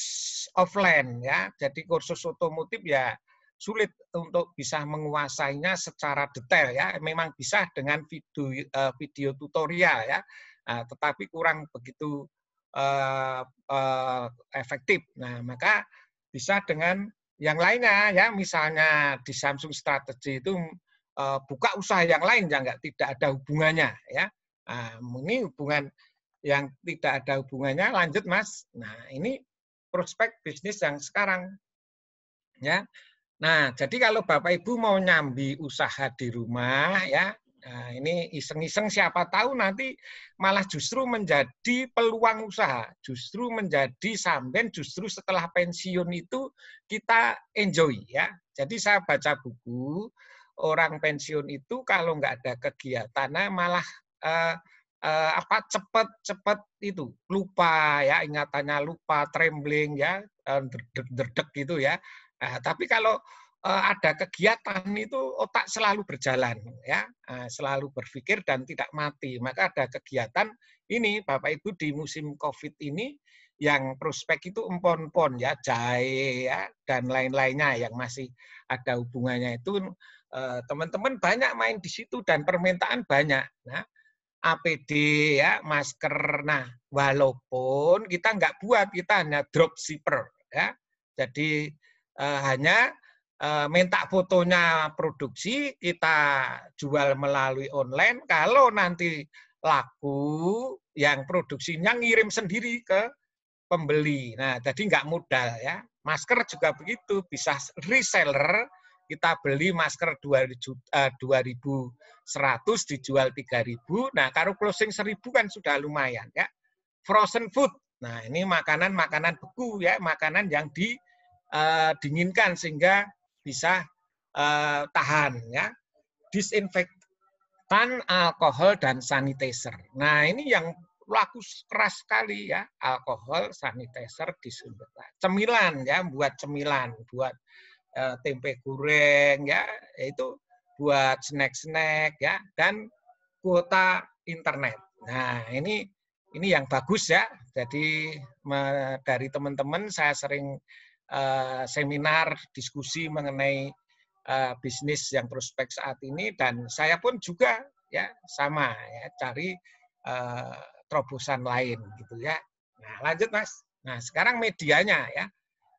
S9: offline ya. Jadi kursus otomotif ya sulit untuk bisa menguasainya secara detail ya. Memang bisa dengan video uh, video tutorial ya, uh, tetapi kurang begitu uh, uh, efektif. Nah maka bisa dengan yang lainnya ya, misalnya di Samsung Strategy itu uh, buka usaha yang lain ya, nggak tidak ada hubungannya ya. Nah, ini hubungan yang tidak ada hubungannya lanjut mas. Nah ini prospek bisnis yang sekarang ya. Nah jadi kalau bapak ibu mau nyambi usaha di rumah ya, nah ini iseng-iseng siapa tahu nanti malah justru menjadi peluang usaha, justru menjadi samben justru setelah pensiun itu kita enjoy ya. Jadi saya baca buku orang pensiun itu kalau nggak ada kegiatan malah uh, uh, apa cepat cepat itu lupa ya ingatannya lupa trembling ya eh, derdek gitu ya nah, tapi kalau uh, ada kegiatan itu otak selalu berjalan ya uh, selalu berpikir dan tidak mati maka ada kegiatan ini bapak ibu di musim covid ini yang prospek itu empon-pon ya jahe ya dan lain-lainnya yang masih ada hubungannya itu teman-teman banyak main di situ dan permintaan banyak nah APD ya masker. Nah walaupun kita nggak buat kita hanya dropshipper ya. Jadi eh, hanya eh, minta fotonya produksi kita jual melalui online. Kalau nanti laku yang produksinya ngirim sendiri ke pembeli. Nah jadi nggak modal ya. Masker juga begitu bisa reseller kita beli masker 2100 eh, dijual 3000. Nah, kalau closing 1000 kan sudah lumayan ya. Frozen food. Nah, ini makanan-makanan beku ya, makanan yang didinginkan eh, sehingga bisa uh, tahan ya. Disinfektan, alkohol dan sanitizer. Nah, ini yang laku keras sekali ya alkohol sanitizer disinfektan cemilan ya buat cemilan buat Eh, tempe goreng ya itu buat snack-snack ya dan kuota internet. Nah, ini ini yang bagus ya. Jadi dari teman-teman saya sering uh, seminar diskusi mengenai uh, bisnis yang prospek saat ini dan saya pun juga ya sama ya cari uh, terobosan lain gitu ya. Nah, lanjut Mas. Nah, sekarang medianya ya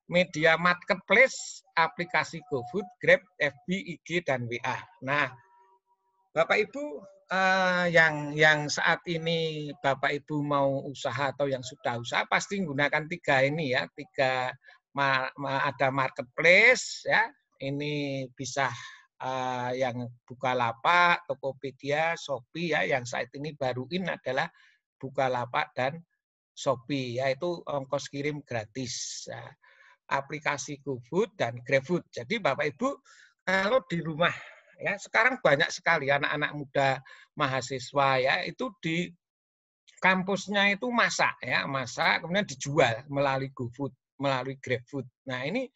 S9: media marketplace, aplikasi GoFood, Grab, FB, IG, dan WA. Nah, Bapak Ibu eh, yang yang saat ini Bapak Ibu mau usaha atau yang sudah usaha pasti menggunakan tiga ini ya, tiga ma, ma, ada marketplace ya, ini bisa eh, yang lapak, Tokopedia, Shopee ya, yang saat ini baruin adalah buka lapak dan Shopee ya, itu ongkos kirim gratis. Ya aplikasi GoFood dan GrabFood. Jadi Bapak Ibu kalau di rumah ya sekarang banyak sekali anak-anak muda mahasiswa ya itu di kampusnya itu masak ya masak kemudian dijual melalui GoFood melalui GrabFood. Nah ini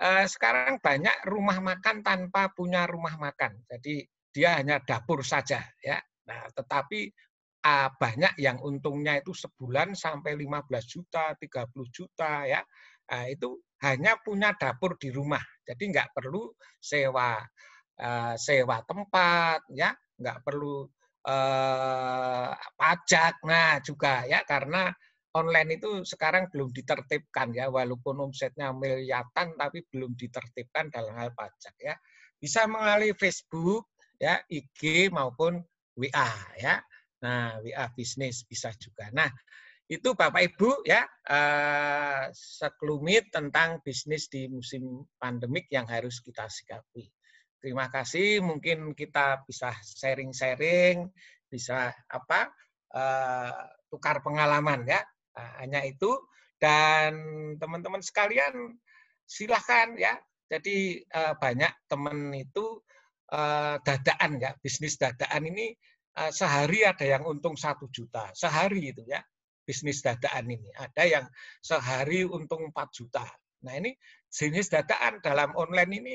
S9: eh, sekarang banyak rumah makan tanpa punya rumah makan. Jadi dia hanya dapur saja ya. Nah tetapi banyak yang untungnya itu sebulan sampai 15 juta, 30 juta ya Nah, itu hanya punya dapur di rumah. Jadi nggak perlu sewa uh, sewa tempat, ya nggak perlu eh, pajak nah juga ya karena online itu sekarang belum ditertibkan ya walaupun omsetnya miliatan tapi belum ditertibkan dalam hal pajak ya bisa melalui Facebook ya IG maupun WA ya nah WA bisnis bisa juga nah itu Bapak Ibu ya eh, sekelumit tentang bisnis di musim pandemik yang harus kita sikapi. Terima kasih, mungkin kita bisa sharing-sharing, bisa apa eh, tukar pengalaman ya. Eh, hanya itu dan teman-teman sekalian silahkan ya. Jadi eh, banyak teman itu eh, dadaan ya, bisnis dadaan ini sehari ada yang untung satu juta sehari itu ya bisnis dadaan ini. Ada yang sehari untung 4 juta. Nah ini jenis dadaan dalam online ini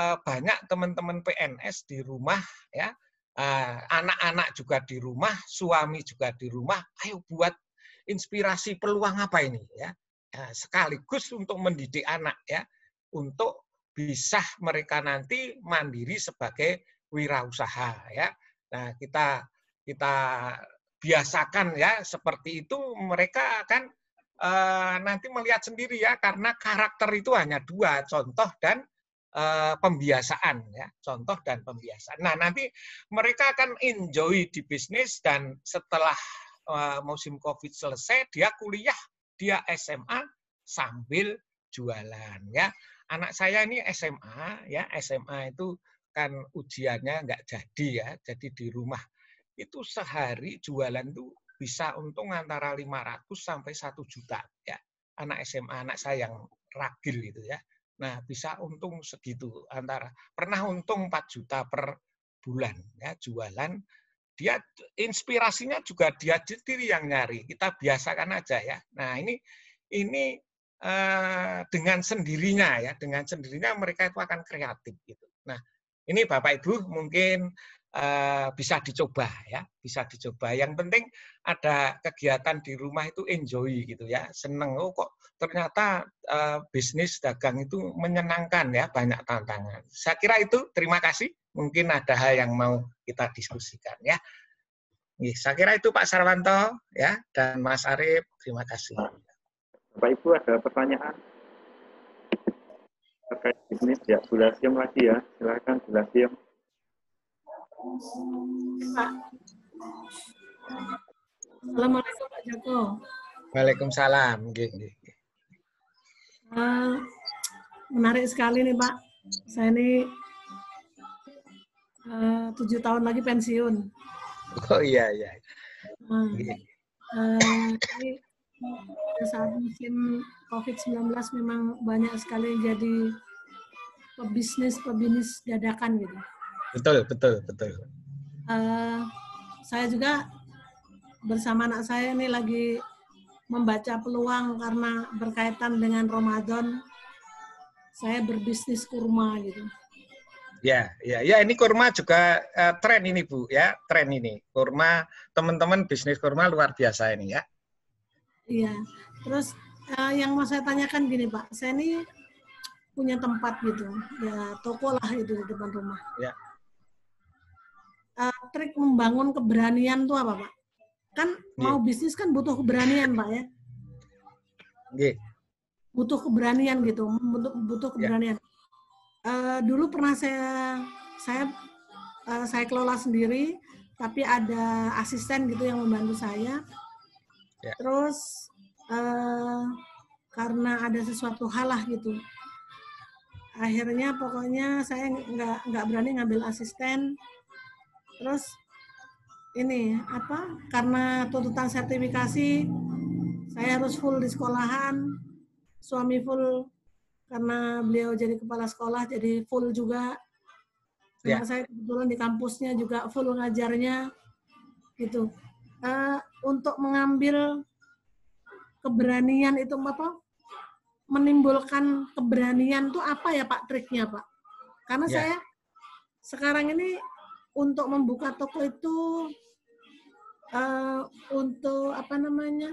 S9: eh, banyak teman-teman PNS di rumah ya eh, anak-anak juga di rumah suami juga di rumah ayo buat inspirasi peluang apa ini ya eh, sekaligus untuk mendidik anak ya untuk bisa mereka nanti mandiri sebagai wirausaha ya nah kita kita biasakan ya seperti itu mereka akan e, nanti melihat sendiri ya karena karakter itu hanya dua contoh dan e, pembiasaan ya contoh dan pembiasaan. Nah nanti mereka akan enjoy di bisnis dan setelah e, musim covid selesai dia kuliah dia SMA sambil jualan ya anak saya ini SMA ya SMA itu kan ujiannya nggak jadi ya jadi di rumah itu sehari jualan tuh bisa untung antara 500 sampai 1 juta ya. Anak SMA anak saya yang ragil itu ya. Nah, bisa untung segitu antara pernah untung 4 juta per bulan ya jualan. Dia inspirasinya juga dia sendiri yang nyari. Kita biasakan aja ya. Nah, ini ini eh, dengan sendirinya ya, dengan sendirinya mereka itu akan kreatif gitu. Nah, ini Bapak Ibu mungkin Eh, bisa dicoba ya, bisa dicoba. Yang penting ada kegiatan di rumah itu enjoy gitu ya, seneng. Oh kok ternyata uh, bisnis dagang itu menyenangkan ya, banyak tantangan. Saya kira itu. Terima kasih. Mungkin ada hal yang mau kita diskusikan ya. Nih, saya kira itu Pak Sarwanto ya dan Mas Arief Terima kasih.
S3: Bapak Ibu ada pertanyaan terkait bisnis ya, Bu lagi ya. Silakan Bu Lasium.
S4: Assalamualaikum Pak Joko.
S9: Waalaikumsalam.
S4: Uh, menarik sekali nih Pak. Saya ini eh, tujuh tahun lagi pensiun.
S5: Oh iya iya.
S4: Uh, uh, ini, saat musim COVID-19 memang banyak sekali jadi pebisnis pebisnis dadakan gitu.
S5: Betul, betul, betul.
S4: Uh, saya juga bersama anak saya ini lagi membaca peluang karena berkaitan dengan Ramadan. Saya berbisnis kurma gitu.
S9: Ya, ya, ya ini kurma juga uh, tren ini Bu ya, tren ini. Kurma teman-teman bisnis kurma luar biasa ini ya.
S4: Iya. Terus uh, yang mau saya tanyakan gini Pak, saya ini punya tempat gitu, ya toko lah itu di depan rumah. Ya uh, trik membangun keberanian tuh apa, Pak? Kan yeah. mau bisnis kan butuh keberanian, Pak ya. Yeah. Butuh keberanian gitu, butuh, butuh ya. keberanian. Yeah. Uh, dulu pernah saya saya uh, saya kelola sendiri, tapi ada asisten gitu yang membantu saya. Yeah. Terus uh, karena ada sesuatu hal lah gitu, akhirnya pokoknya saya nggak nggak berani ngambil asisten Terus ini apa? Karena tuntutan sertifikasi saya harus full di sekolahan, suami full karena beliau jadi kepala sekolah jadi full juga. Karena ya. saya kebetulan di kampusnya juga full ngajarnya gitu. Uh, untuk mengambil keberanian itu apa? Menimbulkan keberanian tuh apa ya Pak triknya Pak? Karena yeah. saya sekarang ini untuk membuka toko itu uh, untuk apa namanya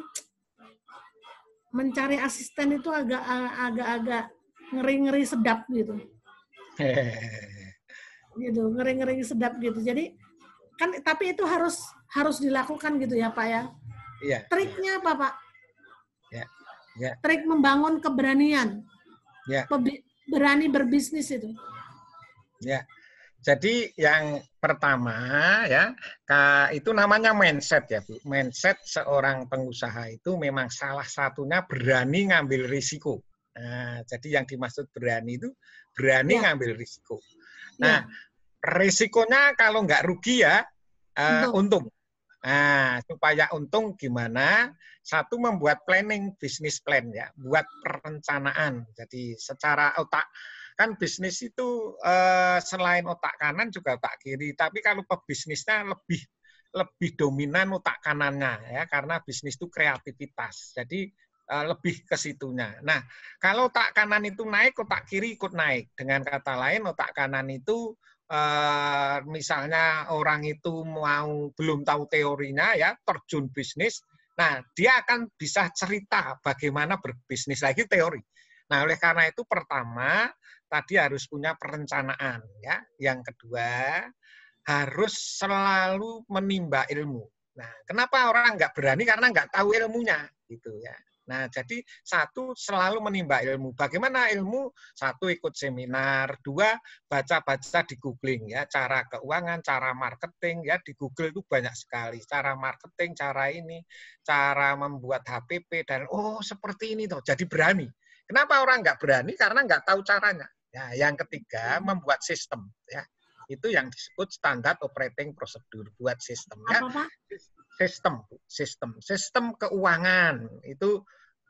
S4: mencari asisten itu agak agak-agak ngeri-ngeri sedap gitu. gitu, ngeri-ngeri sedap gitu. Jadi kan tapi itu harus harus dilakukan gitu ya, Pak ya. Iya. Triknya apa, Pak?
S5: Ya.
S9: ya.
S4: Trik membangun keberanian. Ya. Berani berbisnis itu.
S9: Ya. Jadi yang pertama ya, itu namanya mindset ya Bu. Mindset seorang pengusaha itu memang salah satunya berani ngambil risiko. Nah, jadi yang dimaksud berani itu berani ya. ngambil risiko. Ya. Nah, ya. risikonya kalau nggak rugi ya eh, untung. untung. Nah, supaya untung gimana? Satu membuat planning bisnis plan ya, buat perencanaan. Jadi secara otak Kan bisnis itu eh, selain otak kanan juga otak kiri, tapi kalau pebisnisnya lebih lebih dominan otak kanannya ya karena bisnis itu kreativitas. Jadi eh, lebih ke situnya. Nah, kalau otak kanan itu naik, otak kiri ikut naik. Dengan kata lain, otak kanan itu eh, misalnya orang itu mau belum tahu teorinya ya terjun bisnis, Nah, dia akan bisa cerita bagaimana berbisnis lagi nah, teori. Nah, oleh karena itu pertama tadi harus punya perencanaan ya. Yang kedua harus selalu menimba ilmu. Nah, kenapa orang nggak berani karena nggak tahu ilmunya gitu ya. Nah, jadi satu selalu menimba ilmu. Bagaimana ilmu? Satu ikut seminar, dua baca-baca di googling ya, cara keuangan, cara marketing ya di Google itu banyak sekali. Cara marketing, cara ini, cara membuat HPP dan oh seperti ini tuh. Jadi berani. Kenapa orang nggak berani? Karena nggak tahu caranya. Ya, yang ketiga hmm. membuat sistem. Ya, itu yang disebut standar operating prosedur buat sistem. Ya, Sistem, sistem, sistem keuangan itu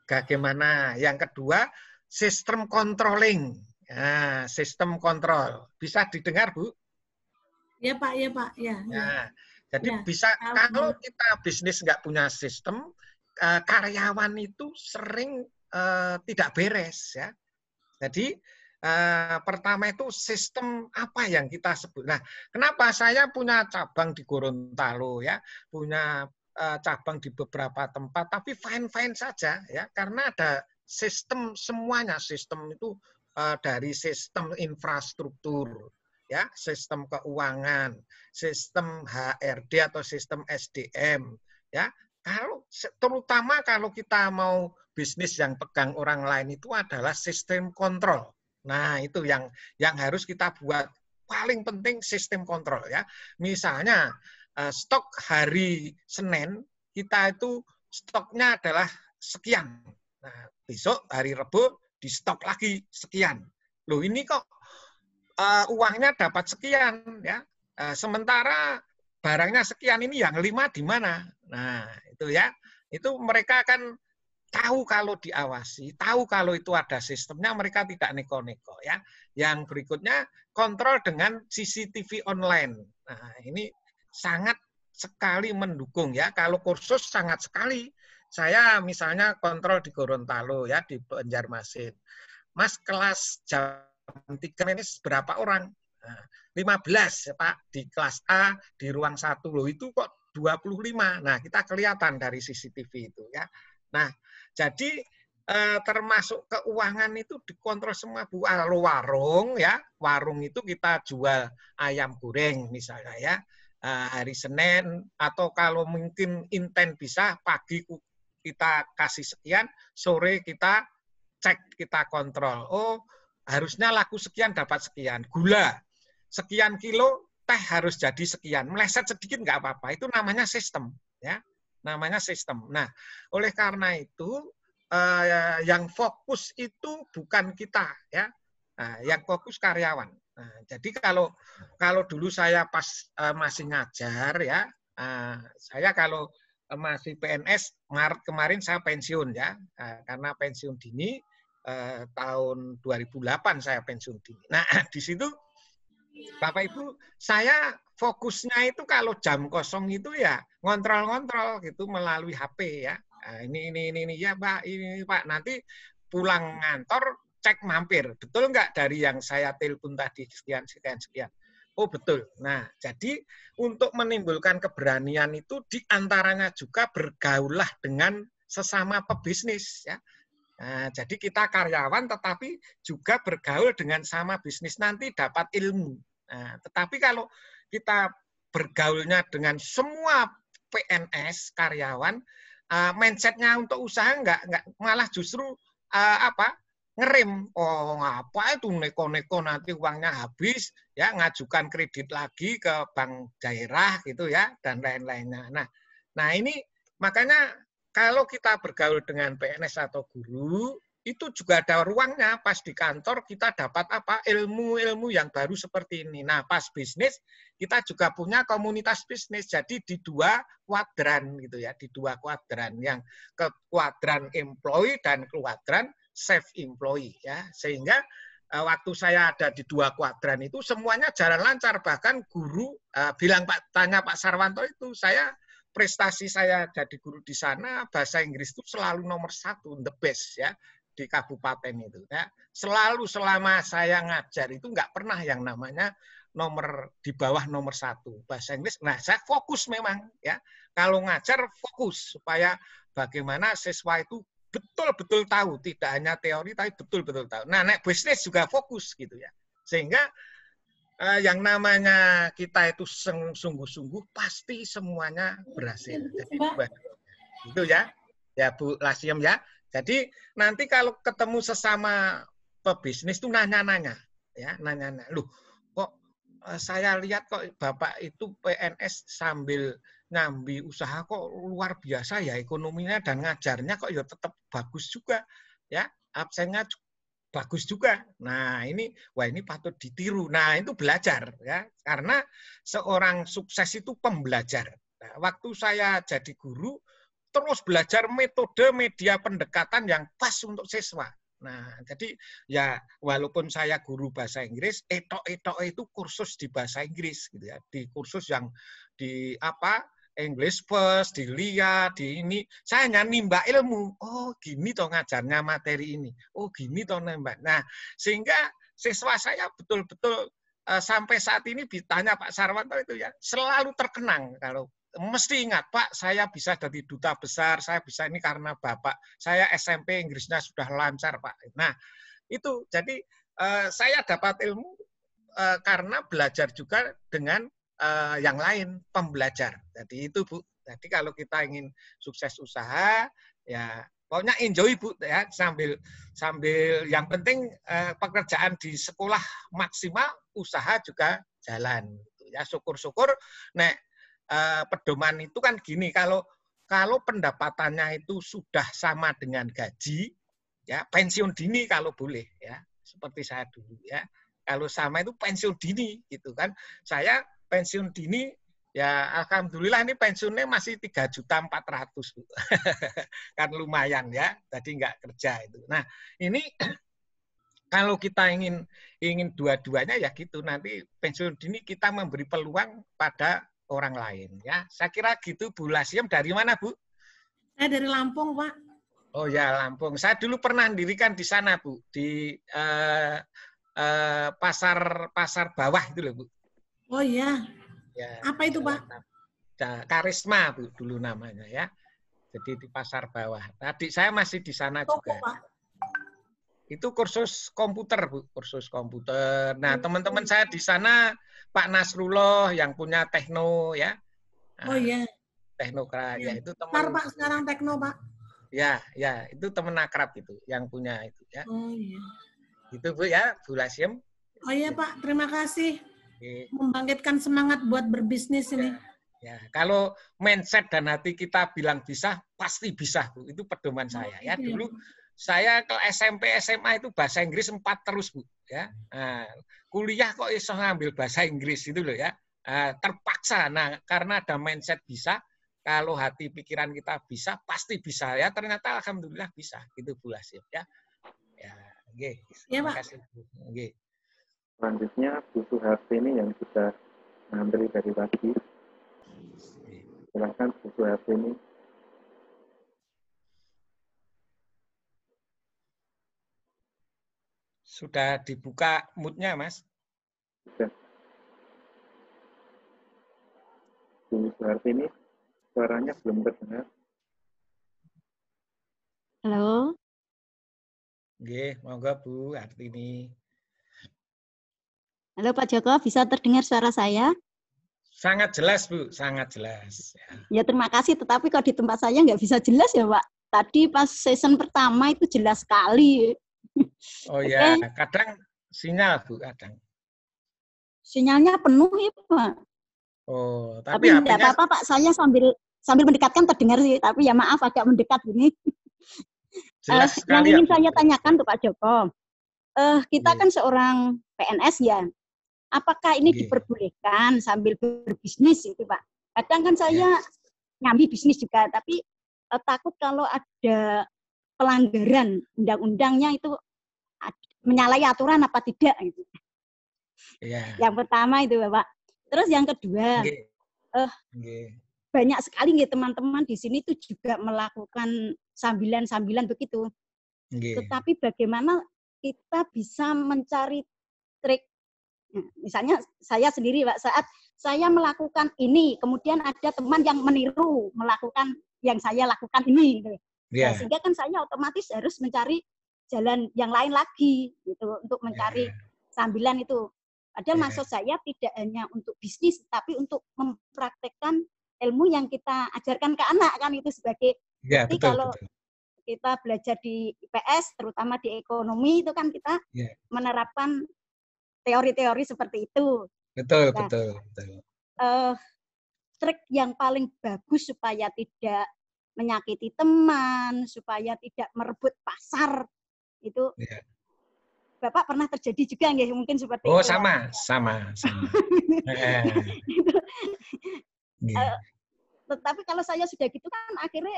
S9: bagaimana? Yang kedua sistem controlling. Nah, sistem kontrol bisa didengar Bu? Ya Pak, ya Pak, ya. ya. ya jadi ya. bisa kalau kita bisnis nggak punya sistem, eh, karyawan itu sering uh, tidak beres ya. Jadi uh, pertama itu sistem apa yang kita sebut. Nah, kenapa saya punya cabang di Gorontalo ya, punya uh, cabang di beberapa tempat, tapi fine-fine saja ya, karena ada sistem semuanya sistem itu uh, dari sistem infrastruktur ya, sistem keuangan, sistem HRD atau sistem SDM ya, kalau terutama kalau kita mau bisnis yang pegang orang lain itu adalah sistem kontrol. Nah, itu yang yang harus kita buat. Paling penting sistem kontrol ya. Misalnya eh, stok hari Senin kita itu stoknya adalah sekian. Nah, besok hari Rebo di stok lagi sekian. Loh, ini kok uh, uangnya dapat sekian ya. Uh, sementara barangnya sekian ini yang lima di mana? Nah, itu ya itu mereka akan tahu kalau diawasi, tahu kalau itu ada sistemnya, mereka tidak neko-neko ya. Yang berikutnya kontrol dengan CCTV online. Nah, ini sangat sekali mendukung ya. Kalau kursus sangat sekali. Saya misalnya kontrol di Gorontalo ya di Banjarmasin. Mas kelas jam 3 ini berapa orang? 15 nah, ya Pak di kelas A di ruang satu loh itu kok 25. Nah, kita kelihatan dari CCTV itu ya. Nah, jadi eh, termasuk keuangan itu dikontrol semua Bu. Kalau ah, warung ya, warung itu kita jual ayam goreng misalnya ya. Eh, hari Senin atau kalau mungkin inten bisa pagi kita kasih sekian, sore kita cek, kita kontrol. Oh, harusnya laku sekian dapat sekian. Gula sekian kilo teh harus jadi sekian. Meleset sedikit nggak apa-apa. Itu namanya sistem, ya. Namanya sistem. Nah, oleh karena itu eh, yang fokus itu bukan kita, ya. Nah, yang fokus karyawan. Nah, jadi kalau kalau dulu saya pas eh, masih ngajar, ya, eh, saya kalau masih PNS Maret kemarin saya pensiun, ya, nah, karena pensiun dini. Eh, tahun 2008 saya pensiun dini. Nah, di situ Bapak Ibu, saya fokusnya itu kalau jam kosong itu ya ngontrol-ngontrol gitu melalui HP ya. Nah, ini ini ini ini ya Pak, ini, ini Pak. Nanti pulang ngantor cek mampir. Betul nggak dari yang saya telepon tadi sekian sekian sekian. Oh betul. Nah, jadi untuk menimbulkan keberanian itu diantaranya juga bergaulah dengan sesama pebisnis ya. Nah, jadi kita karyawan tetapi juga bergaul dengan sama bisnis nanti dapat ilmu. Nah, tetapi kalau kita bergaulnya dengan semua PNS karyawan, uh, mindsetnya untuk usaha nggak nggak malah justru uh, apa ngerem oh ngapa itu neko-neko nanti uangnya habis ya ngajukan kredit lagi ke bank daerah gitu ya dan lain-lainnya nah nah ini makanya kalau kita bergaul dengan PNS atau guru, itu juga ada ruangnya pas di kantor kita dapat apa ilmu-ilmu yang baru seperti ini. Nah, pas bisnis kita juga punya komunitas bisnis. Jadi di dua kuadran gitu ya, di dua kuadran yang ke kuadran employee dan kuadran self employee ya. Sehingga eh, waktu saya ada di dua kuadran itu semuanya jalan lancar bahkan guru eh, bilang Pak tanya Pak Sarwanto itu saya prestasi saya jadi guru di sana bahasa Inggris itu selalu nomor satu the best ya di kabupaten itu ya selalu selama saya ngajar itu nggak pernah yang namanya nomor di bawah nomor satu bahasa Inggris nah saya fokus memang ya kalau ngajar fokus supaya bagaimana siswa itu betul-betul tahu tidak hanya teori tapi betul-betul tahu nah naik bisnis juga fokus gitu ya sehingga uh, yang namanya kita itu sungguh-sungguh pasti semuanya berhasil. Iya, Jadi itu ya, ya Bu Lasium ya. Jadi nanti kalau ketemu sesama pebisnis tuh nanya-nanya, ya nanya-nanya. lu kok eh, saya lihat kok bapak itu PNS sambil nyambi usaha kok luar biasa ya ekonominya dan ngajarnya kok ya tetap bagus juga ya absennya bagus juga. Nah, ini wah ini patut ditiru. Nah, itu belajar ya. Karena seorang sukses itu pembelajar. Nah, waktu saya jadi guru terus belajar metode media pendekatan yang pas untuk siswa. Nah, jadi ya walaupun saya guru bahasa Inggris, etok-etok itu kursus di bahasa Inggris gitu ya, di kursus yang di apa English first, dilihat, di ini. Saya hanya nimba ilmu. Oh, gini toh ngajarnya materi ini. Oh, gini toh nembak. Nah, sehingga siswa saya betul-betul uh, sampai saat ini ditanya Pak Sarwanto itu ya, selalu terkenang kalau mesti ingat Pak, saya bisa jadi duta besar, saya bisa ini karena Bapak. Saya SMP Inggrisnya sudah lancar Pak. Nah, itu jadi eh, saya dapat ilmu eh, karena belajar juga dengan uh, yang lain pembelajar. Jadi itu Bu. Jadi kalau kita ingin sukses usaha ya pokoknya enjoy Bu ya sambil sambil yang penting uh, pekerjaan di sekolah maksimal, usaha juga jalan gitu ya. Syukur-syukur nek uh, pedoman itu kan gini kalau kalau pendapatannya itu sudah sama dengan gaji ya pensiun dini kalau boleh ya seperti saya dulu ya kalau sama itu pensiun dini gitu kan saya pensiun dini ya alhamdulillah ini pensiunnya masih tiga juta empat ratus kan lumayan ya jadi nggak kerja itu nah ini kalau kita ingin ingin dua-duanya ya gitu nanti pensiun dini kita memberi peluang pada orang lain ya saya kira gitu Bu Lasiem dari mana Bu saya dari Lampung Pak oh ya Lampung saya dulu pernah dirikan di sana Bu di eh, eh, pasar pasar bawah itu loh Bu Oh iya. Ya, Apa itu Pak? Karisma Bu dulu namanya ya. Jadi di pasar bawah. Tadi saya masih di sana Toko, juga. Pak. Itu kursus komputer Bu, kursus komputer. Nah, oh, teman-teman iya. saya di sana Pak Nasrullah yang punya Tekno ya. Nah, oh iya. Teknokrat ya. ya itu
S4: teman. Ntar, Pak sekarang Tekno Pak.
S9: Ya, ya, itu teman akrab itu yang punya itu ya. Oh iya. Itu Bu ya, Bu Lasim.
S4: Oh iya Pak, terima kasih membangkitkan semangat buat berbisnis ini.
S9: Ya, ya, kalau mindset dan hati kita bilang bisa, pasti bisa, Bu. Itu pedoman oh, saya ya. Gitu ya dulu saya ke SMP SMA itu bahasa Inggris empat terus, Bu, ya. Nah, kuliah kok iso ngambil bahasa Inggris itu loh ya. Nah, terpaksa. Nah, karena ada mindset bisa, kalau hati pikiran kita bisa, pasti bisa ya. Ternyata alhamdulillah bisa. itu Bu Lasim ya. Ya, nggih. Ya, Terima Kasih, Bu. Okay
S3: selanjutnya buku HP ini yang sudah ngantri dari pagi silahkan buku HP ini
S9: sudah dibuka moodnya mas sudah
S3: Bu HP ini suaranya belum terdengar
S5: halo
S9: Oke, monggo Bu Hartini.
S7: Halo Pak Joko, bisa terdengar suara saya?
S9: Sangat jelas Bu, sangat jelas.
S7: Ya, ya terima kasih, tetapi kalau di tempat saya nggak bisa jelas ya Pak. Tadi pas season pertama itu jelas sekali.
S9: Oh ya, kadang sinyal Bu, kadang.
S7: Sinyalnya penuh ya Pak.
S9: Oh, tapi, tapi apa-apa
S7: Pak, saya sambil sambil mendekatkan terdengar sih, tapi ya maaf agak mendekat ini.
S5: Jelas uh, Yang ingin ya,
S7: saya tanyakan tuh Pak Joko, uh, kita hmm. kan seorang PNS ya, Apakah ini yeah. diperbolehkan sambil berbisnis itu Pak? Kadang kan saya yeah. nyambi bisnis juga, tapi uh, takut kalau ada pelanggaran undang-undangnya itu menyalahi aturan apa tidak gitu. Yeah. Yang pertama itu Pak. Terus yang kedua, yeah. Uh, yeah. banyak sekali nih teman-teman di sini itu juga melakukan sambilan-sambilan begitu. Yeah. Tetapi bagaimana kita bisa mencari trik misalnya saya sendiri Pak, saat saya melakukan ini, kemudian ada teman yang meniru melakukan yang saya lakukan ini. Gitu. Yeah. Nah, iya. sehingga kan saya otomatis harus mencari jalan yang lain lagi gitu untuk mencari yeah. sambilan itu. Padahal yeah. maksud saya tidak hanya untuk bisnis, tapi untuk mempraktekkan ilmu yang kita ajarkan ke anak kan itu sebagai. Yeah, betul, kalau betul kita belajar di IPS terutama di ekonomi itu kan kita yeah. menerapkan teori-teori seperti itu.
S5: Betul, nah, betul, betul.
S7: Uh, trik yang paling bagus supaya tidak menyakiti teman, supaya tidak merebut pasar itu. Ya. Bapak pernah terjadi juga nggih mungkin seperti oh, itu. Oh, sama,
S9: ya. sama, sama. uh,
S7: tetapi kalau saya sudah gitu kan akhirnya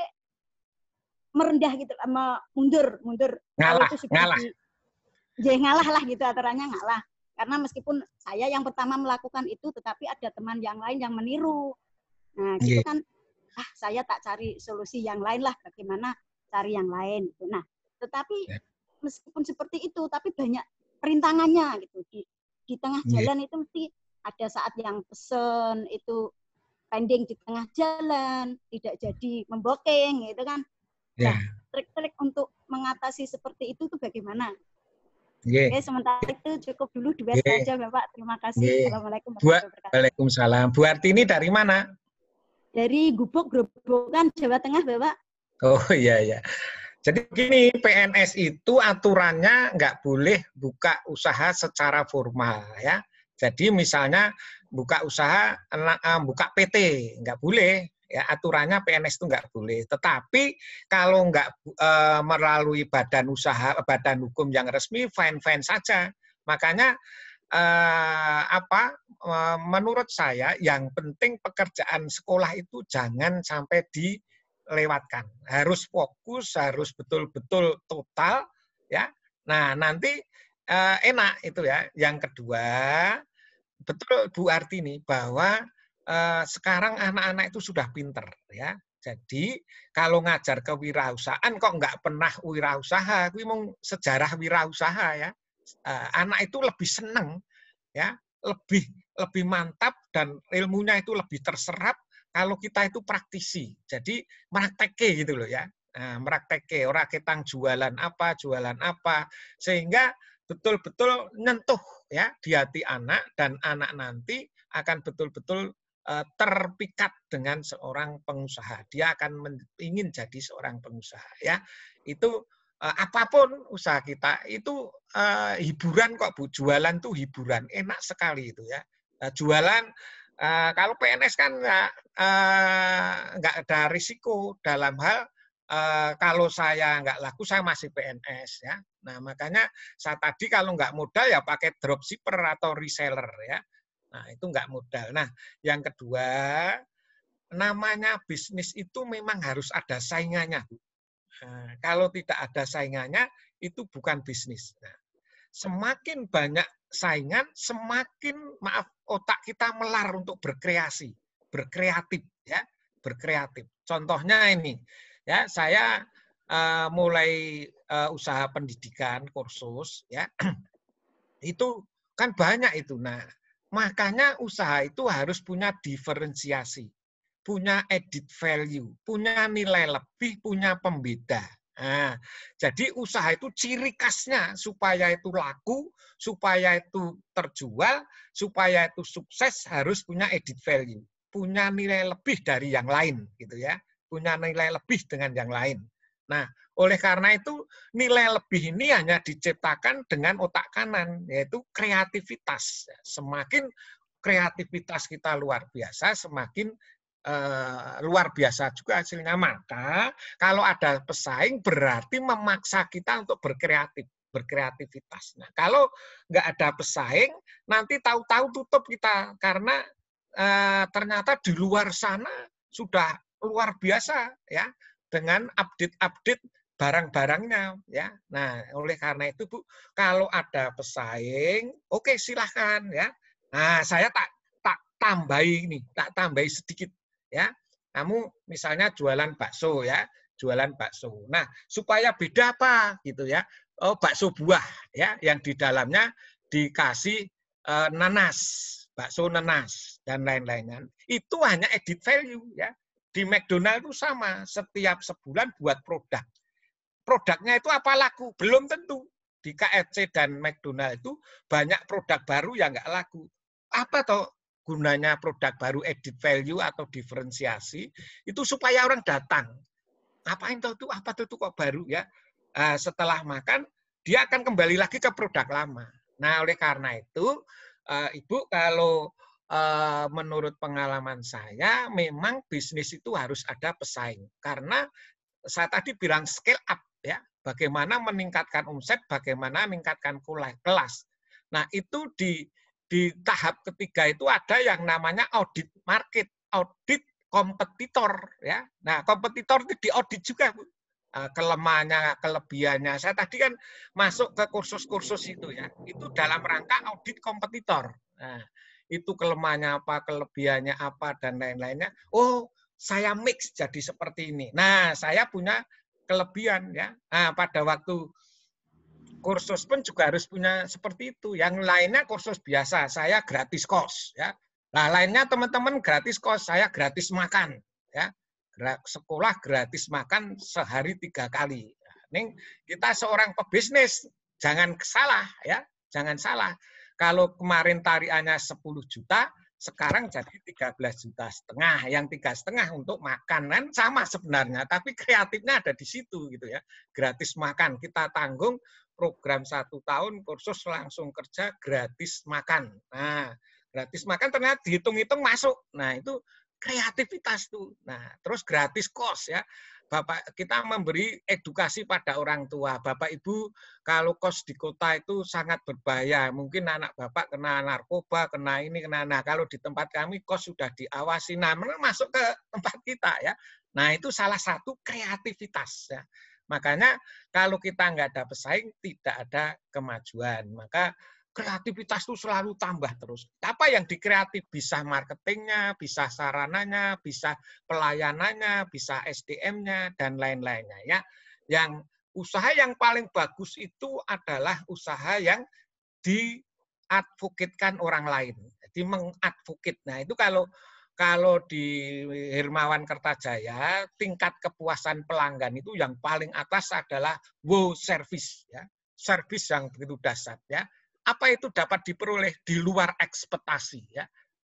S7: merendah gitu sama mundur mundur ngalah ngalah di, ya ngalah lah gitu aturannya ngalah karena meskipun saya yang pertama melakukan itu, tetapi ada teman yang lain yang meniru. Nah, gitu yeah. kan, ah saya tak cari solusi yang lain lah, bagaimana cari yang lain. Gitu. Nah, tetapi yeah. meskipun seperti itu, tapi banyak perintangannya gitu. Di, di tengah yeah. jalan itu mesti ada saat yang pesen itu pending di tengah jalan, tidak jadi memboking gitu kan. Ya. Nah, trik-trik untuk mengatasi seperti itu tuh bagaimana? Okay. Oke, sementara itu cukup dulu dua okay. saja Bapak. Terima kasih. Okay. Assalamualaikum Bu,
S9: Waalaikumsalam. Bu Artini dari mana?
S7: Dari Gubuk Grobogan, Jawa Tengah, Bapak.
S9: Oh iya iya. Jadi gini, PNS itu aturannya nggak boleh buka usaha secara formal ya. Jadi misalnya buka usaha eh, buka PT nggak boleh ya aturannya PNS itu nggak boleh. Tetapi kalau nggak e, melalui badan usaha, badan hukum yang resmi, fine-fine saja. Makanya e, apa? E, menurut saya yang penting pekerjaan sekolah itu jangan sampai dilewatkan. Harus fokus, harus betul-betul total, ya. Nah nanti e, enak itu ya. Yang kedua betul Bu Artini bahwa Eh, sekarang anak-anak itu sudah pinter ya. Jadi kalau ngajar kewirausahaan kok nggak pernah wirausaha, kui mau sejarah wirausaha ya. Eh, anak itu lebih seneng ya, lebih lebih mantap dan ilmunya itu lebih terserap kalau kita itu praktisi. Jadi merakteke gitu loh ya. Nah, eh, praktekke ora ketang jualan apa, jualan apa sehingga betul-betul nyentuh ya di hati anak dan anak nanti akan betul-betul Eh, terpikat dengan seorang pengusaha. Dia akan ingin jadi seorang pengusaha ya. Itu eh, apapun usaha kita itu eh, hiburan kok Bu. Jualan tuh hiburan, enak sekali itu ya. Jualan kalau PNS kan nggak nggak ada risiko dalam hal Uh, kalau saya nggak laku, saya masih PNS ya. Nah makanya saya tadi kalau nggak modal ya pakai dropshipper atau reseller ya. Nah, itu enggak modal. Nah, yang kedua, namanya bisnis itu memang harus ada saingannya. Nah, kalau tidak ada saingannya, itu bukan bisnis. Nah, semakin banyak saingan, semakin maaf otak kita melar untuk berkreasi, berkreatif, ya, berkreatif. Contohnya ini, ya, saya uh, mulai uh, usaha pendidikan kursus, ya, itu kan banyak itu. Nah, Makanya usaha itu harus punya diferensiasi, punya edit value, punya nilai lebih, punya pembeda. Nah, jadi usaha itu ciri khasnya supaya itu laku, supaya itu terjual, supaya itu sukses harus punya edit value, punya nilai lebih dari yang lain gitu ya, punya nilai lebih dengan yang lain. Nah, oleh karena itu nilai lebih ini hanya diciptakan dengan otak kanan, yaitu kreativitas. Semakin kreativitas kita luar biasa, semakin eh, luar biasa juga hasilnya. Maka kalau ada pesaing berarti memaksa kita untuk berkreatif berkreativitas. Nah, kalau nggak ada pesaing, nanti tahu-tahu tutup kita karena e, ternyata di luar sana sudah luar biasa ya dengan update-update barang-barangnya ya. Nah, oleh karena itu Bu, kalau ada pesaing, oke okay, silahkan ya. Nah, saya tak tak tambahi ini, tak tambahi sedikit ya. Kamu misalnya jualan bakso ya, jualan bakso. Nah, supaya beda apa gitu ya. Oh, bakso buah ya yang di dalamnya dikasih e, nanas, bakso nanas dan lain-lainnya. Itu hanya edit value ya. Di McDonald itu sama, setiap sebulan buat produk. Produknya itu apa laku? Belum tentu. Di KFC dan McDonald itu banyak produk baru yang nggak laku. Apa toh gunanya produk baru edit value atau diferensiasi itu supaya orang datang. Ngapain toh itu apa tuh tuh kok baru ya? Ah, setelah makan dia akan kembali lagi ke produk lama. Nah oleh karena itu ah, ibu kalau Eh, menurut pengalaman saya memang bisnis itu harus ada pesaing karena saya tadi bilang scale up ya bagaimana meningkatkan omset bagaimana meningkatkan kelas nah itu di di tahap ketiga itu ada yang namanya audit market audit kompetitor ya nah kompetitor itu di audit juga eh, kelemahannya, kelebihannya. Saya tadi kan masuk ke kursus-kursus itu ya. Itu dalam rangka audit kompetitor. Nah, itu kelemahannya apa, kelebihannya apa, dan lain-lainnya. Oh, saya mix jadi seperti ini. Nah, saya punya kelebihan ya. Nah, pada waktu kursus pun juga harus punya seperti itu. Yang lainnya kursus biasa, saya gratis kos ya. Nah, lainnya teman-teman gratis kos, saya gratis makan ya. Sekolah gratis makan sehari tiga kali. Nah, ini kita seorang pebisnis jangan salah ya, jangan salah. Kalau kemarin tariannya 10 juta, sekarang jadi 13 juta setengah. Yang tiga setengah untuk makanan sama sebenarnya, tapi kreatifnya ada di situ gitu ya. Gratis makan kita tanggung program satu tahun kursus langsung kerja gratis makan. Nah, gratis makan ternyata dihitung-hitung masuk. Nah, itu kreativitas tuh. Nah, terus gratis kos ya. Bapak kita memberi edukasi pada orang tua. Bapak Ibu kalau kos di kota itu sangat berbahaya. Mungkin anak Bapak kena narkoba, kena ini, kena nah. Kalau di tempat kami kos sudah diawasi. Nah, masuk ke tempat kita ya. Nah, itu salah satu kreativitas ya. Makanya kalau kita nggak ada pesaing, tidak ada kemajuan. Maka kreativitas itu selalu tambah terus. Apa yang dikreatif bisa marketingnya, bisa sarananya, bisa pelayanannya, bisa SDM-nya dan lain-lainnya ya. Yang usaha yang paling bagus itu adalah usaha yang diadvokatkan orang lain. Jadi mengadvokat. Nah, itu kalau kalau di Hermawan Kertajaya tingkat kepuasan pelanggan itu yang paling atas adalah wow service ya service yang begitu dasar ya apa itu dapat diperoleh di luar ekspektasi ya.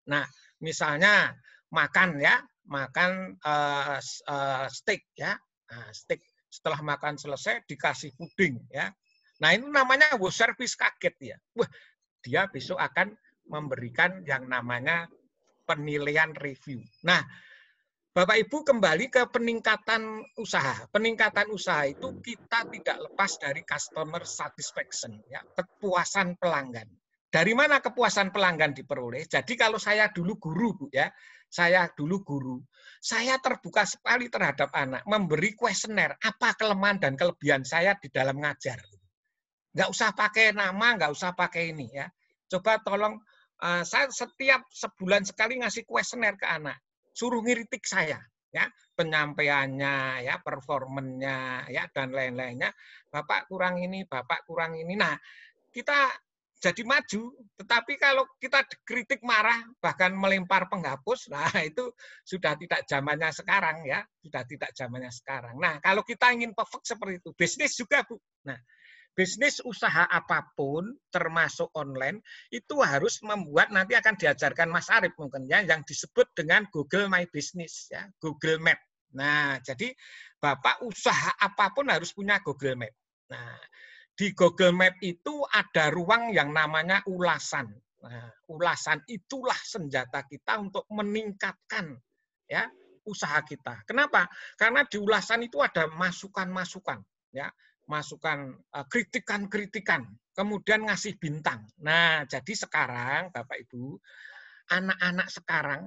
S9: Nah, misalnya makan ya, makan uh, uh, steak ya. Nah, steak setelah makan selesai dikasih puding ya. Nah, itu namanya wow service kaget ya. Wah, dia besok akan memberikan yang namanya penilaian review. Nah, Bapak Ibu kembali ke peningkatan usaha. Peningkatan usaha itu kita tidak lepas dari customer satisfaction, ya, kepuasan pelanggan. Dari mana kepuasan pelanggan diperoleh? Jadi kalau saya dulu guru, Bu ya, saya dulu guru, saya terbuka sekali terhadap anak, memberi kuesioner apa kelemahan dan kelebihan saya di dalam ngajar. Nggak usah pakai nama, nggak usah pakai ini ya. Coba tolong eh, saya setiap sebulan sekali ngasih kuesioner ke anak suruh ngiritik saya ya penyampaiannya ya performennya ya dan lain-lainnya bapak kurang ini bapak kurang ini nah kita jadi maju tetapi kalau kita dikritik marah bahkan melempar penghapus nah itu sudah tidak zamannya sekarang ya sudah tidak zamannya sekarang nah kalau kita ingin perfect seperti itu bisnis juga bu nah bisnis usaha apapun termasuk online itu harus membuat nanti akan diajarkan Mas Arif mungkin ya yang disebut dengan Google My Business ya, Google Map. Nah, jadi Bapak usaha apapun harus punya Google Map. Nah, di Google Map itu ada ruang yang namanya ulasan. Nah, ulasan itulah senjata kita untuk meningkatkan ya usaha kita. Kenapa? Karena di ulasan itu ada masukan-masukan ya masukan eh, kritikan-kritikan, kemudian ngasih bintang. Nah, jadi sekarang Bapak Ibu, anak-anak sekarang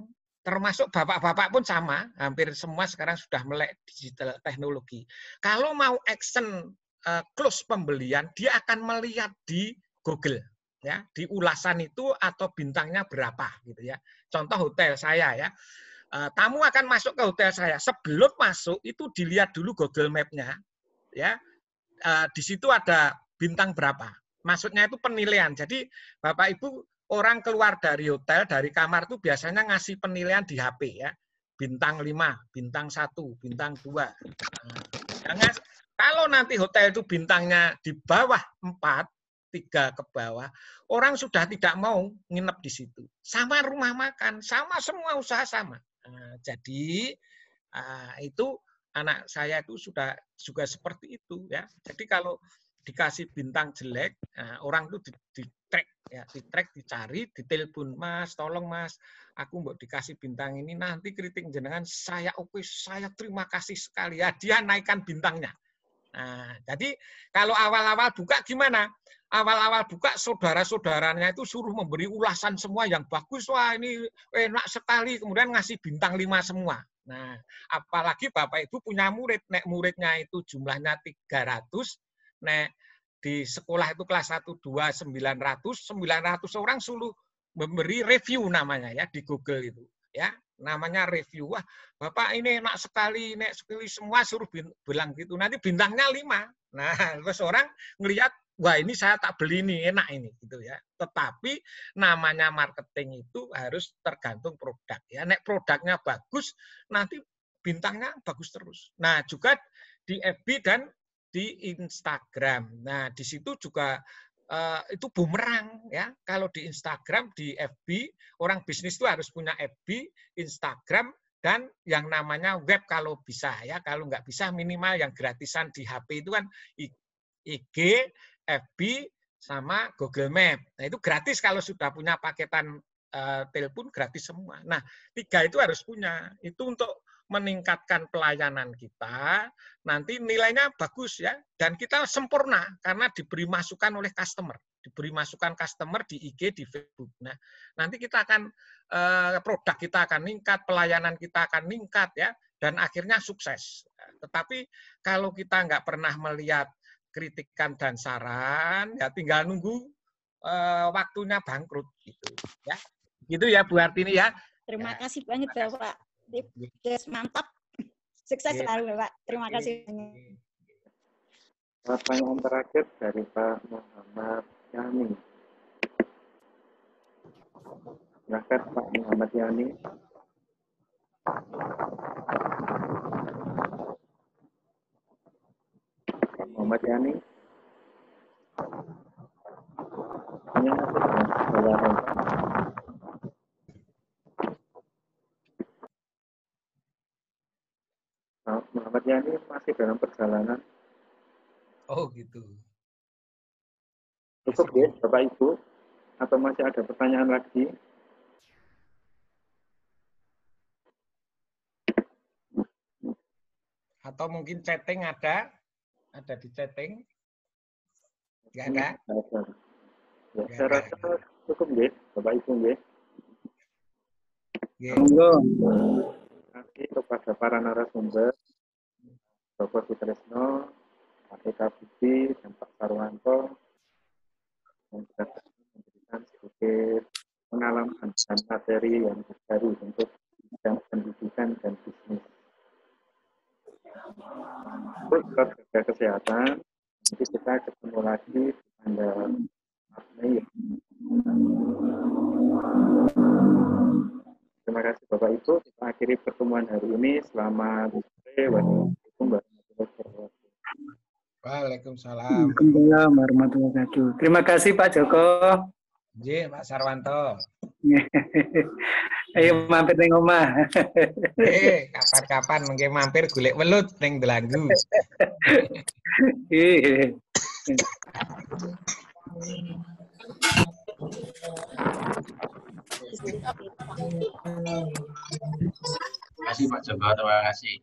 S9: termasuk bapak-bapak pun sama, hampir semua sekarang sudah melek digital teknologi. Kalau mau action eh, close pembelian, dia akan melihat di Google ya, di ulasan itu atau bintangnya berapa gitu ya. Contoh hotel saya ya. Eh, tamu akan masuk ke hotel saya. Sebelum masuk itu dilihat dulu Google Map-nya ya Eh, di situ ada bintang berapa. Maksudnya itu penilaian. Jadi Bapak Ibu orang keluar dari hotel, dari kamar tuh biasanya ngasih penilaian di HP ya. Bintang 5, bintang 1, bintang 2. Nah, jangan, kalau nanti hotel itu bintangnya di bawah 4, 3 ke bawah, orang sudah tidak mau nginep di situ. Sama rumah makan, sama semua usaha sama. Nah, jadi ah, itu anak saya itu sudah juga seperti itu ya. Jadi kalau dikasih bintang jelek, nah, orang itu di, di ya, di track dicari, ditelepon Mas, tolong Mas, aku mau dikasih bintang ini nanti kritik jenengan saya oke, okay, saya terima kasih sekali ya. Dia naikkan bintangnya. Nah, jadi kalau awal-awal buka gimana? Awal-awal buka saudara-saudaranya itu suruh memberi ulasan semua yang bagus, wah ini enak sekali, kemudian ngasih bintang lima semua. Nah, apalagi Bapak Ibu punya murid, nek muridnya itu jumlahnya 300, nek di sekolah itu kelas 1 2 900, 900 orang suruh memberi review namanya ya di Google itu, ya. Namanya review. Wah, Bapak ini enak sekali, nek sekali semua suruh bilang gitu. Nanti bintangnya 5. Nah, terus orang ngelihat wah ini saya tak beli ini enak ini gitu ya. Tetapi namanya marketing itu harus tergantung produk ya. Nek produknya bagus nanti bintangnya bagus terus. Nah juga di FB dan di Instagram. Nah di situ juga Uh, itu bumerang ya kalau di Instagram di FB orang bisnis itu harus punya FB Instagram dan yang namanya web kalau bisa ya kalau nggak bisa minimal yang gratisan di HP itu kan IG FB sama Google Map. Nah, itu gratis kalau sudah punya paketan uh, telepon gratis semua. Nah, tiga itu harus punya. Itu untuk meningkatkan pelayanan kita, nanti nilainya bagus ya, dan kita sempurna karena diberi masukan oleh customer, diberi masukan customer di IG, di Facebook. Nah, nanti kita akan eh, produk kita akan meningkat, pelayanan kita akan meningkat ya, dan akhirnya sukses. Tetapi kalau kita nggak pernah melihat kritikan dan saran, ya tinggal nunggu uh, waktunya bangkrut gitu ya. Gitu ya Bu Artini ya.
S7: Terima ya. kasih banget Bapak. Yes, mantap. Sukses yes. Iya. selalu Bapak. Terima yes. kasih.
S9: Pertanyaan iya, iya.
S3: terakhir dari Pak Muhammad Yani. Silakan Pak Muhammad Yani. Muhammad Yani Ya, Maaf, Muhammad Yani masih dalam perjalanan. Oh gitu. Cukup ya, Bapak Ibu? Atau masih ada pertanyaan lagi?
S9: Atau mungkin chatting ada? Ada di chatting?
S3: Ya, ada? Ya, saya rasa cukup deh, Bapak Ibu deh. Iya. Monggo. Nanti kepada para narasumber, Bapak Sutresno, Pak Budi, dan Pak Sarwanto, yang sudah memberikan sedikit pengalaman dan materi yang baru untuk bidang pendidikan dan bisnis terus kerja kesehatan nanti kita ketemu lagi tanggal Mei ya. terima kasih Bapak Ibu kita akhiri pertemuan hari ini selamat
S9: sore wassalamualaikum warahmatullahi wabarakatuh Waalaikumsalam.
S1: Waalaikumsalam warahmatullahi wabarakatuh. Terima kasih Pak Joko.
S9: J, Pak Sarwanto. Ayo mampir neng omah. Eh, kapan-kapan mungkin mampir golek welut neng Delanggu. Iya.
S5: Terima kasih Pak Joko, terima kasih.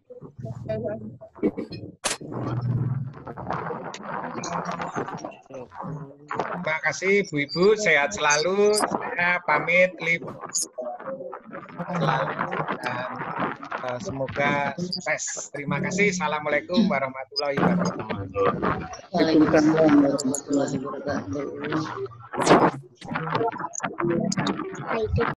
S9: Terima kasih Bu Ibu, sehat selalu. Saya pamit libur selalu dan uh, semoga sukses. Terima kasih. Assalamualaikum warahmatullahi wabarakatuh.
S5: warahmatullahi
S9: wabarakatuh.